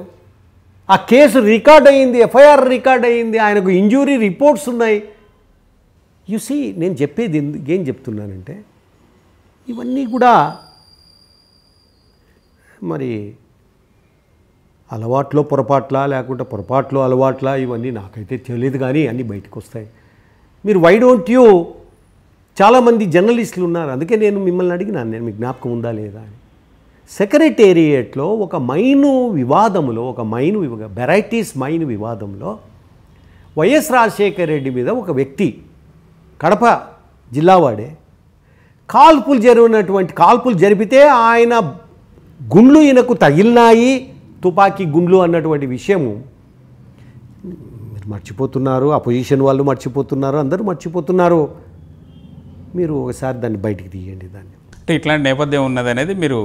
ఆ కేసు రికార్డ్ అయ్యింది ఎఫ్ఐఆర్ రికార్డ్ అయ్యింది ఆయనకు ఇంజూరీ రిపోర్ట్స్ ఉన్నాయి యు సీ నేను చెప్పేది ఏం చెప్తున్నానంటే ఇవన్నీ కూడా మరి అలవాట్లో పొరపాట్లా లేకుంటే పొరపాట్లో అలవాట్లా ఇవన్నీ నాకైతే తెలియదు కానీ అన్నీ బయటకు వస్తాయి మీరు వై డోంట్ యూ చాలామంది జర్నలిస్టులు ఉన్నారు అందుకే నేను మిమ్మల్ని అడిగినాను నేను మీ జ్ఞాపకం ఉందా లేదా అని సెక్రటేరియట్లో ఒక మైను వివాదములో ఒక మైను వెరైటీస్ మైను వివాదంలో వైఎస్ రాజశేఖర రెడ్డి మీద ఒక వ్యక్తి కడప జిల్లావాడే కాల్పులు జరిగినటువంటి కాల్పులు జరిపితే ఆయన గుండ్లు ఈయనకు తగిలినాయి తుపాకీ గుండ్లు అన్నటువంటి విషయము మీరు మర్చిపోతున్నారు అపోజిషన్ వాళ్ళు మర్చిపోతున్నారు అందరూ మర్చిపోతున్నారు మీరు ఒకసారి దాన్ని బయటికి తీయండి దాన్ని అంటే ఇట్లాంటి నేపథ్యం ఉన్నది అనేది మీరు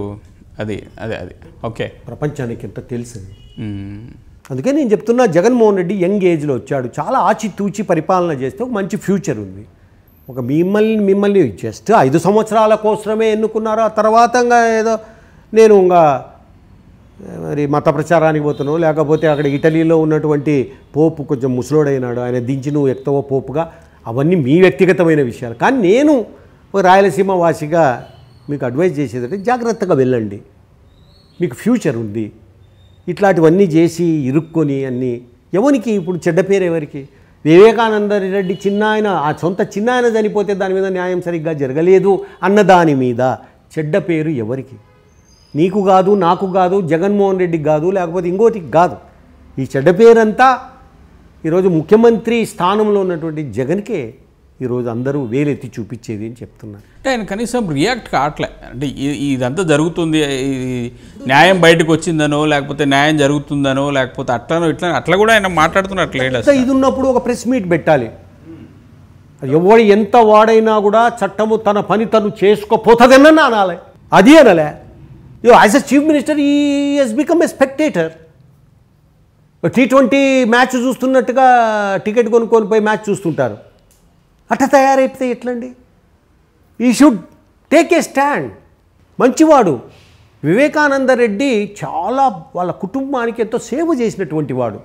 అది అదే అది ఓకే ప్రపంచానికి ఎంత తెలుసు అందుకే నేను చెప్తున్నా జగన్మోహన్ రెడ్డి యంగ్ ఏజ్లో వచ్చాడు చాలా ఆచితూచి పరిపాలన చేస్తే ఒక మంచి ఫ్యూచర్ ఉంది ఒక మిమ్మల్ని మిమ్మల్ని జస్ట్ ఐదు సంవత్సరాల కోసమే ఎన్నుకున్నారు ఆ తర్వాత ఏదో నేను ఇంకా మరి మత ప్రచారానికి పోతున్నావు లేకపోతే అక్కడ ఇటలీలో ఉన్నటువంటి పోపు కొంచెం ముసలోడైనాడు ఆయన దించి నువ్వు ఎక్కువ పోపుగా అవన్నీ మీ వ్యక్తిగతమైన విషయాలు కానీ నేను రాయలసీమ వాసిగా మీకు అడ్వైజ్ చేసేదంటే జాగ్రత్తగా వెళ్ళండి మీకు ఫ్యూచర్ ఉంది ఇట్లాంటివన్నీ చేసి ఇరుక్కొని అన్నీ ఎవరికి ఇప్పుడు చెడ్డ పేరు ఎవరికి వివేకానంద రెడ్డి చిన్న ఆయన ఆ సొంత చిన్న ఆయన చనిపోతే దాని మీద న్యాయం సరిగ్గా జరగలేదు అన్న దాని మీద చెడ్డ పేరు ఎవరికి నీకు కాదు నాకు కాదు జగన్మోహన్ రెడ్డికి కాదు లేకపోతే ఇంకోటికి కాదు ఈ చెడ్డ పేరంతా ఈరోజు ముఖ్యమంత్రి స్థానంలో ఉన్నటువంటి జగన్కే ఈరోజు అందరూ వేలెత్తి చూపించేది అని చెప్తున్నారు అంటే ఆయన కనీసం రియాక్ట్ కావట్లే అంటే ఇదంతా జరుగుతుంది న్యాయం బయటకు వచ్చిందనో లేకపోతే న్యాయం జరుగుతుందనో లేకపోతే అట్లనో ఇట్లా అట్లా కూడా ఆయన మాట్లాడుతున్నట్లేదు ఇది ఉన్నప్పుడు ఒక ప్రెస్ మీట్ పెట్టాలి ఎవడు ఎంత వాడైనా కూడా చట్టము తన పని తను చేసుకోపోతుందన్న అనాలి అది అనలే యాజ్ అ చీఫ్ మినిస్టర్ ఈ he's become a spectator T twenty match చూస్తున్నట్టుగా టికెట్ కొనుక్కొని పోయి మ్యాచ్ చూస్తుంటారు అట్ట తయారైపోతే ఎట్లండి ఈ షుడ్ టేక్ ఏ స్టాండ్ మంచివాడు వివేకానందరెడ్డి చాలా వాళ్ళ కుటుంబానికి ఎంతో సేవ చేసినటువంటి వాడు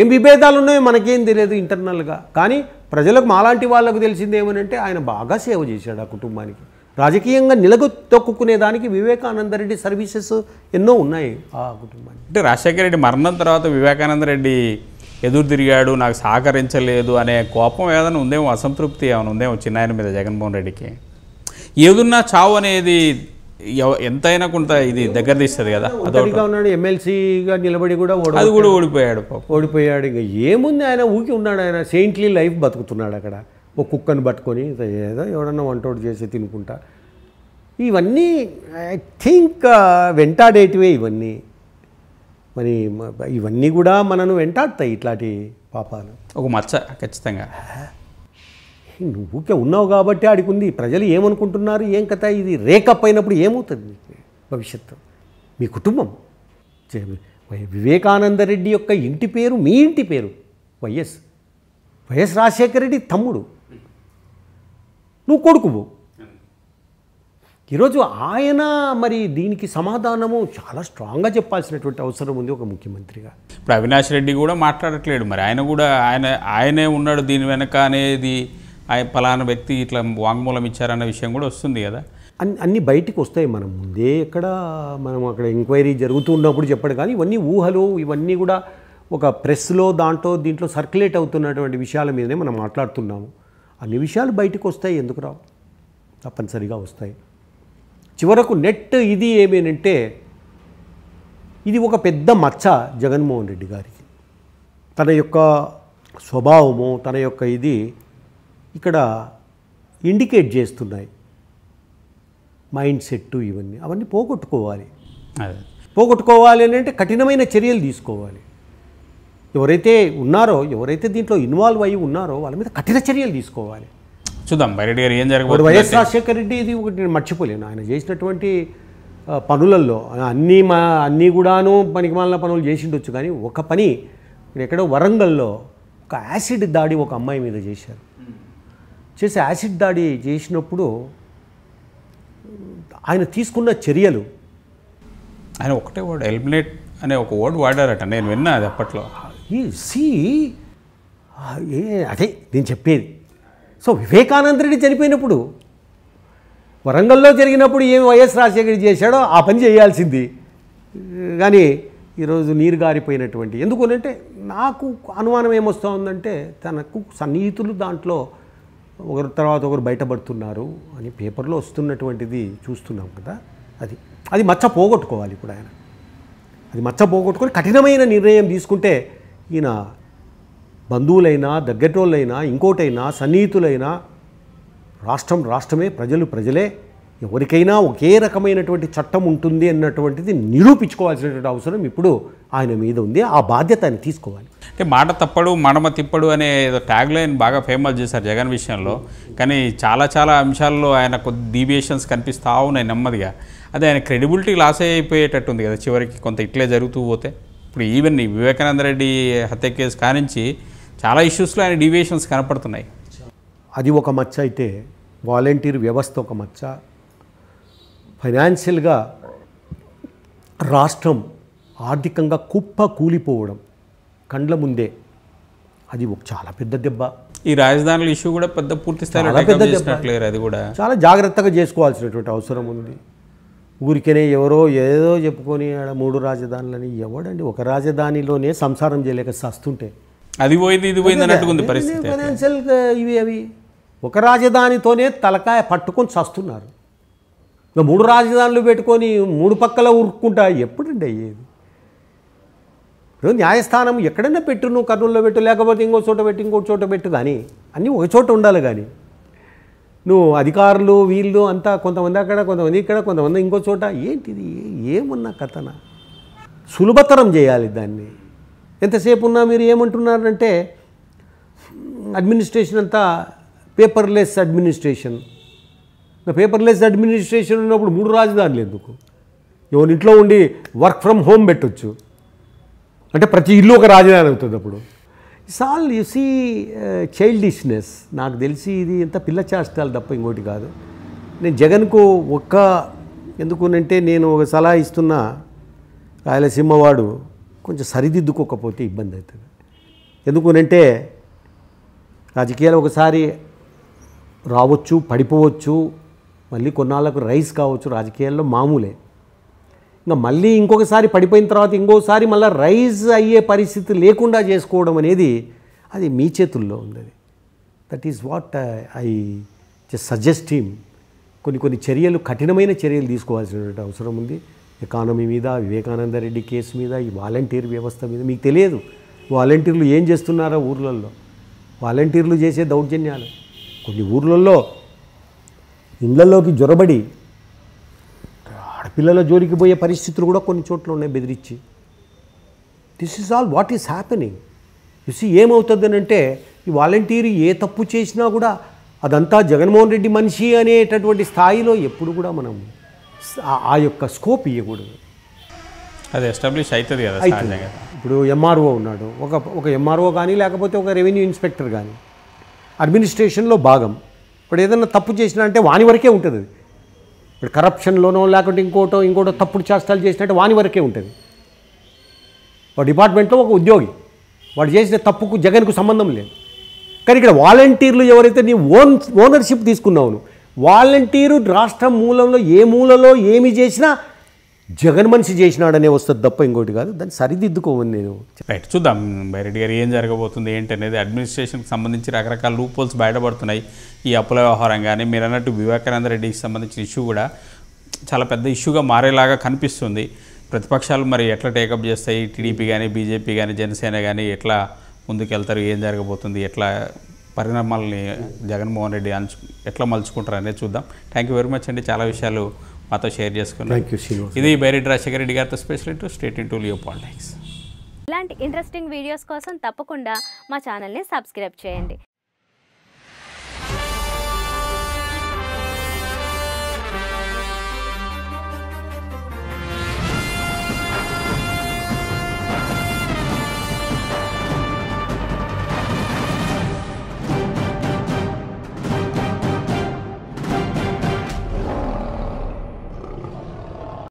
ఏం విభేదాలు ఉన్నాయో మనకేం తెలియదు ఇంటర్నల్గా కానీ ప్రజలకు మాలాంటి వాళ్ళకు తెలిసింది ఏమనంటే ఆయన బాగా సేవ చేశాడు ఆ కుటుంబానికి రాజకీయంగా నిలగు వివేకానంద వివేకానందరెడ్డి సర్వీసెస్ ఎన్నో ఉన్నాయి ఆ కుటుంబానికి అంటే రాజశేఖర రెడ్డి మరణం తర్వాత వివేకానందరెడ్డి ఎదురు తిరిగాడు నాకు సహకరించలేదు అనే కోపం ఏదైనా ఉందేమో అసంతృప్తి ఏమైనా ఉందేమో చిన్నాయన మీద జగన్మోహన్ రెడ్డికి ఏదున్నా చావు అనేది ఎంతైనా కొంత ఇది దగ్గర తీస్తుంది కదా అదొకటిగా ఉన్నాడు ఎమ్మెల్సీగా నిలబడి కూడా అది కూడా ఓడిపోయాడు ఓడిపోయాడు ఇంకా ఏముంది ఆయన ఊకి ఉన్నాడు ఆయన సెయింట్లీ లైఫ్ బతుకుతున్నాడు అక్కడ ఒక కుక్కను పట్టుకొని ఏదో ఎవడన్నా వంటోడు చేసి తినుకుంటా ఇవన్నీ ఐ థింక్ uh, వెంటాడేటివే ఇవన్నీ మరి ఇవన్నీ కూడా మనను వెంటాడతాయి ఇట్లాంటి పాపాలు ఒక మచ్చ ఖచ్చితంగా నువ్వుకే ఉన్నావు కాబట్టి ఆడికుంది ప్రజలు ఏమనుకుంటున్నారు ఏం కథ ఇది రేకప్ అయినప్పుడు ఏమవుతుంది భవిష్యత్తు మీ కుటుంబం వివేకానందరెడ్డి యొక్క ఇంటి పేరు మీ ఇంటి పేరు వైఎస్ వైఎస్ రాజశేఖర రెడ్డి తమ్ముడు నువ్వు కొడుకువు ఈరోజు ఆయన మరి దీనికి సమాధానము చాలా స్ట్రాంగ్గా చెప్పాల్సినటువంటి అవసరం ఉంది ఒక ముఖ్యమంత్రిగా ఇప్పుడు అవినాష్ రెడ్డి కూడా మాట్లాడట్లేడు మరి ఆయన కూడా ఆయన ఆయనే ఉన్నాడు దీని వెనక అనేది ఆయన ఫలానా వ్యక్తి ఇట్లా వాంగ్మూలం ఇచ్చారన్న విషయం కూడా వస్తుంది కదా అన్ని అన్నీ బయటికి వస్తాయి మనం ముందే ఎక్కడ మనం అక్కడ ఎంక్వైరీ జరుగుతూ ఉన్నప్పుడు చెప్పడం కానీ ఇవన్నీ ఊహలు ఇవన్నీ కూడా ఒక ప్రెస్లో దాంట్లో దీంట్లో సర్క్యులేట్ అవుతున్నటువంటి విషయాల మీదనే మనం మాట్లాడుతున్నాము అన్ని విషయాలు బయటకు వస్తాయి ఎందుకు రావు తప్పనిసరిగా వస్తాయి చివరకు నెట్ ఇది ఏమేనంటే ఇది ఒక పెద్ద మచ్చ జగన్మోహన్ రెడ్డి గారికి తన యొక్క స్వభావము తన యొక్క ఇది ఇక్కడ ఇండికేట్ చేస్తున్నాయి మైండ్ సెట్ ఇవన్నీ అవన్నీ పోగొట్టుకోవాలి పోగొట్టుకోవాలి అని అంటే కఠినమైన చర్యలు తీసుకోవాలి ఎవరైతే ఉన్నారో ఎవరైతే దీంట్లో ఇన్వాల్వ్ అయ్యి ఉన్నారో వాళ్ళ మీద కఠిన చర్యలు తీసుకోవాలి చూద్దాం బైరెడ్డి గారు ఏం జరగదు వైఎస్ రాజశేఖర రెడ్డి ఇది ఒకటి నేను మర్చిపోలేను ఆయన చేసినటువంటి పనులలో అన్నీ మా అన్నీ కూడాను పనికిమాలిన పనులు చేసిండొచ్చు కానీ ఒక పని ఎక్కడో వరంగల్లో ఒక యాసిడ్ దాడి ఒక అమ్మాయి మీద చేశారు చేసి యాసిడ్ దాడి చేసినప్పుడు ఆయన తీసుకున్న చర్యలు ఆయన ఒకటే వర్డ్ ఎలిమినేట్ అనే ఒక వర్డ్ వాడారట నేను విన్నా అది అప్పట్లో ఈ సి అదే నేను చెప్పేది సో వివేకానందరెడ్డి చనిపోయినప్పుడు వరంగల్లో జరిగినప్పుడు ఏమి వైఎస్ రాజశేఖర్ చేశాడో ఆ పని చేయాల్సింది కానీ ఈరోజు నీరు గారిపోయినటువంటి అంటే నాకు అనుమానం ఏమొస్తూ ఉందంటే తనకు సన్నిహితులు దాంట్లో ఒకరి తర్వాత ఒకరు బయటపడుతున్నారు అని పేపర్లో వస్తున్నటువంటిది చూస్తున్నాం కదా అది అది మచ్చ పోగొట్టుకోవాలి ఇప్పుడు ఆయన అది మచ్చ పోగొట్టుకొని కఠినమైన నిర్ణయం తీసుకుంటే ఈయన బంధువులైనా దగ్గరోళ్ళైనా ఇంకోటైనా సన్నిహితులైనా రాష్ట్రం రాష్ట్రమే ప్రజలు ప్రజలే ఎవరికైనా ఒకే రకమైనటువంటి చట్టం ఉంటుంది అన్నటువంటిది నిరూపించుకోవాల్సినటువంటి అవసరం ఇప్పుడు ఆయన మీద ఉంది ఆ బాధ్యత ఆయన తీసుకోవాలి అంటే మాట తప్పడు మడమ తిప్పడు అనే ఏదో ట్యాగ్ లైన్ బాగా ఫేమస్ చేశారు జగన్ విషయంలో కానీ చాలా చాలా అంశాల్లో ఆయన కొద్ది డీవియేషన్స్ కనిపిస్తూ ఉన్నాయి నెమ్మదిగా అదే ఆయన క్రెడిబిలిటీ లాస్ అయిపోయేటట్టుంది కదా చివరికి కొంత ఇట్లే జరుగుతూ పోతే ఇప్పుడు ఈవెన్ వివేకానంద రెడ్డి హత్య కేసు కానించి చాలా ఇష్యూస్లో ఆయన డివియేషన్స్ కనపడుతున్నాయి అది ఒక మచ్చ అయితే వాలంటీర్ వ్యవస్థ ఒక మచ్చ ఫైనాన్షియల్గా రాష్ట్రం ఆర్థికంగా కుప్ప కూలిపోవడం కండ్ల ముందే అది ఒక చాలా పెద్ద దెబ్బ ఈ రాజధానుల ఇష్యూ కూడా పెద్ద పూర్తి స్థాయిలో అది కూడా చాలా జాగ్రత్తగా చేసుకోవాల్సినటువంటి అవసరం ఉంది ఊరికనే ఎవరో ఏదో చెప్పుకొని మూడు రాజధానులని ఎవడండి ఒక రాజధానిలోనే సంసారం చేయలేక సస్తుంటే అది పోయింది ఇది పోయింది అన్నట్టుకుంది పరిస్థితి ఫైనాన్షియల్ ఇవి అవి ఒక రాజధానితోనే తలకాయ పట్టుకొని చస్తున్నారు మూడు రాజధానులు పెట్టుకొని మూడు పక్కల ఊరుకుంటా ఎప్పుడండి అయ్యేది న్యాయస్థానం ఎక్కడైనా పెట్టు నువ్వు కర్నూలులో పెట్టు లేకపోతే ఇంకో చోట పెట్టు ఇంకో చోట పెట్టు కానీ అన్నీ ఒక చోట ఉండాలి కానీ నువ్వు అధికారులు వీళ్ళు అంతా కొంతమంది అక్కడ కొంతమంది ఇక్కడ కొంతమంది ఇంకో చోట ఏంటిది ఏమున్న కథన సులభతరం చేయాలి దాన్ని ఎంతసేపు ఉన్నా మీరు ఏమంటున్నారంటే అడ్మినిస్ట్రేషన్ అంతా పేపర్లెస్ అడ్మినిస్ట్రేషన్ పేపర్లెస్ అడ్మినిస్ట్రేషన్ ఉన్నప్పుడు మూడు రాజధానులు ఎందుకు ఎవరి ఇంట్లో ఉండి వర్క్ ఫ్రమ్ హోమ్ పెట్టొచ్చు అంటే ప్రతి ఇల్లు ఒక రాజధాని అవుతుంది అప్పుడు ఇట్స్ ఆల్ యు సీ చైల్డిష్నెస్ నాకు తెలిసి ఇది ఎంత పిల్ల చేష్టాలు తప్ప ఇంకోటి కాదు నేను జగన్కు ఒక్క ఎందుకునంటే నేను ఒక సలహా ఇస్తున్నా రాయలసింహవాడు కొంచెం సరిదిద్దుకోకపోతే ఇబ్బంది అవుతుంది ఎందుకునంటే రాజకీయాలు ఒకసారి రావచ్చు పడిపోవచ్చు మళ్ళీ కొన్నాళ్ళకు రైస్ కావచ్చు రాజకీయాల్లో మామూలే ఇంకా మళ్ళీ ఇంకొకసారి పడిపోయిన తర్వాత ఇంకోసారి మళ్ళీ రైజ్ అయ్యే పరిస్థితి లేకుండా చేసుకోవడం అనేది అది మీ చేతుల్లో ఉంది అది that is what I just suggest him కొన్ని కొన్ని చర్యలు కఠినమైన చర్యలు తీసుకోవాల్సినటువంటి అవసరం ఉంది ఎకానమీ మీద వివేకానందరెడ్డి కేసు మీద ఈ వాలంటీర్ వ్యవస్థ మీద మీకు తెలియదు వాలంటీర్లు ఏం చేస్తున్నారో ఊర్లలో వాలంటీర్లు చేసే దౌర్జన్యాలు కొన్ని ఊర్లలో ఇళ్లలోకి జొరబడి ఆడపిల్లల జోలికి పోయే పరిస్థితులు కూడా కొన్ని చోట్ల ఉన్నాయి బెదిరించి this is all what is happening చూసి ఏమవుతుంది అంటే ఈ వాలంటీర్ ఏ తప్పు చేసినా కూడా అదంతా జగన్మోహన్ రెడ్డి మనిషి అనేటటువంటి స్థాయిలో ఎప్పుడు కూడా మనం ఆ యొక్క స్కోప్ ఇవ్వకూడదు అది ఎస్టాబ్లిష్ అవుతుంది కదా ఇప్పుడు ఎంఆర్ఓ ఉన్నాడు ఒక ఒక ఎంఆర్ఓ కానీ లేకపోతే ఒక రెవెన్యూ ఇన్స్పెక్టర్ కానీ అడ్మినిస్ట్రేషన్లో భాగం ఇప్పుడు ఏదైనా తప్పు చేసినా అంటే వాని వరకే ఉంటుంది అది ఇప్పుడు కరప్షన్లోనో లేకుంటే ఇంకోటో ఇంకోటో తప్పుడు చేస్తాలు చేసినట్టు వాని వరకే ఉంటుంది ఒక డిపార్ట్మెంట్లో ఒక ఉద్యోగి వాడు చేసిన తప్పుకు జగన్కు సంబంధం లేదు కానీ ఇక్కడ వాలంటీర్లు ఎవరైతే నీ ఓన్ ఓనర్షిప్ తీసుకున్నావు వాలంటీరు రాష్ట్రం మూలంలో ఏ మూలలో ఏమి చేసినా జగన్ మనిషి చేసినాడనే వస్తుంది తప్ప ఇంకోటి కాదు దాన్ని సరిదిద్దుకోమని నేను రైట్ చూద్దాం బైరెడ్డి గారు ఏం జరగబోతుంది ఏంటనేది అడ్మినిస్ట్రేషన్కి సంబంధించి రకరకాల లూపోల్స్ బయటపడుతున్నాయి ఈ అప్పుల వ్యవహారం కానీ మీరు అన్నట్టు వివేకానంద రెడ్డికి సంబంధించిన ఇష్యూ కూడా చాలా పెద్ద ఇష్యూగా మారేలాగా కనిపిస్తుంది ప్రతిపక్షాలు మరి ఎట్లా టేకప్ చేస్తాయి టీడీపీ కానీ బీజేపీ కానీ జనసేన కానీ ఎట్లా ముందుకెళ్తారు ఏం జరగబోతుంది ఎట్లా పరిణామాలని జగన్మోహన్ రెడ్డి అంచు ఎట్లా మలుచుకుంటారు అనేది చూద్దాం థ్యాంక్ యూ వెరీ మచ్ అండి చాలా విషయాలు మాతో షేర్ చేసుకున్నాం ఇది బైరెడ్డి రాజశేఖర రెడ్డి గారితో స్పెషల్ ఇంటూ స్టేట్ ఇంటూ లియో పాలిటిక్స్ ఇలాంటి ఇంట్రెస్టింగ్ వీడియోస్ కోసం తప్పకుండా మా ఛానల్ని సబ్స్క్రైబ్ చేయండి